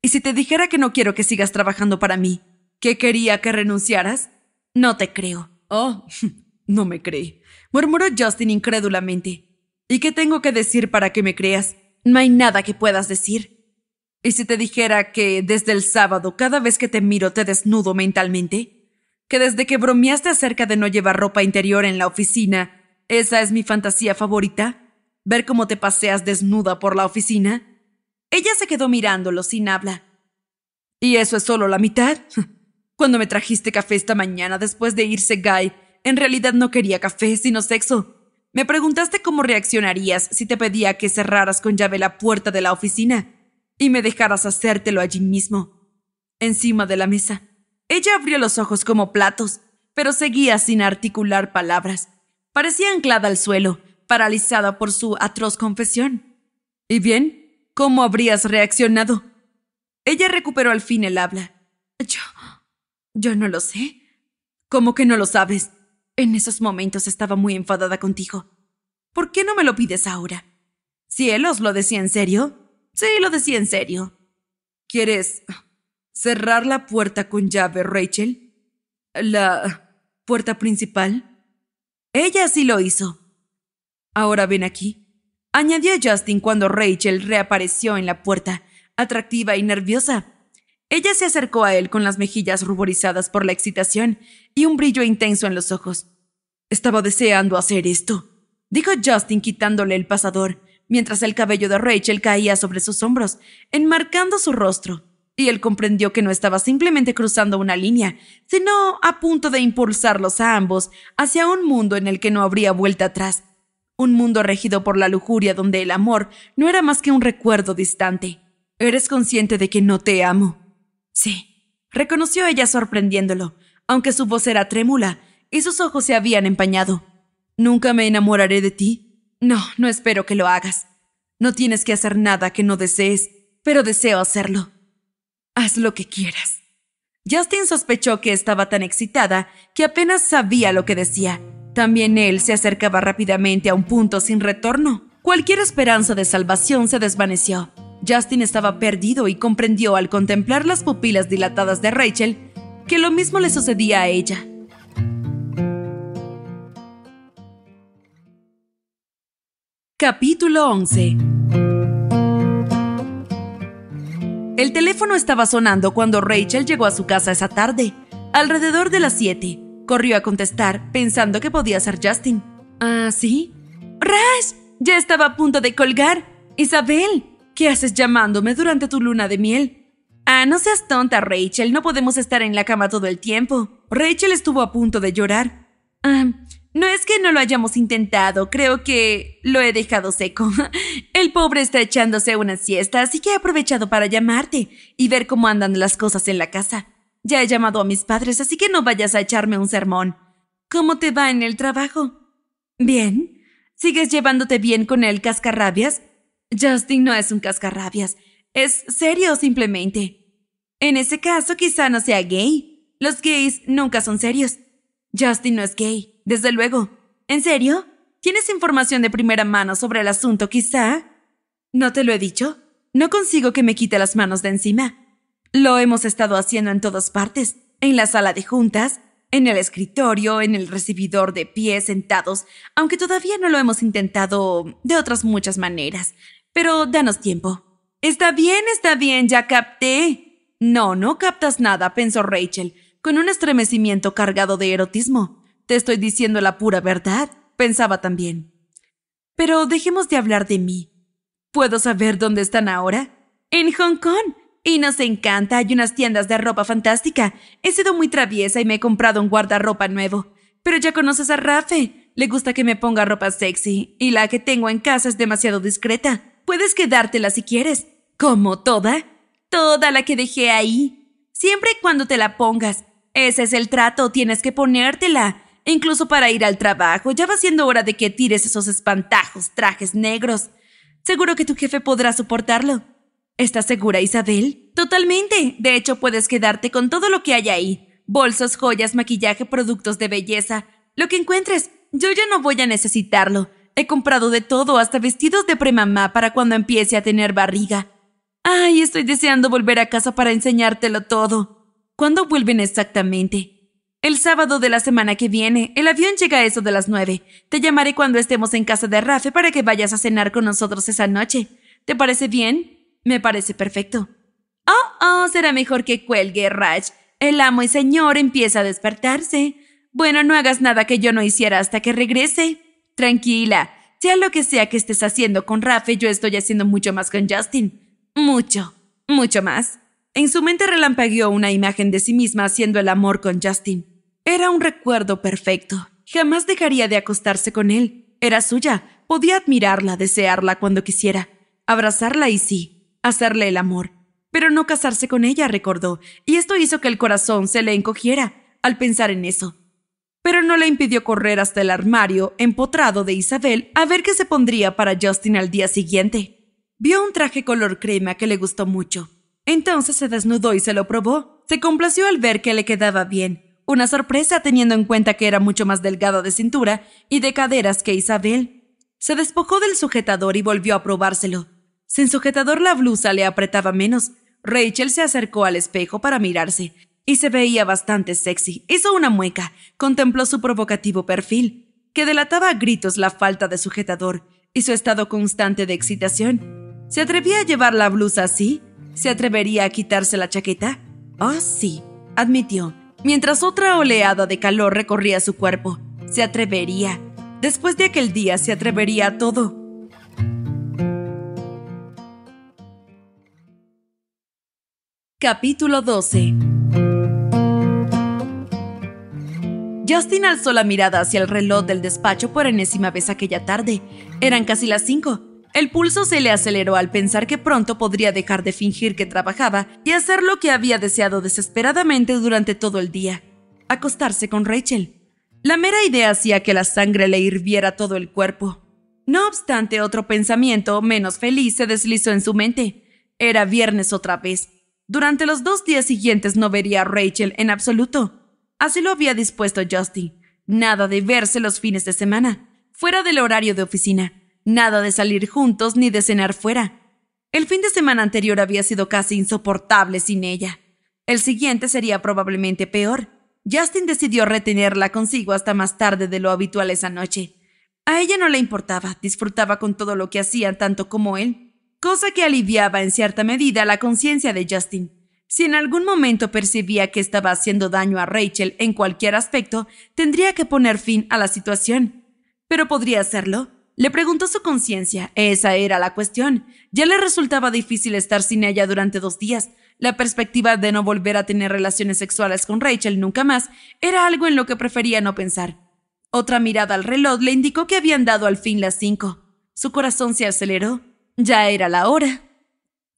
¿Y si te dijera que no quiero que sigas trabajando para mí? ¿Que quería que renunciaras? No te creo. Oh, no me creí. Murmuró Justin incrédulamente. ¿Y qué tengo que decir para que me creas? No hay nada que puedas decir. ¿Y si te dijera que desde el sábado cada vez que te miro te desnudo mentalmente? ¿Que desde que bromeaste acerca de no llevar ropa interior en la oficina, esa es mi fantasía favorita? ver cómo te paseas desnuda por la oficina? Ella se quedó mirándolo sin habla. ¿Y eso es solo la mitad? Cuando me trajiste café esta mañana después de irse Guy, en realidad no quería café, sino sexo. Me preguntaste cómo reaccionarías si te pedía que cerraras con llave la puerta de la oficina y me dejaras hacértelo allí mismo, encima de la mesa. Ella abrió los ojos como platos, pero seguía sin articular palabras. Parecía anclada al suelo, paralizada por su atroz confesión. ¿Y bien? ¿Cómo habrías reaccionado? Ella recuperó al fin el habla. Yo. Yo no lo sé. ¿Cómo que no lo sabes? En esos momentos estaba muy enfadada contigo. ¿Por qué no me lo pides ahora? Cielos, ¿lo decía en serio? Sí, lo decía en serio. ¿Quieres cerrar la puerta con llave, Rachel? ¿La puerta principal? Ella sí lo hizo. Ahora ven aquí. Añadió Justin cuando Rachel reapareció en la puerta, atractiva y nerviosa. Ella se acercó a él con las mejillas ruborizadas por la excitación y un brillo intenso en los ojos. Estaba deseando hacer esto, dijo Justin quitándole el pasador, mientras el cabello de Rachel caía sobre sus hombros, enmarcando su rostro, y él comprendió que no estaba simplemente cruzando una línea, sino a punto de impulsarlos a ambos hacia un mundo en el que no habría vuelta atrás un mundo regido por la lujuria donde el amor no era más que un recuerdo distante. Eres consciente de que no te amo. Sí, reconoció ella sorprendiéndolo, aunque su voz era trémula y sus ojos se habían empañado. ¿Nunca me enamoraré de ti? No, no espero que lo hagas. No tienes que hacer nada que no desees, pero deseo hacerlo. Haz lo que quieras. Justin sospechó que estaba tan excitada que apenas sabía lo que decía. También él se acercaba rápidamente a un punto sin retorno. Cualquier esperanza de salvación se desvaneció. Justin estaba perdido y comprendió al contemplar las pupilas dilatadas de Rachel que lo mismo le sucedía a ella. Capítulo 11 El teléfono estaba sonando cuando Rachel llegó a su casa esa tarde, alrededor de las 7. Corrió a contestar, pensando que podía ser Justin. ¿Ah, sí? ¡Rash! Ya estaba a punto de colgar. Isabel, ¿qué haces llamándome durante tu luna de miel? Ah, no seas tonta, Rachel. No podemos estar en la cama todo el tiempo. Rachel estuvo a punto de llorar. Ah, no es que no lo hayamos intentado, creo que lo he dejado seco. El pobre está echándose una siesta, así que he aprovechado para llamarte y ver cómo andan las cosas en la casa. Ya he llamado a mis padres, así que no vayas a echarme un sermón. ¿Cómo te va en el trabajo? Bien. ¿Sigues llevándote bien con él, cascarrabias? Justin no es un cascarrabias. Es serio simplemente. En ese caso quizá no sea gay. Los gays nunca son serios. Justin no es gay, desde luego. ¿En serio? ¿Tienes información de primera mano sobre el asunto quizá? ¿No te lo he dicho? No consigo que me quite las manos de encima. Lo hemos estado haciendo en todas partes, en la sala de juntas, en el escritorio, en el recibidor de pie, sentados, aunque todavía no lo hemos intentado de otras muchas maneras. Pero danos tiempo. Está bien, está bien, ya capté. No, no captas nada, pensó Rachel, con un estremecimiento cargado de erotismo. Te estoy diciendo la pura verdad, pensaba también. Pero dejemos de hablar de mí. ¿Puedo saber dónde están ahora? En Hong Kong. Y nos encanta, hay unas tiendas de ropa fantástica. He sido muy traviesa y me he comprado un guardarropa nuevo. Pero ya conoces a Rafe. Le gusta que me ponga ropa sexy, y la que tengo en casa es demasiado discreta. Puedes quedártela si quieres. ¿Como toda? Toda la que dejé ahí. Siempre y cuando te la pongas. Ese es el trato, tienes que ponértela. Incluso para ir al trabajo, ya va siendo hora de que tires esos espantajos trajes negros. Seguro que tu jefe podrá soportarlo. ¿Estás segura, Isabel? Totalmente. De hecho, puedes quedarte con todo lo que hay ahí. Bolsos, joyas, maquillaje, productos de belleza. Lo que encuentres. Yo ya no voy a necesitarlo. He comprado de todo, hasta vestidos de premamá para cuando empiece a tener barriga. Ay, estoy deseando volver a casa para enseñártelo todo. ¿Cuándo vuelven exactamente? El sábado de la semana que viene. El avión llega a eso de las nueve. Te llamaré cuando estemos en casa de Rafe para que vayas a cenar con nosotros esa noche. ¿Te parece bien? Me parece perfecto. Oh, oh, será mejor que cuelgue, Raj. El amo y señor empieza a despertarse. Bueno, no hagas nada que yo no hiciera hasta que regrese. Tranquila, sea lo que sea que estés haciendo con Rafe, yo estoy haciendo mucho más con Justin. Mucho, mucho más. En su mente relampagueó una imagen de sí misma haciendo el amor con Justin. Era un recuerdo perfecto. Jamás dejaría de acostarse con él. Era suya. Podía admirarla, desearla cuando quisiera. Abrazarla y sí, hacerle el amor, pero no casarse con ella, recordó, y esto hizo que el corazón se le encogiera al pensar en eso. Pero no le impidió correr hasta el armario empotrado de Isabel a ver qué se pondría para Justin al día siguiente. Vio un traje color crema que le gustó mucho. Entonces se desnudó y se lo probó. Se complació al ver que le quedaba bien, una sorpresa teniendo en cuenta que era mucho más delgado de cintura y de caderas que Isabel. Se despojó del sujetador y volvió a probárselo. Sin sujetador la blusa le apretaba menos. Rachel se acercó al espejo para mirarse y se veía bastante sexy. Hizo una mueca, contempló su provocativo perfil, que delataba a gritos la falta de sujetador y su estado constante de excitación. ¿Se atrevía a llevar la blusa así? ¿Se atrevería a quitarse la chaqueta? Oh, sí, admitió, mientras otra oleada de calor recorría su cuerpo. Se atrevería. Después de aquel día se atrevería a todo. Capítulo 12 Justin alzó la mirada hacia el reloj del despacho por enésima vez aquella tarde. Eran casi las 5. El pulso se le aceleró al pensar que pronto podría dejar de fingir que trabajaba y hacer lo que había deseado desesperadamente durante todo el día, acostarse con Rachel. La mera idea hacía que la sangre le hirviera todo el cuerpo. No obstante, otro pensamiento menos feliz se deslizó en su mente. Era viernes otra vez, durante los dos días siguientes no vería a Rachel en absoluto. Así lo había dispuesto Justin. Nada de verse los fines de semana, fuera del horario de oficina. Nada de salir juntos ni de cenar fuera. El fin de semana anterior había sido casi insoportable sin ella. El siguiente sería probablemente peor. Justin decidió retenerla consigo hasta más tarde de lo habitual esa noche. A ella no le importaba, disfrutaba con todo lo que hacían tanto como él cosa que aliviaba en cierta medida la conciencia de Justin. Si en algún momento percibía que estaba haciendo daño a Rachel en cualquier aspecto, tendría que poner fin a la situación. ¿Pero podría hacerlo? Le preguntó su conciencia, esa era la cuestión. Ya le resultaba difícil estar sin ella durante dos días. La perspectiva de no volver a tener relaciones sexuales con Rachel nunca más era algo en lo que prefería no pensar. Otra mirada al reloj le indicó que habían dado al fin las cinco. Su corazón se aceleró. Ya era la hora.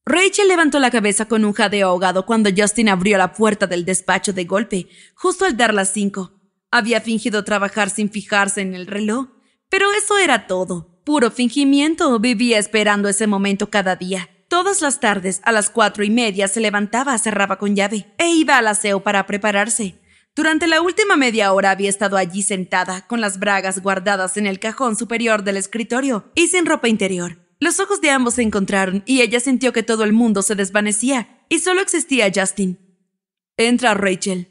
Rachel levantó la cabeza con un jadeo ahogado cuando Justin abrió la puerta del despacho de golpe, justo al dar las cinco. Había fingido trabajar sin fijarse en el reloj, pero eso era todo. Puro fingimiento, vivía esperando ese momento cada día. Todas las tardes, a las cuatro y media, se levantaba, cerraba con llave e iba al aseo para prepararse. Durante la última media hora había estado allí sentada, con las bragas guardadas en el cajón superior del escritorio y sin ropa interior. Los ojos de ambos se encontraron y ella sintió que todo el mundo se desvanecía y solo existía Justin. Entra, Rachel,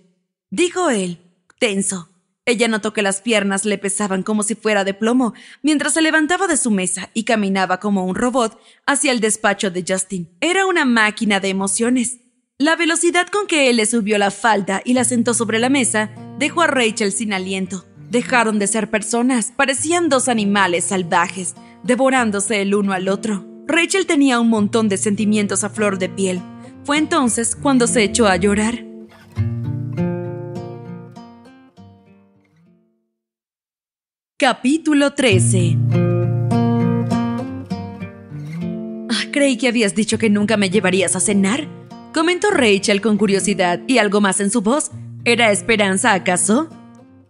dijo él, tenso. Ella notó que las piernas le pesaban como si fuera de plomo mientras se levantaba de su mesa y caminaba como un robot hacia el despacho de Justin. Era una máquina de emociones. La velocidad con que él le subió la falda y la sentó sobre la mesa dejó a Rachel sin aliento. Dejaron de ser personas, parecían dos animales salvajes, devorándose el uno al otro. Rachel tenía un montón de sentimientos a flor de piel. Fue entonces cuando se echó a llorar. Capítulo 13 ah, Creí que habías dicho que nunca me llevarías a cenar, comentó Rachel con curiosidad y algo más en su voz. ¿Era esperanza acaso?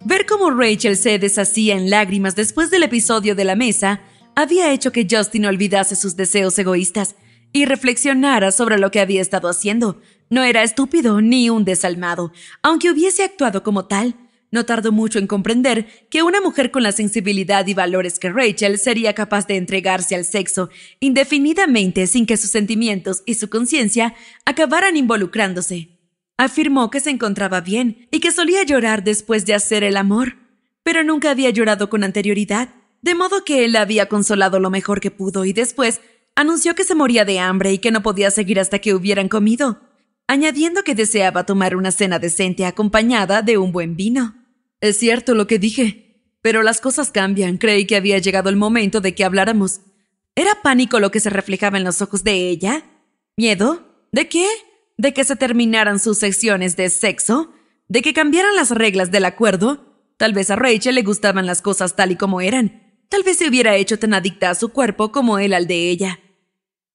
Ver cómo Rachel se deshacía en lágrimas después del episodio de la mesa había hecho que Justin olvidase sus deseos egoístas y reflexionara sobre lo que había estado haciendo. No era estúpido ni un desalmado, aunque hubiese actuado como tal. No tardó mucho en comprender que una mujer con la sensibilidad y valores que Rachel sería capaz de entregarse al sexo indefinidamente sin que sus sentimientos y su conciencia acabaran involucrándose. Afirmó que se encontraba bien y que solía llorar después de hacer el amor, pero nunca había llorado con anterioridad de modo que él la había consolado lo mejor que pudo y después anunció que se moría de hambre y que no podía seguir hasta que hubieran comido, añadiendo que deseaba tomar una cena decente acompañada de un buen vino. Es cierto lo que dije, pero las cosas cambian. Creí que había llegado el momento de que habláramos. ¿Era pánico lo que se reflejaba en los ojos de ella? ¿Miedo? ¿De qué? ¿De que se terminaran sus secciones de sexo? ¿De que cambiaran las reglas del acuerdo? Tal vez a Rachel le gustaban las cosas tal y como eran, Tal vez se hubiera hecho tan adicta a su cuerpo como él al de ella.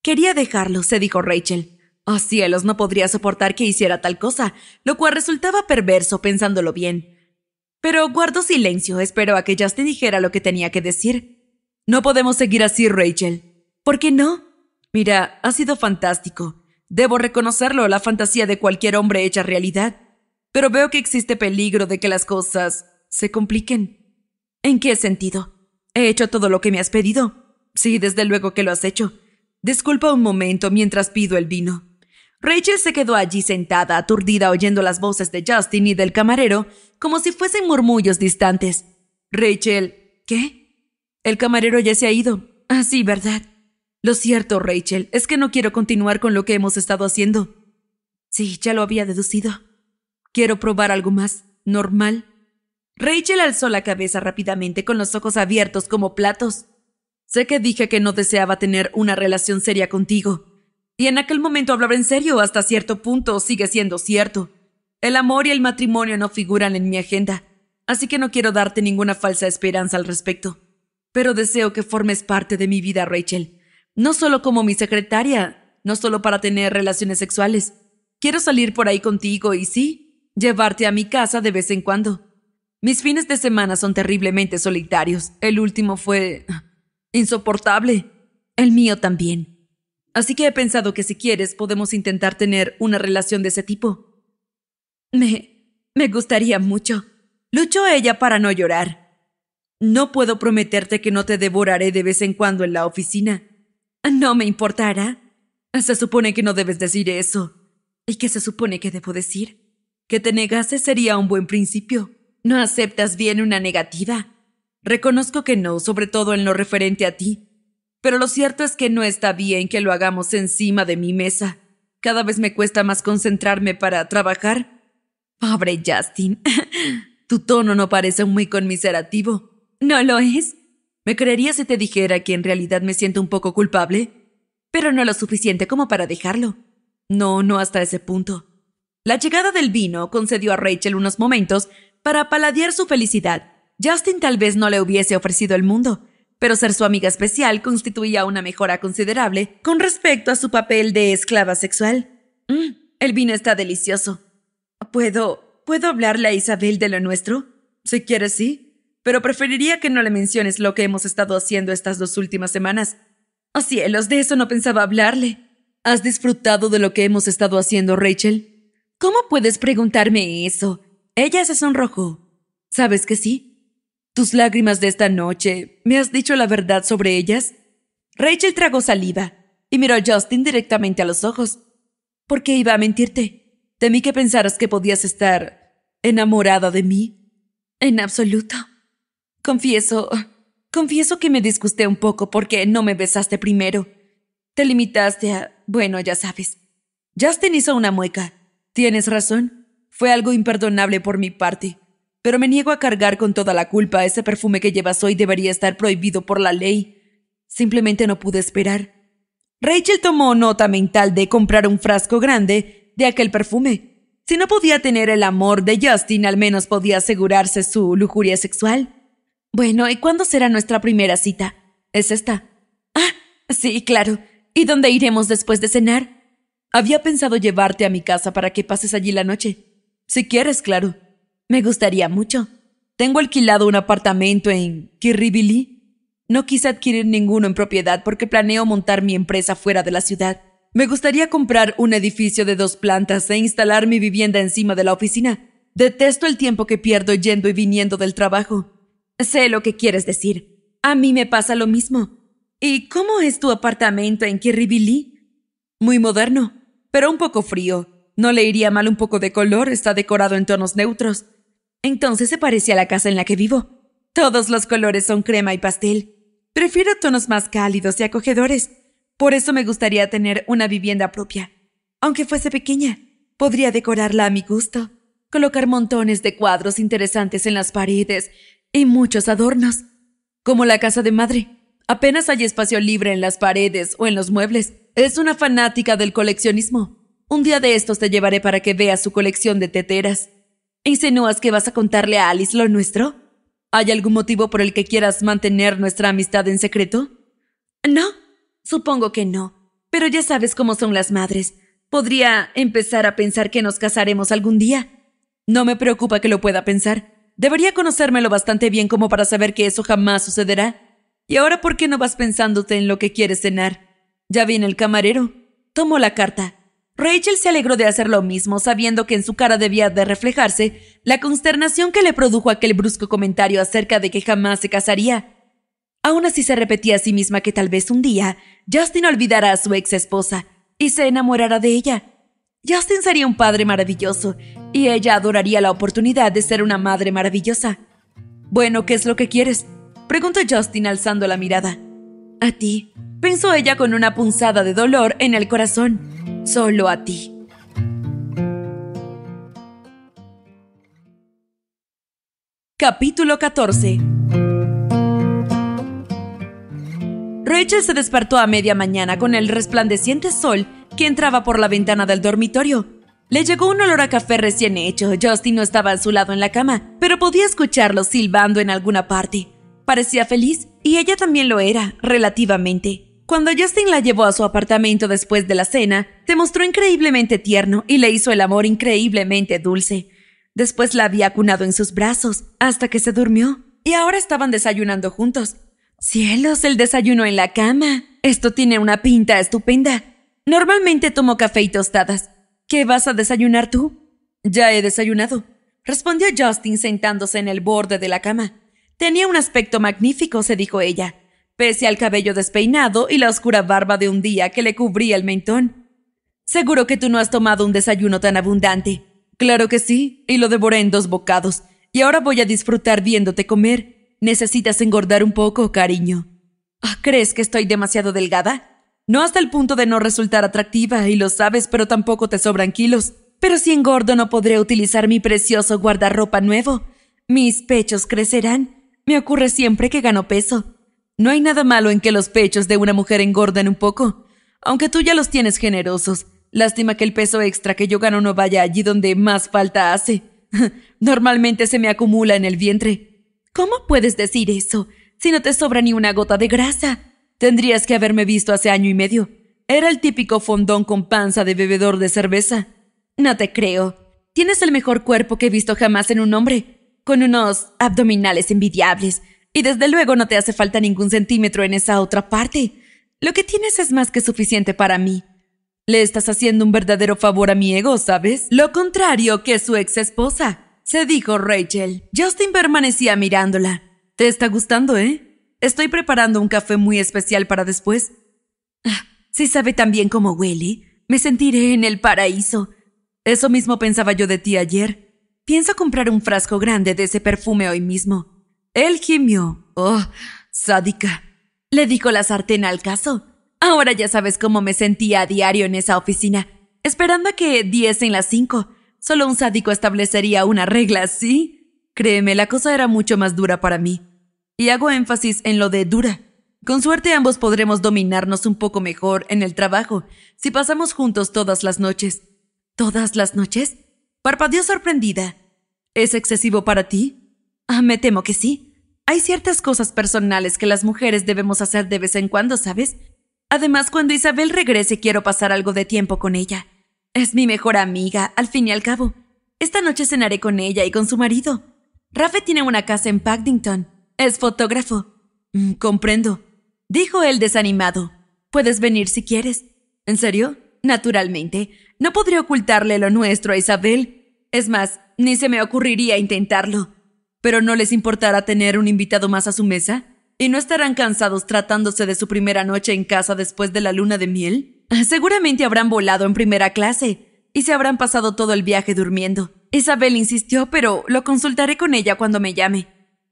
Quería dejarlo, se dijo Rachel. Oh cielos, no podría soportar que hiciera tal cosa, lo cual resultaba perverso pensándolo bien. Pero guardo silencio, Espero a que Justin dijera lo que tenía que decir. No podemos seguir así, Rachel. ¿Por qué no? Mira, ha sido fantástico. Debo reconocerlo, la fantasía de cualquier hombre hecha realidad. Pero veo que existe peligro de que las cosas se compliquen. ¿En qué sentido? He hecho todo lo que me has pedido. Sí, desde luego que lo has hecho. Disculpa un momento mientras pido el vino. Rachel se quedó allí sentada, aturdida, oyendo las voces de Justin y del camarero, como si fuesen murmullos distantes. Rachel, ¿qué? El camarero ya se ha ido. Ah, sí, ¿verdad? Lo cierto, Rachel, es que no quiero continuar con lo que hemos estado haciendo. Sí, ya lo había deducido. Quiero probar algo más normal. Rachel alzó la cabeza rápidamente con los ojos abiertos como platos. Sé que dije que no deseaba tener una relación seria contigo. Y en aquel momento hablaba en serio hasta cierto punto, sigue siendo cierto. El amor y el matrimonio no figuran en mi agenda, así que no quiero darte ninguna falsa esperanza al respecto. Pero deseo que formes parte de mi vida, Rachel. No solo como mi secretaria, no solo para tener relaciones sexuales. Quiero salir por ahí contigo y sí, llevarte a mi casa de vez en cuando. Mis fines de semana son terriblemente solitarios. El último fue insoportable. El mío también. Así que he pensado que si quieres podemos intentar tener una relación de ese tipo. Me... me gustaría mucho. Luchó ella para no llorar. No puedo prometerte que no te devoraré de vez en cuando en la oficina. No me importará. Se supone que no debes decir eso. ¿Y qué se supone que debo decir? Que te negase sería un buen principio. ¿No aceptas bien una negativa? Reconozco que no, sobre todo en lo referente a ti. Pero lo cierto es que no está bien que lo hagamos encima de mi mesa. Cada vez me cuesta más concentrarme para trabajar. Pobre Justin. tu tono no parece muy conmiserativo. ¿No lo es? ¿Me creerías si te dijera que en realidad me siento un poco culpable? Pero no lo suficiente como para dejarlo. No, no hasta ese punto. La llegada del vino concedió a Rachel unos momentos para paladear su felicidad, Justin tal vez no le hubiese ofrecido el mundo, pero ser su amiga especial constituía una mejora considerable con respecto a su papel de esclava sexual. Mm, el vino está delicioso. ¿Puedo, puedo hablarle a Isabel de lo nuestro? Si quieres, sí. Pero preferiría que no le menciones lo que hemos estado haciendo estas dos últimas semanas. Oh cielos, de eso no pensaba hablarle. ¿Has disfrutado de lo que hemos estado haciendo, Rachel? ¿Cómo puedes preguntarme eso? Ella se sonrojó. ¿Sabes que sí? Tus lágrimas de esta noche, ¿me has dicho la verdad sobre ellas? Rachel tragó saliva y miró a Justin directamente a los ojos. ¿Por qué iba a mentirte? Temí que pensaras que podías estar enamorada de mí. En absoluto. Confieso, confieso que me disgusté un poco porque no me besaste primero. Te limitaste a... Bueno, ya sabes. Justin hizo una mueca. Tienes razón fue algo imperdonable por mi parte, pero me niego a cargar con toda la culpa. Ese perfume que llevas hoy debería estar prohibido por la ley. Simplemente no pude esperar. Rachel tomó nota mental de comprar un frasco grande de aquel perfume. Si no podía tener el amor de Justin, al menos podía asegurarse su lujuria sexual. Bueno, ¿y cuándo será nuestra primera cita? ¿Es esta? Ah, sí, claro. ¿Y dónde iremos después de cenar? Había pensado llevarte a mi casa para que pases allí la noche. Si quieres, claro. Me gustaría mucho. Tengo alquilado un apartamento en Kirribilli. No quise adquirir ninguno en propiedad porque planeo montar mi empresa fuera de la ciudad. Me gustaría comprar un edificio de dos plantas e instalar mi vivienda encima de la oficina. Detesto el tiempo que pierdo yendo y viniendo del trabajo. Sé lo que quieres decir. A mí me pasa lo mismo. ¿Y cómo es tu apartamento en Kirribilli? Muy moderno, pero un poco frío no le iría mal un poco de color, está decorado en tonos neutros. Entonces se parece a la casa en la que vivo. Todos los colores son crema y pastel. Prefiero tonos más cálidos y acogedores. Por eso me gustaría tener una vivienda propia. Aunque fuese pequeña, podría decorarla a mi gusto, colocar montones de cuadros interesantes en las paredes y muchos adornos. Como la casa de madre, apenas hay espacio libre en las paredes o en los muebles. Es una fanática del coleccionismo. Un día de estos te llevaré para que veas su colección de teteras. ¿Insinúas que vas a contarle a Alice lo nuestro? ¿Hay algún motivo por el que quieras mantener nuestra amistad en secreto? No, supongo que no. Pero ya sabes cómo son las madres. Podría empezar a pensar que nos casaremos algún día. No me preocupa que lo pueda pensar. Debería conocérmelo bastante bien como para saber que eso jamás sucederá. ¿Y ahora por qué no vas pensándote en lo que quieres cenar? Ya viene el camarero. Tomo la carta. Rachel se alegró de hacer lo mismo, sabiendo que en su cara debía de reflejarse la consternación que le produjo aquel brusco comentario acerca de que jamás se casaría. Aún así se repetía a sí misma que tal vez un día Justin olvidara a su ex esposa y se enamorara de ella. Justin sería un padre maravilloso y ella adoraría la oportunidad de ser una madre maravillosa. Bueno, ¿qué es lo que quieres? preguntó Justin alzando la mirada. A ti, pensó ella con una punzada de dolor en el corazón solo a ti. Capítulo 14 Rachel se despertó a media mañana con el resplandeciente sol que entraba por la ventana del dormitorio. Le llegó un olor a café recién hecho. Justin no estaba a su lado en la cama, pero podía escucharlo silbando en alguna parte. Parecía feliz y ella también lo era, relativamente. Cuando Justin la llevó a su apartamento después de la cena, se mostró increíblemente tierno y le hizo el amor increíblemente dulce. Después la había acunado en sus brazos hasta que se durmió. Y ahora estaban desayunando juntos. Cielos, el desayuno en la cama. Esto tiene una pinta estupenda. Normalmente tomo café y tostadas. ¿Qué vas a desayunar tú? Ya he desayunado, respondió Justin sentándose en el borde de la cama. Tenía un aspecto magnífico, se dijo ella pese al cabello despeinado y la oscura barba de un día que le cubría el mentón. Seguro que tú no has tomado un desayuno tan abundante. Claro que sí, y lo devoré en dos bocados, y ahora voy a disfrutar viéndote comer. Necesitas engordar un poco, cariño. Ah, ¿Crees que estoy demasiado delgada? No hasta el punto de no resultar atractiva, y lo sabes, pero tampoco te sobran kilos. Pero si engordo no podré utilizar mi precioso guardarropa nuevo. Mis pechos crecerán. Me ocurre siempre que gano peso. No hay nada malo en que los pechos de una mujer engorden un poco, aunque tú ya los tienes generosos. Lástima que el peso extra que yo gano no vaya allí donde más falta hace. Normalmente se me acumula en el vientre. ¿Cómo puedes decir eso si no te sobra ni una gota de grasa? Tendrías que haberme visto hace año y medio. Era el típico fondón con panza de bebedor de cerveza. No te creo. Tienes el mejor cuerpo que he visto jamás en un hombre, con unos abdominales envidiables, y desde luego no te hace falta ningún centímetro en esa otra parte. Lo que tienes es más que suficiente para mí. Le estás haciendo un verdadero favor a mi ego, ¿sabes? Lo contrario que su ex esposa, se dijo Rachel. Justin permanecía mirándola. Te está gustando, ¿eh? Estoy preparando un café muy especial para después. Ah, si sabe tan bien como huele, me sentiré en el paraíso. Eso mismo pensaba yo de ti ayer. Pienso comprar un frasco grande de ese perfume hoy mismo. Él gimió. Oh, sádica. Le dijo la sartén al caso. Ahora ya sabes cómo me sentía a diario en esa oficina, esperando a que en las cinco. Solo un sádico establecería una regla así. Créeme, la cosa era mucho más dura para mí. Y hago énfasis en lo de dura. Con suerte ambos podremos dominarnos un poco mejor en el trabajo si pasamos juntos todas las noches. ¿Todas las noches? Parpadeó sorprendida. ¿Es excesivo para ti? Ah, me temo que sí. Hay ciertas cosas personales que las mujeres debemos hacer de vez en cuando, ¿sabes? Además, cuando Isabel regrese quiero pasar algo de tiempo con ella. Es mi mejor amiga, al fin y al cabo. Esta noche cenaré con ella y con su marido. Rafe tiene una casa en Paddington. Es fotógrafo. Mm, comprendo. Dijo él desanimado. Puedes venir si quieres. ¿En serio? Naturalmente. No podría ocultarle lo nuestro a Isabel. Es más, ni se me ocurriría intentarlo pero no les importará tener un invitado más a su mesa? ¿Y no estarán cansados tratándose de su primera noche en casa después de la luna de miel? Seguramente habrán volado en primera clase y se habrán pasado todo el viaje durmiendo. Isabel insistió, pero lo consultaré con ella cuando me llame.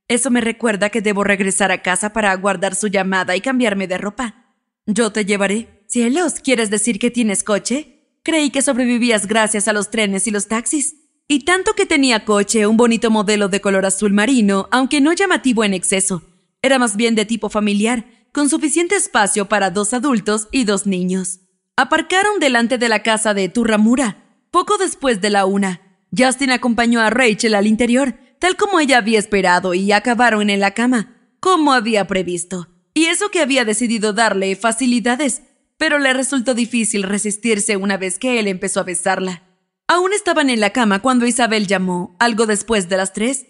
Eso me recuerda que debo regresar a casa para aguardar su llamada y cambiarme de ropa. Yo te llevaré. Cielos, ¿quieres decir que tienes coche? Creí que sobrevivías gracias a los trenes y los taxis. Y tanto que tenía coche, un bonito modelo de color azul marino, aunque no llamativo en exceso. Era más bien de tipo familiar, con suficiente espacio para dos adultos y dos niños. Aparcaron delante de la casa de Turramura, poco después de la una. Justin acompañó a Rachel al interior, tal como ella había esperado, y acabaron en la cama, como había previsto. Y eso que había decidido darle facilidades, pero le resultó difícil resistirse una vez que él empezó a besarla. Aún estaban en la cama cuando Isabel llamó, algo después de las tres.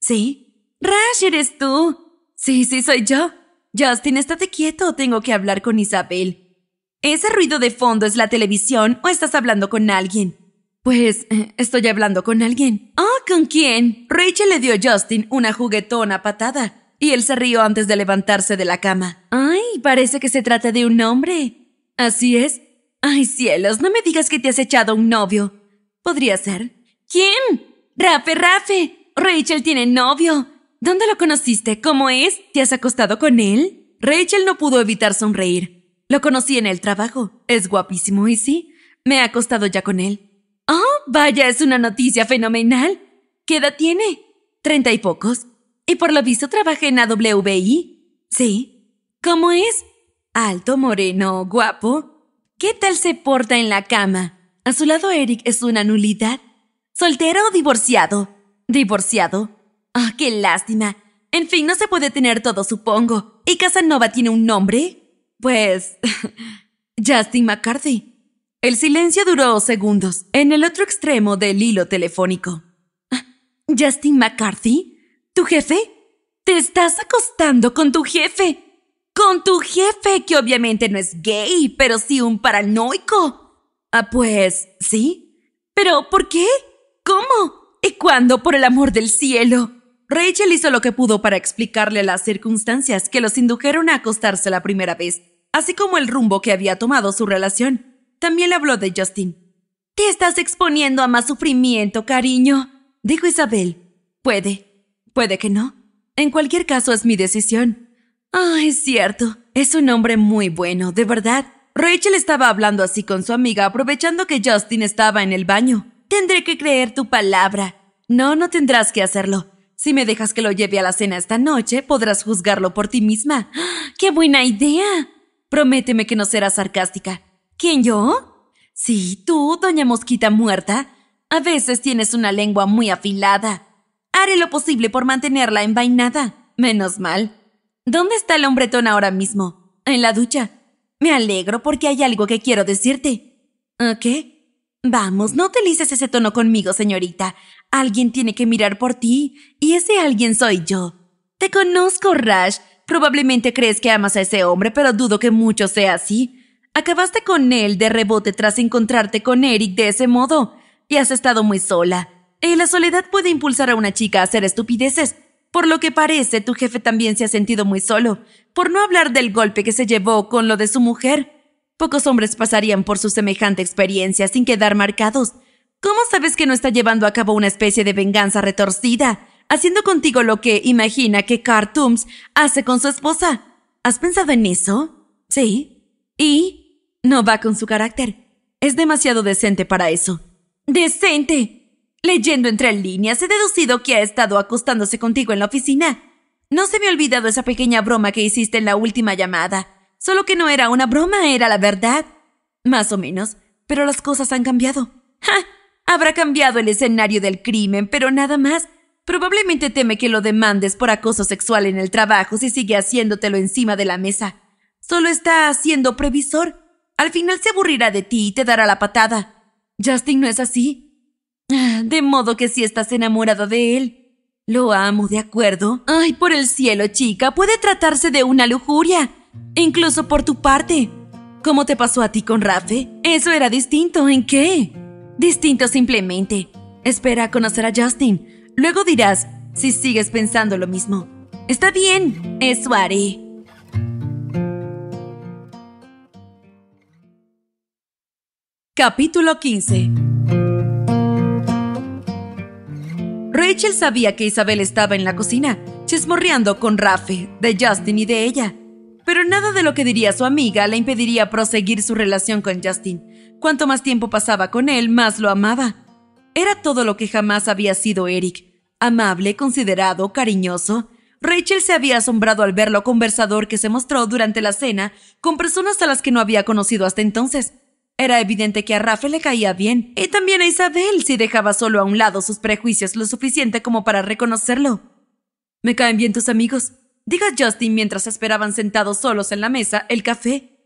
¿Sí? Rash, eres tú. Sí, sí, soy yo. Justin, estate quieto, tengo que hablar con Isabel. ¿Ese ruido de fondo es la televisión o estás hablando con alguien? Pues eh, estoy hablando con alguien. ¿Ah, con quién? Rachel le dio a Justin una juguetona patada y él se rió antes de levantarse de la cama. Ay, parece que se trata de un hombre. Así es. Ay, cielos, no me digas que te has echado un novio. Podría ser. ¿Quién? Rafe, Rafe. Rachel tiene novio. ¿Dónde lo conociste? ¿Cómo es? ¿Te has acostado con él? Rachel no pudo evitar sonreír. Lo conocí en el trabajo. Es guapísimo y sí, me he acostado ya con él. Oh, vaya, es una noticia fenomenal. ¿Qué edad tiene? Treinta y pocos. Y por lo visto trabaja en AWI. Sí. ¿Cómo es? Alto, moreno, guapo. ¿Qué tal se porta en la cama? A su lado Eric es una nulidad. ¿Soltero o divorciado? ¿Divorciado? Ah, qué lástima. En fin, no se puede tener todo, supongo. ¿Y Casanova tiene un nombre? Pues... Justin McCarthy. El silencio duró segundos, en el otro extremo del hilo telefónico. Ah, Justin McCarthy, ¿tu jefe? Te estás acostando con tu jefe. Con tu jefe, que obviamente no es gay, pero sí un paranoico. Ah, pues sí. ¿Pero por qué? ¿Cómo? ¿Y cuándo, por el amor del cielo? Rachel hizo lo que pudo para explicarle las circunstancias que los indujeron a acostarse la primera vez, así como el rumbo que había tomado su relación. También le habló de Justin. Te estás exponiendo a más sufrimiento, cariño, dijo Isabel. Puede, puede que no. En cualquier caso es mi decisión. Ah, es cierto. Es un hombre muy bueno, de verdad. Rachel estaba hablando así con su amiga aprovechando que Justin estaba en el baño. Tendré que creer tu palabra. No, no tendrás que hacerlo. Si me dejas que lo lleve a la cena esta noche, podrás juzgarlo por ti misma. ¡Qué buena idea! Prométeme que no serás sarcástica. ¿Quién yo? Sí, tú, doña Mosquita Muerta. A veces tienes una lengua muy afilada. Haré lo posible por mantenerla envainada. Menos mal. ¿Dónde está el hombretón ahora mismo? En la ducha. Me alegro porque hay algo que quiero decirte. ¿Eh, ¿Qué? Vamos, no utilices ese tono conmigo, señorita. Alguien tiene que mirar por ti, y ese alguien soy yo. Te conozco, Rash. Probablemente crees que amas a ese hombre, pero dudo que mucho sea así. Acabaste con él de rebote tras encontrarte con Eric de ese modo, y has estado muy sola. Y la soledad puede impulsar a una chica a hacer estupideces. Por lo que parece, tu jefe también se ha sentido muy solo, por no hablar del golpe que se llevó con lo de su mujer. Pocos hombres pasarían por su semejante experiencia sin quedar marcados. ¿Cómo sabes que no está llevando a cabo una especie de venganza retorcida, haciendo contigo lo que imagina que Cartoons hace con su esposa? ¿Has pensado en eso? Sí. Y no va con su carácter. Es demasiado decente para eso. ¡Decente! Leyendo entre líneas, he deducido que ha estado acostándose contigo en la oficina. No se me ha olvidado esa pequeña broma que hiciste en la última llamada. Solo que no era una broma, era la verdad. Más o menos, pero las cosas han cambiado. Habrá cambiado el escenario del crimen, pero nada más. Probablemente teme que lo demandes por acoso sexual en el trabajo si sigue haciéndotelo encima de la mesa. Solo está haciendo previsor. Al final se aburrirá de ti y te dará la patada. Justin no es así. Ah, de modo que si sí estás enamorado de él. Lo amo, ¿de acuerdo? Ay, por el cielo, chica, puede tratarse de una lujuria, incluso por tu parte. ¿Cómo te pasó a ti con Rafe? Eso era distinto, ¿en qué? Distinto simplemente. Espera a conocer a Justin. Luego dirás si sigues pensando lo mismo. Está bien, eso haré. Capítulo 15 Rachel sabía que Isabel estaba en la cocina, chismorreando con Rafe, de Justin y de ella. Pero nada de lo que diría su amiga le impediría proseguir su relación con Justin. Cuanto más tiempo pasaba con él, más lo amaba. Era todo lo que jamás había sido Eric. Amable, considerado, cariñoso. Rachel se había asombrado al ver lo conversador que se mostró durante la cena con personas a las que no había conocido hasta entonces. Era evidente que a Rafa le caía bien, y también a Isabel si dejaba solo a un lado sus prejuicios lo suficiente como para reconocerlo. Me caen bien tus amigos, dijo Justin mientras esperaban sentados solos en la mesa el café.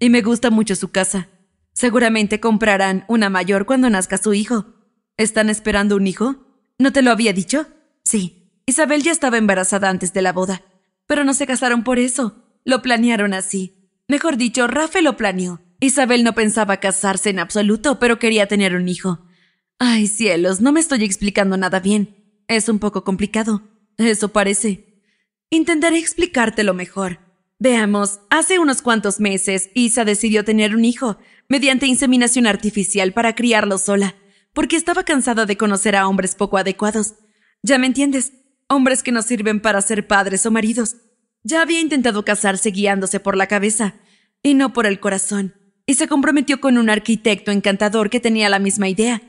Y me gusta mucho su casa. Seguramente comprarán una mayor cuando nazca su hijo. ¿Están esperando un hijo? ¿No te lo había dicho? Sí, Isabel ya estaba embarazada antes de la boda, pero no se casaron por eso. Lo planearon así. Mejor dicho, Rafa lo planeó. Isabel no pensaba casarse en absoluto, pero quería tener un hijo. Ay, cielos, no me estoy explicando nada bien. Es un poco complicado. Eso parece. Intentaré explicártelo mejor. Veamos, hace unos cuantos meses Isa decidió tener un hijo mediante inseminación artificial para criarlo sola, porque estaba cansada de conocer a hombres poco adecuados. Ya me entiendes, hombres que no sirven para ser padres o maridos. Ya había intentado casarse guiándose por la cabeza y no por el corazón y se comprometió con un arquitecto encantador que tenía la misma idea.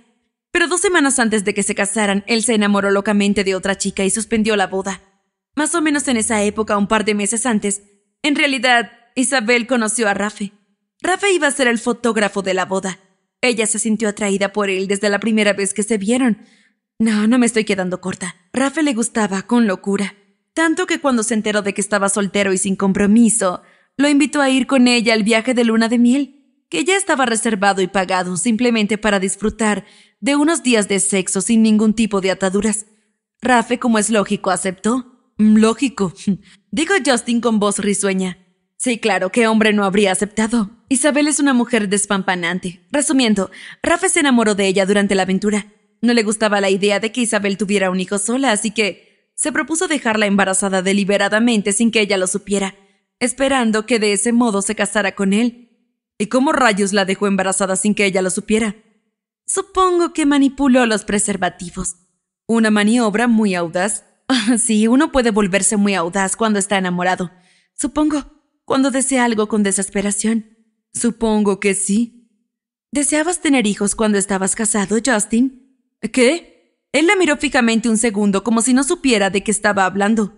Pero dos semanas antes de que se casaran, él se enamoró locamente de otra chica y suspendió la boda. Más o menos en esa época, un par de meses antes, en realidad, Isabel conoció a Rafe. Rafe iba a ser el fotógrafo de la boda. Ella se sintió atraída por él desde la primera vez que se vieron. No, no me estoy quedando corta. Rafe le gustaba con locura. Tanto que cuando se enteró de que estaba soltero y sin compromiso, lo invitó a ir con ella al viaje de luna de miel que ya estaba reservado y pagado simplemente para disfrutar de unos días de sexo sin ningún tipo de ataduras. Rafe, como es lógico, aceptó. Mm, lógico, dijo Justin con voz risueña. Sí, claro, ¿qué hombre no habría aceptado? Isabel es una mujer despampanante. Resumiendo, Rafe se enamoró de ella durante la aventura. No le gustaba la idea de que Isabel tuviera un hijo sola, así que se propuso dejarla embarazada deliberadamente sin que ella lo supiera, esperando que de ese modo se casara con él. ¿Y cómo rayos la dejó embarazada sin que ella lo supiera? Supongo que manipuló los preservativos. Una maniobra muy audaz. Sí, uno puede volverse muy audaz cuando está enamorado. Supongo, cuando desea algo con desesperación. Supongo que sí. ¿Deseabas tener hijos cuando estabas casado, Justin? ¿Qué? Él la miró fijamente un segundo como si no supiera de qué estaba hablando.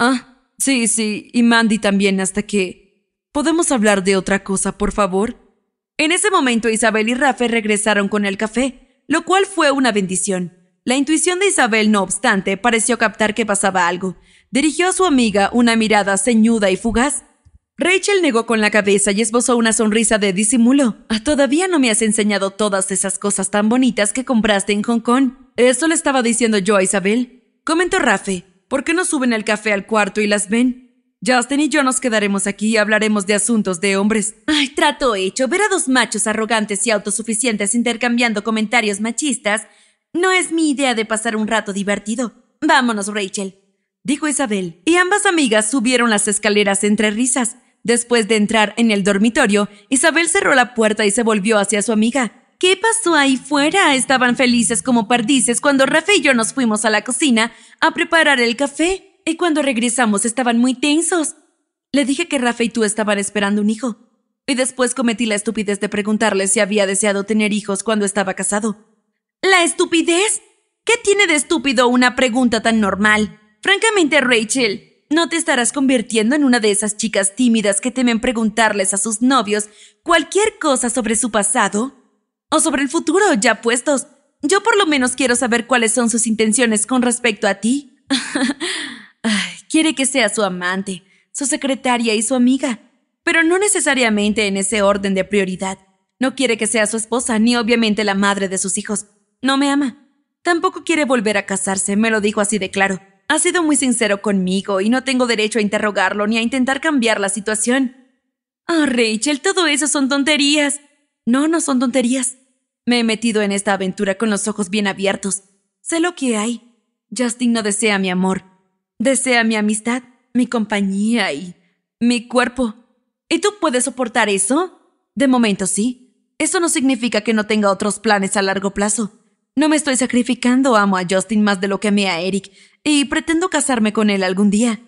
Ah, sí, sí, y Mandy también hasta que... ¿Podemos hablar de otra cosa, por favor? En ese momento Isabel y Rafe regresaron con el café, lo cual fue una bendición. La intuición de Isabel, no obstante, pareció captar que pasaba algo. Dirigió a su amiga una mirada ceñuda y fugaz. Rachel negó con la cabeza y esbozó una sonrisa de disimulo. Ah, todavía no me has enseñado todas esas cosas tan bonitas que compraste en Hong Kong. Eso le estaba diciendo yo a Isabel. Comentó Rafe. ¿Por qué no suben el café al cuarto y las ven? Justin y yo nos quedaremos aquí y hablaremos de asuntos de hombres. Ay, trato hecho. Ver a dos machos arrogantes y autosuficientes intercambiando comentarios machistas no es mi idea de pasar un rato divertido. Vámonos, Rachel, dijo Isabel. Y ambas amigas subieron las escaleras entre risas. Después de entrar en el dormitorio, Isabel cerró la puerta y se volvió hacia su amiga. ¿Qué pasó ahí fuera? Estaban felices como pardices cuando Rafa y yo nos fuimos a la cocina a preparar el café. Y cuando regresamos estaban muy tensos. Le dije que Rafa y tú estaban esperando un hijo. Y después cometí la estupidez de preguntarle si había deseado tener hijos cuando estaba casado. ¿La estupidez? ¿Qué tiene de estúpido una pregunta tan normal? Francamente, Rachel, ¿no te estarás convirtiendo en una de esas chicas tímidas que temen preguntarles a sus novios cualquier cosa sobre su pasado? ¿O sobre el futuro ya puestos? Yo por lo menos quiero saber cuáles son sus intenciones con respecto a ti. quiere que sea su amante, su secretaria y su amiga, pero no necesariamente en ese orden de prioridad. No quiere que sea su esposa, ni obviamente la madre de sus hijos. No me ama. Tampoco quiere volver a casarse, me lo dijo así de claro. Ha sido muy sincero conmigo y no tengo derecho a interrogarlo ni a intentar cambiar la situación. Ah, Rachel, todo eso son tonterías. No, no son tonterías. Me he metido en esta aventura con los ojos bien abiertos. Sé lo que hay. Justin no desea mi amor. Desea mi amistad, mi compañía y mi cuerpo. ¿Y tú puedes soportar eso? De momento sí. Eso no significa que no tenga otros planes a largo plazo. No me estoy sacrificando, amo a Justin más de lo que amé a Eric, y pretendo casarme con él algún día.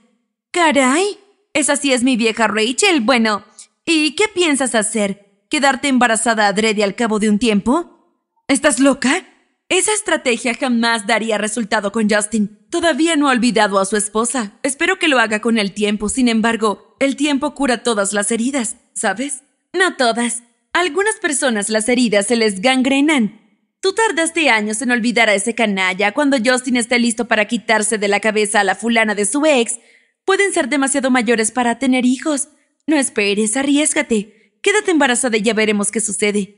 ¡Caray! Esa sí es mi vieja Rachel. Bueno, ¿y qué piensas hacer? ¿Quedarte embarazada adrede al cabo de un tiempo? ¿Estás loca? Esa estrategia jamás daría resultado con Justin. Todavía no ha olvidado a su esposa. Espero que lo haga con el tiempo. Sin embargo, el tiempo cura todas las heridas, ¿sabes? No todas. A algunas personas las heridas se les gangrenan. Tú tardaste años en olvidar a ese canalla. Cuando Justin esté listo para quitarse de la cabeza a la fulana de su ex, pueden ser demasiado mayores para tener hijos. No esperes, arriesgate. Quédate embarazada y ya veremos qué sucede.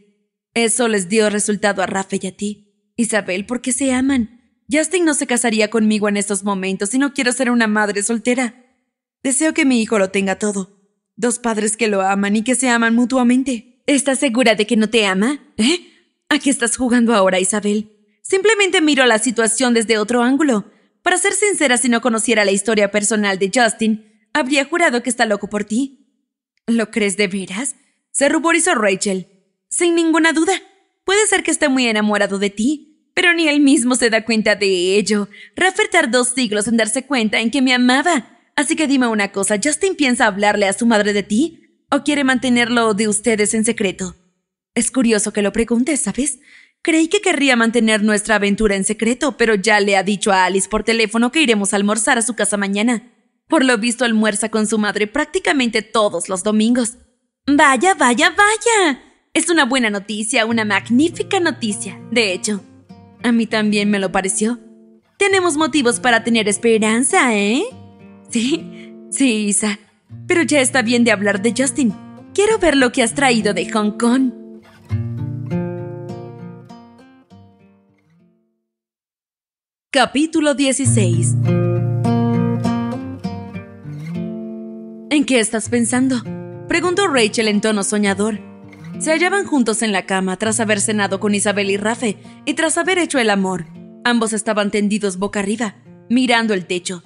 Eso les dio resultado a Rafa y a ti. Isabel, ¿por qué se aman? Justin no se casaría conmigo en estos momentos y no quiero ser una madre soltera. Deseo que mi hijo lo tenga todo. Dos padres que lo aman y que se aman mutuamente. ¿Estás segura de que no te ama? ¿Eh? ¿A qué estás jugando ahora, Isabel? Simplemente miro la situación desde otro ángulo. Para ser sincera, si no conociera la historia personal de Justin, habría jurado que está loco por ti. ¿Lo crees de veras? Se ruborizó Rachel. Sin ninguna duda. Puede ser que esté muy enamorado de ti, pero ni él mismo se da cuenta de ello. Refertar dos siglos en darse cuenta en que me amaba. Así que dime una cosa, ¿Justin piensa hablarle a su madre de ti? ¿O quiere mantenerlo de ustedes en secreto? Es curioso que lo preguntes, ¿sabes? Creí que querría mantener nuestra aventura en secreto, pero ya le ha dicho a Alice por teléfono que iremos a almorzar a su casa mañana. Por lo visto almuerza con su madre prácticamente todos los domingos. Vaya, vaya, vaya. Es una buena noticia, una magnífica noticia. De hecho, a mí también me lo pareció. Tenemos motivos para tener esperanza, ¿eh? Sí, sí, Isa. Pero ya está bien de hablar de Justin. Quiero ver lo que has traído de Hong Kong. Capítulo 16 ¿En qué estás pensando? Preguntó Rachel en tono soñador. Se hallaban juntos en la cama tras haber cenado con Isabel y Rafe y tras haber hecho el amor. Ambos estaban tendidos boca arriba, mirando el techo.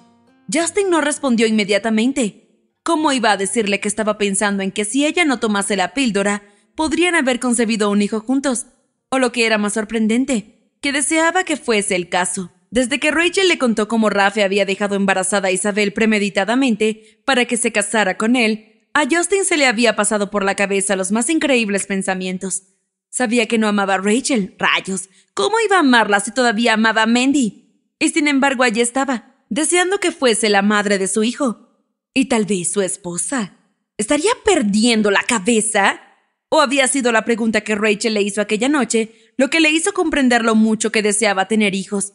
Justin no respondió inmediatamente. ¿Cómo iba a decirle que estaba pensando en que si ella no tomase la píldora, podrían haber concebido un hijo juntos? O lo que era más sorprendente, que deseaba que fuese el caso. Desde que Rachel le contó cómo Rafe había dejado embarazada a Isabel premeditadamente para que se casara con él, a Justin se le había pasado por la cabeza los más increíbles pensamientos. Sabía que no amaba a Rachel. Rayos. ¿Cómo iba a amarla si todavía amaba a Mandy? Y sin embargo allí estaba, deseando que fuese la madre de su hijo. Y tal vez su esposa. ¿Estaría perdiendo la cabeza? ¿O había sido la pregunta que Rachel le hizo aquella noche lo que le hizo comprender lo mucho que deseaba tener hijos?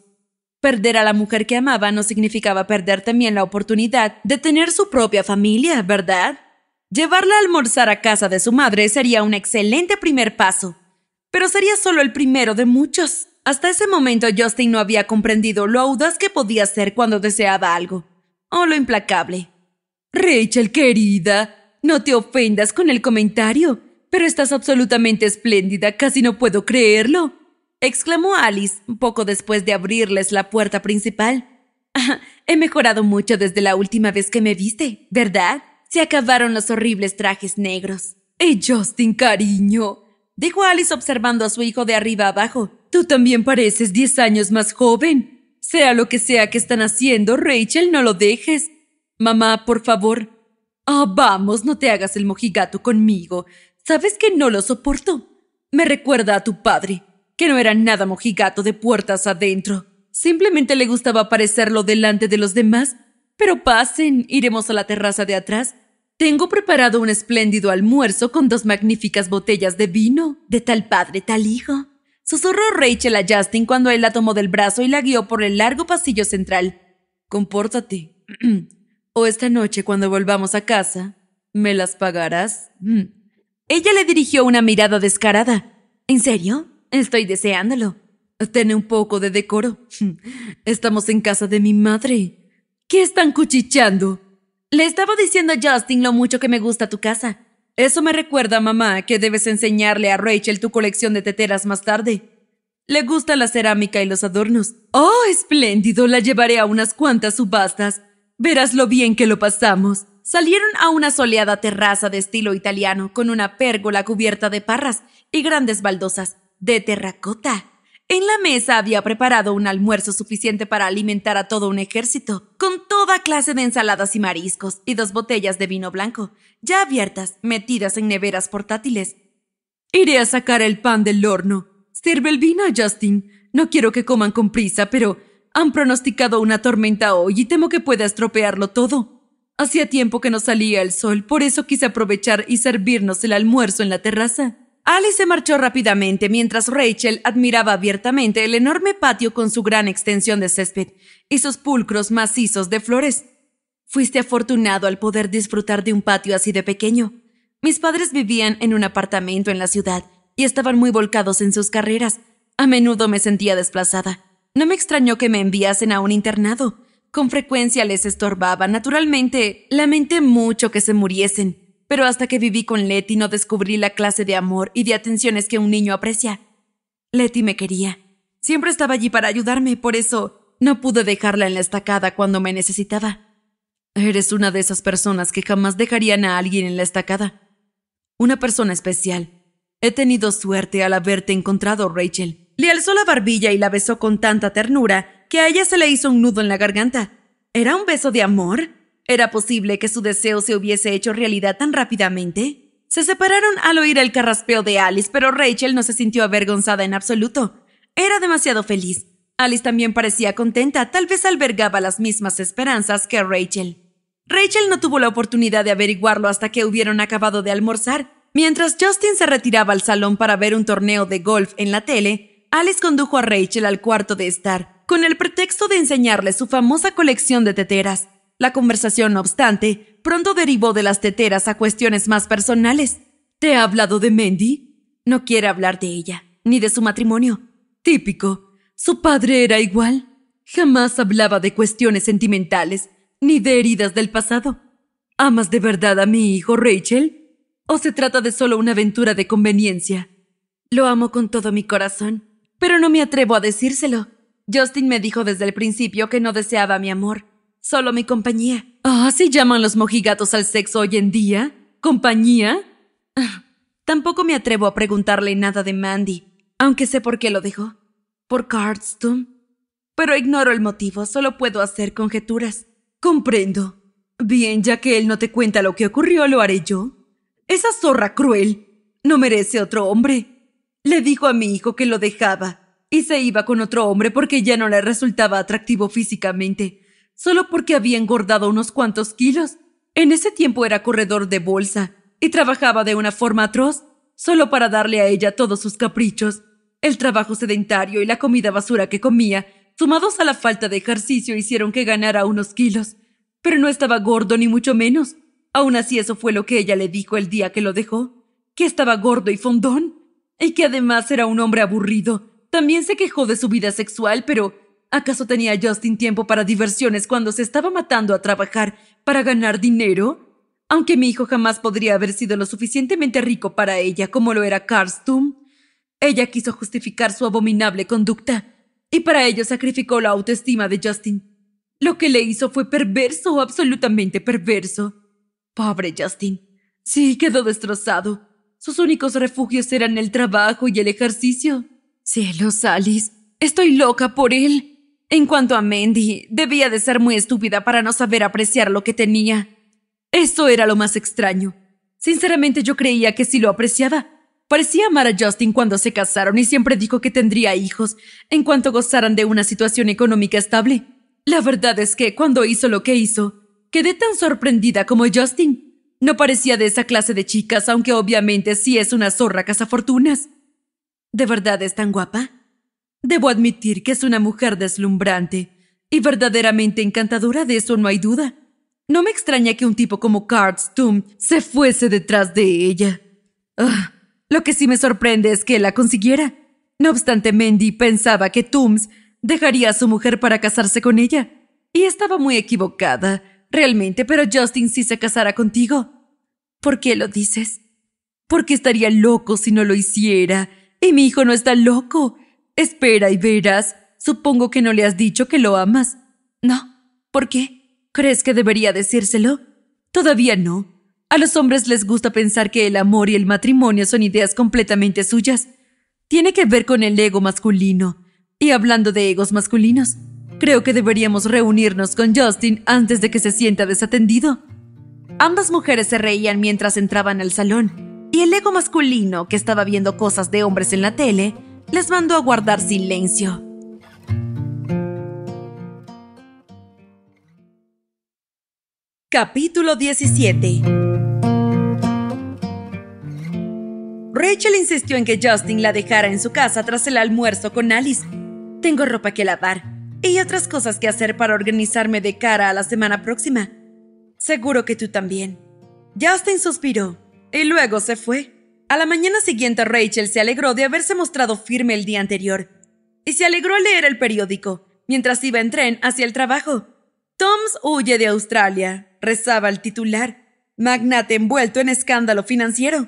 Perder a la mujer que amaba no significaba perder también la oportunidad de tener su propia familia, ¿verdad? Llevarla a almorzar a casa de su madre sería un excelente primer paso, pero sería solo el primero de muchos. Hasta ese momento Justin no había comprendido lo audaz que podía ser cuando deseaba algo, o lo implacable. Rachel, querida, no te ofendas con el comentario, pero estás absolutamente espléndida, casi no puedo creerlo, exclamó Alice poco después de abrirles la puerta principal. He mejorado mucho desde la última vez que me viste, ¿verdad? se acabaron los horribles trajes negros. ¡Eh, Justin, cariño! Dijo Alice observando a su hijo de arriba abajo. Tú también pareces diez años más joven. Sea lo que sea que están haciendo, Rachel, no lo dejes. Mamá, por favor. Ah, vamos, no te hagas el mojigato conmigo. Sabes que no lo soporto. Me recuerda a tu padre, que no era nada mojigato de puertas adentro. Simplemente le gustaba parecerlo delante de los demás. Pero pasen, iremos a la terraza de atrás. Tengo preparado un espléndido almuerzo con dos magníficas botellas de vino, de tal padre, tal hijo. Susurró Rachel a Justin cuando él la tomó del brazo y la guió por el largo pasillo central. Compórtate. o esta noche, cuando volvamos a casa, me las pagarás. Ella le dirigió una mirada descarada. ¿En serio? Estoy deseándolo. Tiene un poco de decoro. Estamos en casa de mi madre. ¿Qué están cuchicheando? Le estaba diciendo a Justin lo mucho que me gusta tu casa. Eso me recuerda, mamá, que debes enseñarle a Rachel tu colección de teteras más tarde. Le gusta la cerámica y los adornos. ¡Oh, espléndido! La llevaré a unas cuantas subastas. Verás lo bien que lo pasamos. Salieron a una soleada terraza de estilo italiano con una pérgola cubierta de parras y grandes baldosas de terracota. En la mesa había preparado un almuerzo suficiente para alimentar a todo un ejército, con toda clase de ensaladas y mariscos y dos botellas de vino blanco, ya abiertas, metidas en neveras portátiles. Iré a sacar el pan del horno. Sirve el vino Justin. No quiero que coman con prisa, pero han pronosticado una tormenta hoy y temo que pueda estropearlo todo. Hacía tiempo que no salía el sol, por eso quise aprovechar y servirnos el almuerzo en la terraza. Alice se marchó rápidamente mientras Rachel admiraba abiertamente el enorme patio con su gran extensión de césped y sus pulcros macizos de flores. Fuiste afortunado al poder disfrutar de un patio así de pequeño. Mis padres vivían en un apartamento en la ciudad y estaban muy volcados en sus carreras. A menudo me sentía desplazada. No me extrañó que me enviasen a un internado. Con frecuencia les estorbaba. Naturalmente, lamenté mucho que se muriesen pero hasta que viví con Letty no descubrí la clase de amor y de atenciones que un niño aprecia. Letty me quería. Siempre estaba allí para ayudarme, por eso no pude dejarla en la estacada cuando me necesitaba. Eres una de esas personas que jamás dejarían a alguien en la estacada. Una persona especial. He tenido suerte al haberte encontrado, Rachel. Le alzó la barbilla y la besó con tanta ternura que a ella se le hizo un nudo en la garganta. ¿Era un beso de amor? ¿Era posible que su deseo se hubiese hecho realidad tan rápidamente? Se separaron al oír el carraspeo de Alice, pero Rachel no se sintió avergonzada en absoluto. Era demasiado feliz. Alice también parecía contenta, tal vez albergaba las mismas esperanzas que Rachel. Rachel no tuvo la oportunidad de averiguarlo hasta que hubieron acabado de almorzar. Mientras Justin se retiraba al salón para ver un torneo de golf en la tele, Alice condujo a Rachel al cuarto de estar, con el pretexto de enseñarle su famosa colección de teteras. La conversación, no obstante, pronto derivó de las teteras a cuestiones más personales. ¿Te ha hablado de Mandy? No quiere hablar de ella, ni de su matrimonio. Típico. Su padre era igual. Jamás hablaba de cuestiones sentimentales, ni de heridas del pasado. ¿Amas de verdad a mi hijo Rachel? ¿O se trata de solo una aventura de conveniencia? Lo amo con todo mi corazón, pero no me atrevo a decírselo. Justin me dijo desde el principio que no deseaba mi amor, solo mi compañía. ¿Ah, si llaman los mojigatos al sexo hoy en día? ¿Compañía? tampoco me atrevo a preguntarle nada de Mandy, aunque sé por qué lo dejó. Por Cardstone? Pero ignoro el motivo, solo puedo hacer conjeturas. Comprendo. Bien, ya que él no te cuenta lo que ocurrió, lo haré yo. Esa zorra cruel no merece otro hombre. Le dijo a mi hijo que lo dejaba y se iba con otro hombre porque ya no le resultaba atractivo físicamente solo porque había engordado unos cuantos kilos. En ese tiempo era corredor de bolsa y trabajaba de una forma atroz, solo para darle a ella todos sus caprichos. El trabajo sedentario y la comida basura que comía, sumados a la falta de ejercicio, hicieron que ganara unos kilos. Pero no estaba gordo ni mucho menos. Aún así eso fue lo que ella le dijo el día que lo dejó, que estaba gordo y fondón, y que además era un hombre aburrido. También se quejó de su vida sexual, pero ¿Acaso tenía Justin tiempo para diversiones cuando se estaba matando a trabajar para ganar dinero? Aunque mi hijo jamás podría haber sido lo suficientemente rico para ella como lo era Karstum, ella quiso justificar su abominable conducta y para ello sacrificó la autoestima de Justin. Lo que le hizo fue perverso, absolutamente perverso. Pobre Justin. Sí, quedó destrozado. Sus únicos refugios eran el trabajo y el ejercicio. Cielos, Alice. Estoy loca por él. En cuanto a Mandy, debía de ser muy estúpida para no saber apreciar lo que tenía. Eso era lo más extraño. Sinceramente yo creía que sí lo apreciaba. Parecía amar a Justin cuando se casaron y siempre dijo que tendría hijos en cuanto gozaran de una situación económica estable. La verdad es que cuando hizo lo que hizo, quedé tan sorprendida como Justin. No parecía de esa clase de chicas, aunque obviamente sí es una zorra cazafortunas. ¿De verdad es tan guapa? Debo admitir que es una mujer deslumbrante y verdaderamente encantadora, de eso no hay duda. No me extraña que un tipo como Toom se fuese detrás de ella. Lo que sí me sorprende es que la consiguiera. No obstante, Mandy pensaba que Tooms dejaría a su mujer para casarse con ella. Y estaba muy equivocada, realmente, pero Justin sí se casará contigo. ¿Por qué lo dices? Porque estaría loco si no lo hiciera. Y mi hijo no está loco. Espera y verás. Supongo que no le has dicho que lo amas. No. ¿Por qué? ¿Crees que debería decírselo? Todavía no. A los hombres les gusta pensar que el amor y el matrimonio son ideas completamente suyas. Tiene que ver con el ego masculino. Y hablando de egos masculinos, creo que deberíamos reunirnos con Justin antes de que se sienta desatendido. Ambas mujeres se reían mientras entraban al salón, y el ego masculino, que estaba viendo cosas de hombres en la tele, les mandó a guardar silencio. Capítulo 17 Rachel insistió en que Justin la dejara en su casa tras el almuerzo con Alice. Tengo ropa que lavar y otras cosas que hacer para organizarme de cara a la semana próxima. Seguro que tú también. Justin suspiró y luego se fue. A la mañana siguiente Rachel se alegró de haberse mostrado firme el día anterior y se alegró al leer el periódico mientras iba en tren hacia el trabajo. Toms huye de Australia, rezaba el titular, magnate envuelto en escándalo financiero.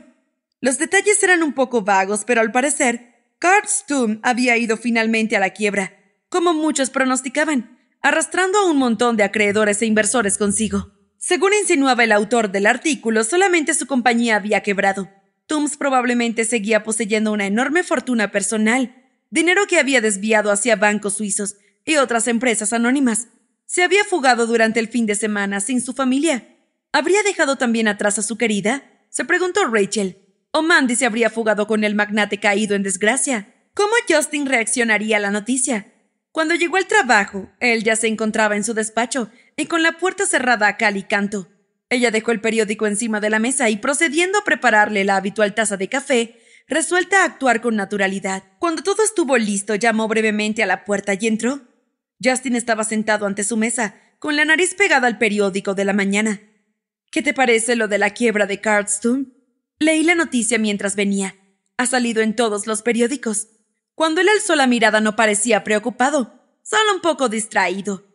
Los detalles eran un poco vagos, pero al parecer, Cardstum había ido finalmente a la quiebra, como muchos pronosticaban, arrastrando a un montón de acreedores e inversores consigo. Según insinuaba el autor del artículo, solamente su compañía había quebrado, Toms probablemente seguía poseyendo una enorme fortuna personal, dinero que había desviado hacia bancos suizos y otras empresas anónimas. Se había fugado durante el fin de semana sin su familia. ¿Habría dejado también atrás a su querida? se preguntó Rachel. O Mandy se habría fugado con el magnate caído en desgracia. ¿Cómo Justin reaccionaría a la noticia? Cuando llegó al trabajo, él ya se encontraba en su despacho y con la puerta cerrada a cal y canto. Ella dejó el periódico encima de la mesa y procediendo a prepararle la habitual taza de café, resuelta a actuar con naturalidad. Cuando todo estuvo listo, llamó brevemente a la puerta y entró. Justin estaba sentado ante su mesa, con la nariz pegada al periódico de la mañana. ¿Qué te parece lo de la quiebra de Cardstone? Leí la noticia mientras venía. Ha salido en todos los periódicos. Cuando él alzó la mirada no parecía preocupado, solo un poco distraído.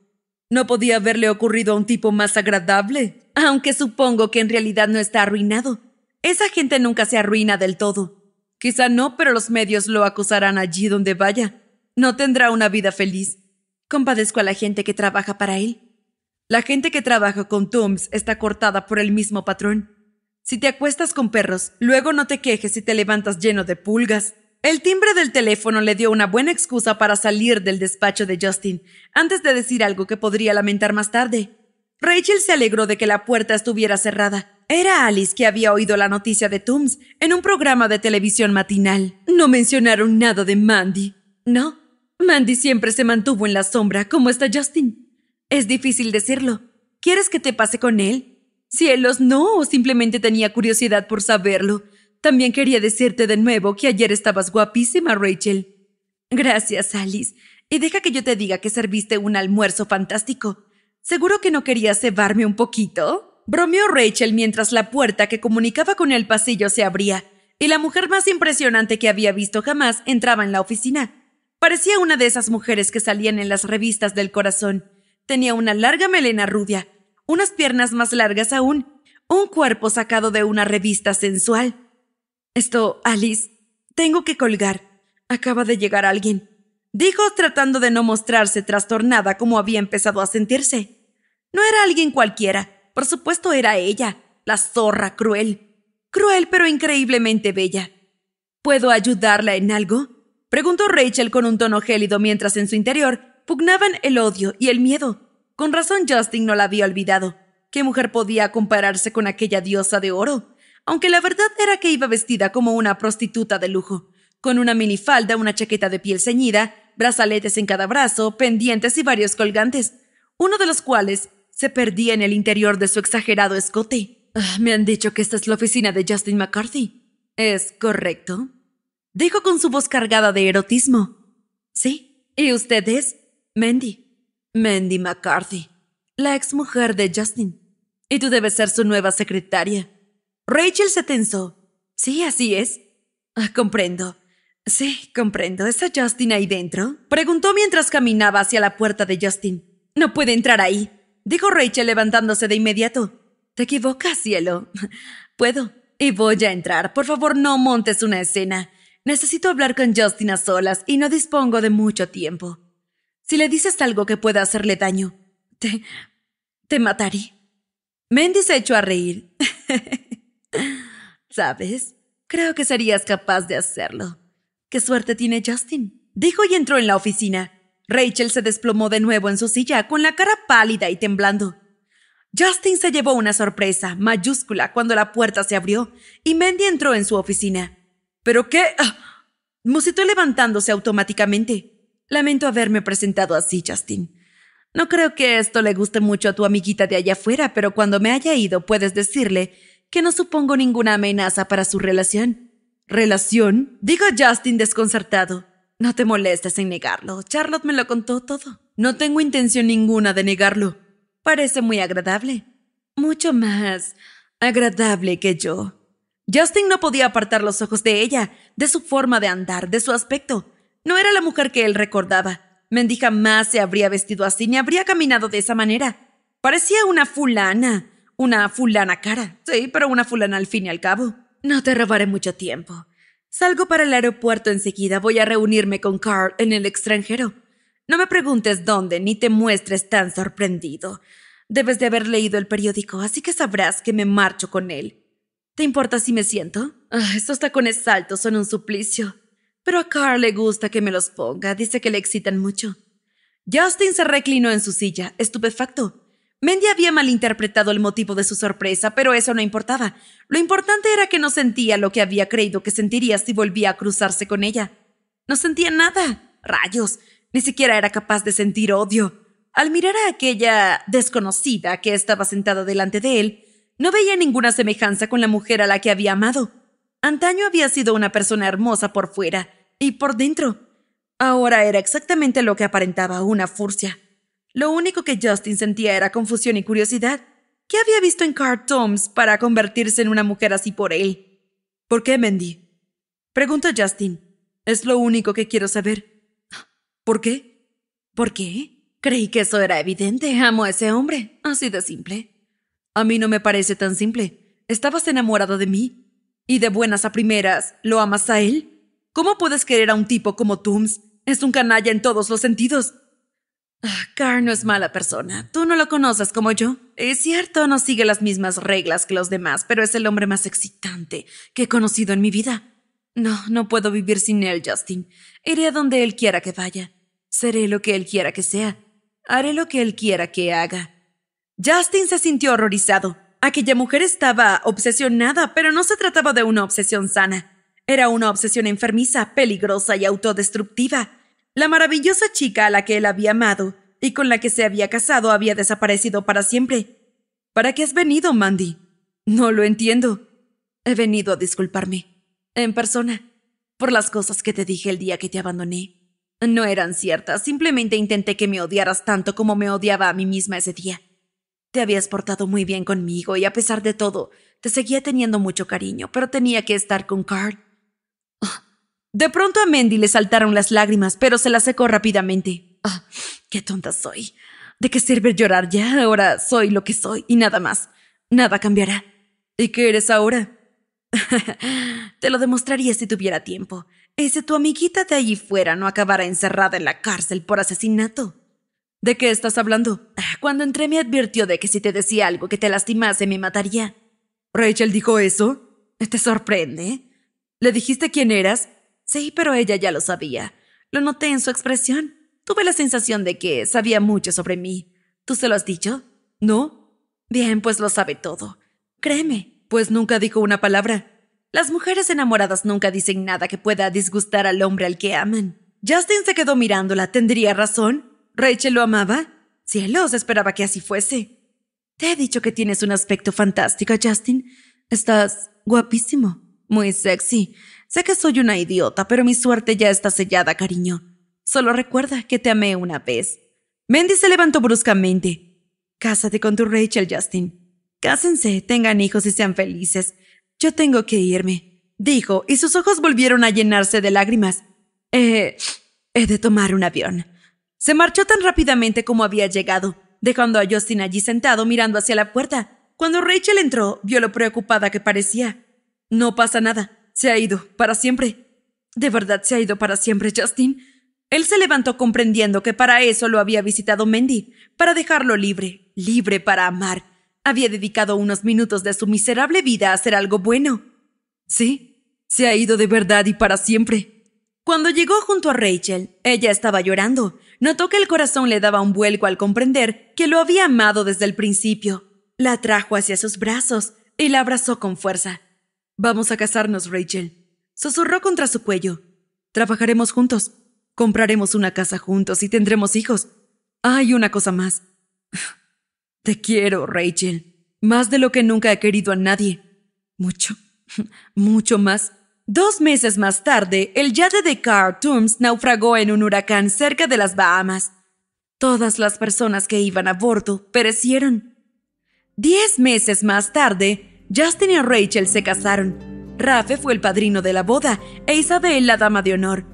No podía haberle ocurrido a un tipo más agradable, aunque supongo que en realidad no está arruinado. Esa gente nunca se arruina del todo. Quizá no, pero los medios lo acusarán allí donde vaya. No tendrá una vida feliz. Compadezco a la gente que trabaja para él. La gente que trabaja con Toms está cortada por el mismo patrón. Si te acuestas con perros, luego no te quejes si te levantas lleno de pulgas. El timbre del teléfono le dio una buena excusa para salir del despacho de Justin, antes de decir algo que podría lamentar más tarde. Rachel se alegró de que la puerta estuviera cerrada. Era Alice que había oído la noticia de Tooms en un programa de televisión matinal. No mencionaron nada de Mandy. No, Mandy siempre se mantuvo en la sombra, como está Justin. Es difícil decirlo. ¿Quieres que te pase con él? Cielos, no, simplemente tenía curiosidad por saberlo. También quería decirte de nuevo que ayer estabas guapísima, Rachel. Gracias, Alice. Y deja que yo te diga que serviste un almuerzo fantástico. ¿Seguro que no querías cebarme un poquito? Bromeó Rachel mientras la puerta que comunicaba con el pasillo se abría, y la mujer más impresionante que había visto jamás entraba en la oficina. Parecía una de esas mujeres que salían en las revistas del corazón. Tenía una larga melena rubia, unas piernas más largas aún, un cuerpo sacado de una revista sensual esto, Alice, tengo que colgar. Acaba de llegar alguien. Dijo tratando de no mostrarse trastornada como había empezado a sentirse. No era alguien cualquiera, por supuesto era ella, la zorra cruel. Cruel pero increíblemente bella. ¿Puedo ayudarla en algo? Preguntó Rachel con un tono gélido mientras en su interior pugnaban el odio y el miedo. Con razón Justin no la había olvidado. ¿Qué mujer podía compararse con aquella diosa de oro? aunque la verdad era que iba vestida como una prostituta de lujo, con una minifalda, una chaqueta de piel ceñida, brazaletes en cada brazo, pendientes y varios colgantes, uno de los cuales se perdía en el interior de su exagerado escote. Ah, me han dicho que esta es la oficina de Justin McCarthy. ¿Es correcto? Dijo con su voz cargada de erotismo. Sí, ¿y usted es? Mandy. Mandy McCarthy, la exmujer de Justin. Y tú debes ser su nueva secretaria. Rachel se tensó. Sí, así es. Ah, comprendo. Sí, comprendo. ¿Está Justin ahí dentro? Preguntó mientras caminaba hacia la puerta de Justin. No puede entrar ahí, dijo Rachel levantándose de inmediato. Te equivocas, cielo. Puedo. Y voy a entrar. Por favor, no montes una escena. Necesito hablar con Justin a solas y no dispongo de mucho tiempo. Si le dices algo que pueda hacerle daño, te... te mataré. Mendy se echó a reír. ¿Sabes? Creo que serías capaz de hacerlo. ¿Qué suerte tiene Justin? Dijo y entró en la oficina. Rachel se desplomó de nuevo en su silla, con la cara pálida y temblando. Justin se llevó una sorpresa mayúscula cuando la puerta se abrió y Mandy entró en su oficina. ¿Pero qué? Ah, musitó levantándose automáticamente. Lamento haberme presentado así, Justin. No creo que esto le guste mucho a tu amiguita de allá afuera, pero cuando me haya ido puedes decirle que no supongo ninguna amenaza para su relación. ¿Relación? Dijo Justin desconcertado. No te molestes en negarlo. Charlotte me lo contó todo. No tengo intención ninguna de negarlo. Parece muy agradable. Mucho más agradable que yo. Justin no podía apartar los ojos de ella, de su forma de andar, de su aspecto. No era la mujer que él recordaba. Mendy jamás se habría vestido así ni habría caminado de esa manera. Parecía una fulana, una fulana cara, sí, pero una fulana al fin y al cabo. No te robaré mucho tiempo. Salgo para el aeropuerto enseguida, voy a reunirme con Carl en el extranjero. No me preguntes dónde, ni te muestres tan sorprendido. Debes de haber leído el periódico, así que sabrás que me marcho con él. ¿Te importa si me siento? Ah, estos tacones altos son un suplicio. Pero a Carl le gusta que me los ponga, dice que le excitan mucho. Justin se reclinó en su silla, estupefacto. Mendy había malinterpretado el motivo de su sorpresa, pero eso no importaba. Lo importante era que no sentía lo que había creído que sentiría si volvía a cruzarse con ella. No sentía nada. Rayos. Ni siquiera era capaz de sentir odio. Al mirar a aquella desconocida que estaba sentada delante de él, no veía ninguna semejanza con la mujer a la que había amado. Antaño había sido una persona hermosa por fuera y por dentro. Ahora era exactamente lo que aparentaba una furcia. Lo único que Justin sentía era confusión y curiosidad. ¿Qué había visto en Carl Toms para convertirse en una mujer así por él? ¿Por qué, Mendy? Preguntó Justin. Es lo único que quiero saber. ¿Por qué? ¿Por qué? Creí que eso era evidente. Amo a ese hombre. Así de simple. A mí no me parece tan simple. Estabas enamorado de mí. Y de buenas a primeras, ¿lo amas a él? ¿Cómo puedes querer a un tipo como Tooms? Es un canalla en todos los sentidos. Ah, Car no es mala persona. Tú no lo conoces como yo. Es cierto, no sigue las mismas reglas que los demás, pero es el hombre más excitante que he conocido en mi vida. No, no puedo vivir sin él, Justin. Iré a donde él quiera que vaya. Seré lo que él quiera que sea. Haré lo que él quiera que haga. Justin se sintió horrorizado. Aquella mujer estaba obsesionada, pero no se trataba de una obsesión sana. Era una obsesión enfermiza, peligrosa y autodestructiva la maravillosa chica a la que él había amado y con la que se había casado había desaparecido para siempre. ¿Para qué has venido, Mandy? No lo entiendo. He venido a disculparme. En persona. Por las cosas que te dije el día que te abandoné. No eran ciertas, simplemente intenté que me odiaras tanto como me odiaba a mí misma ese día. Te habías portado muy bien conmigo y a pesar de todo, te seguía teniendo mucho cariño, pero tenía que estar con Carl. Ah, de pronto a Mendy le saltaron las lágrimas, pero se las secó rápidamente. Ah, qué tonta soy. ¿De qué sirve llorar ya? Ahora soy lo que soy y nada más. Nada cambiará. ¿Y qué eres ahora? Te lo demostraría si tuviera tiempo. ¿Y si tu amiguita de allí fuera no acabara encerrada en la cárcel por asesinato? ¿De qué estás hablando? Ah, cuando entré me advirtió de que si te decía algo que te lastimase me mataría. ¿Rachel dijo eso? ¿Te sorprende? ¿Le dijiste quién eras? Sí, pero ella ya lo sabía. Lo noté en su expresión. Tuve la sensación de que sabía mucho sobre mí. ¿Tú se lo has dicho? ¿No? Bien, pues lo sabe todo. Créeme, pues nunca dijo una palabra. Las mujeres enamoradas nunca dicen nada que pueda disgustar al hombre al que aman. Justin se quedó mirándola. ¿Tendría razón? ¿Rachel lo amaba? Cielos, esperaba que así fuese. Te he dicho que tienes un aspecto fantástico, Justin. Estás guapísimo, muy sexy. Sé que soy una idiota, pero mi suerte ya está sellada, cariño. Solo recuerda que te amé una vez. Mendy se levantó bruscamente. Cásate con tu Rachel, Justin. Cásense, tengan hijos y sean felices. Yo tengo que irme, dijo, y sus ojos volvieron a llenarse de lágrimas. Eh, he de tomar un avión. Se marchó tan rápidamente como había llegado, dejando a Justin allí sentado mirando hacia la puerta. Cuando Rachel entró, vio lo preocupada que parecía. No pasa nada, se ha ido, para siempre. De verdad se ha ido para siempre, Justin. Él se levantó comprendiendo que para eso lo había visitado Mendy, para dejarlo libre, libre para amar. Había dedicado unos minutos de su miserable vida a hacer algo bueno. Sí, se ha ido de verdad y para siempre. Cuando llegó junto a Rachel, ella estaba llorando. Notó que el corazón le daba un vuelco al comprender que lo había amado desde el principio. La atrajo hacia sus brazos y la abrazó con fuerza. Vamos a casarnos, Rachel. Susurró contra su cuello. Trabajaremos juntos. Compraremos una casa juntos y tendremos hijos. Hay una cosa más. Te quiero, Rachel. Más de lo que nunca he querido a nadie. Mucho, mucho más. Dos meses más tarde, el yate de Carl naufragó en un huracán cerca de las Bahamas. Todas las personas que iban a bordo perecieron. Diez meses más tarde, Justin y Rachel se casaron. Rafe fue el padrino de la boda e Isabel la dama de honor.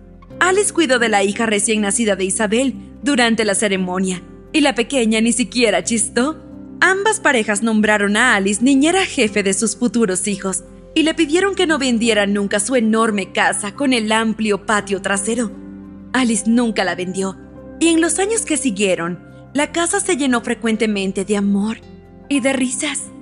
Alice cuidó de la hija recién nacida de Isabel durante la ceremonia y la pequeña ni siquiera chistó. Ambas parejas nombraron a Alice niñera jefe de sus futuros hijos y le pidieron que no vendiera nunca su enorme casa con el amplio patio trasero. Alice nunca la vendió y en los años que siguieron, la casa se llenó frecuentemente de amor y de risas.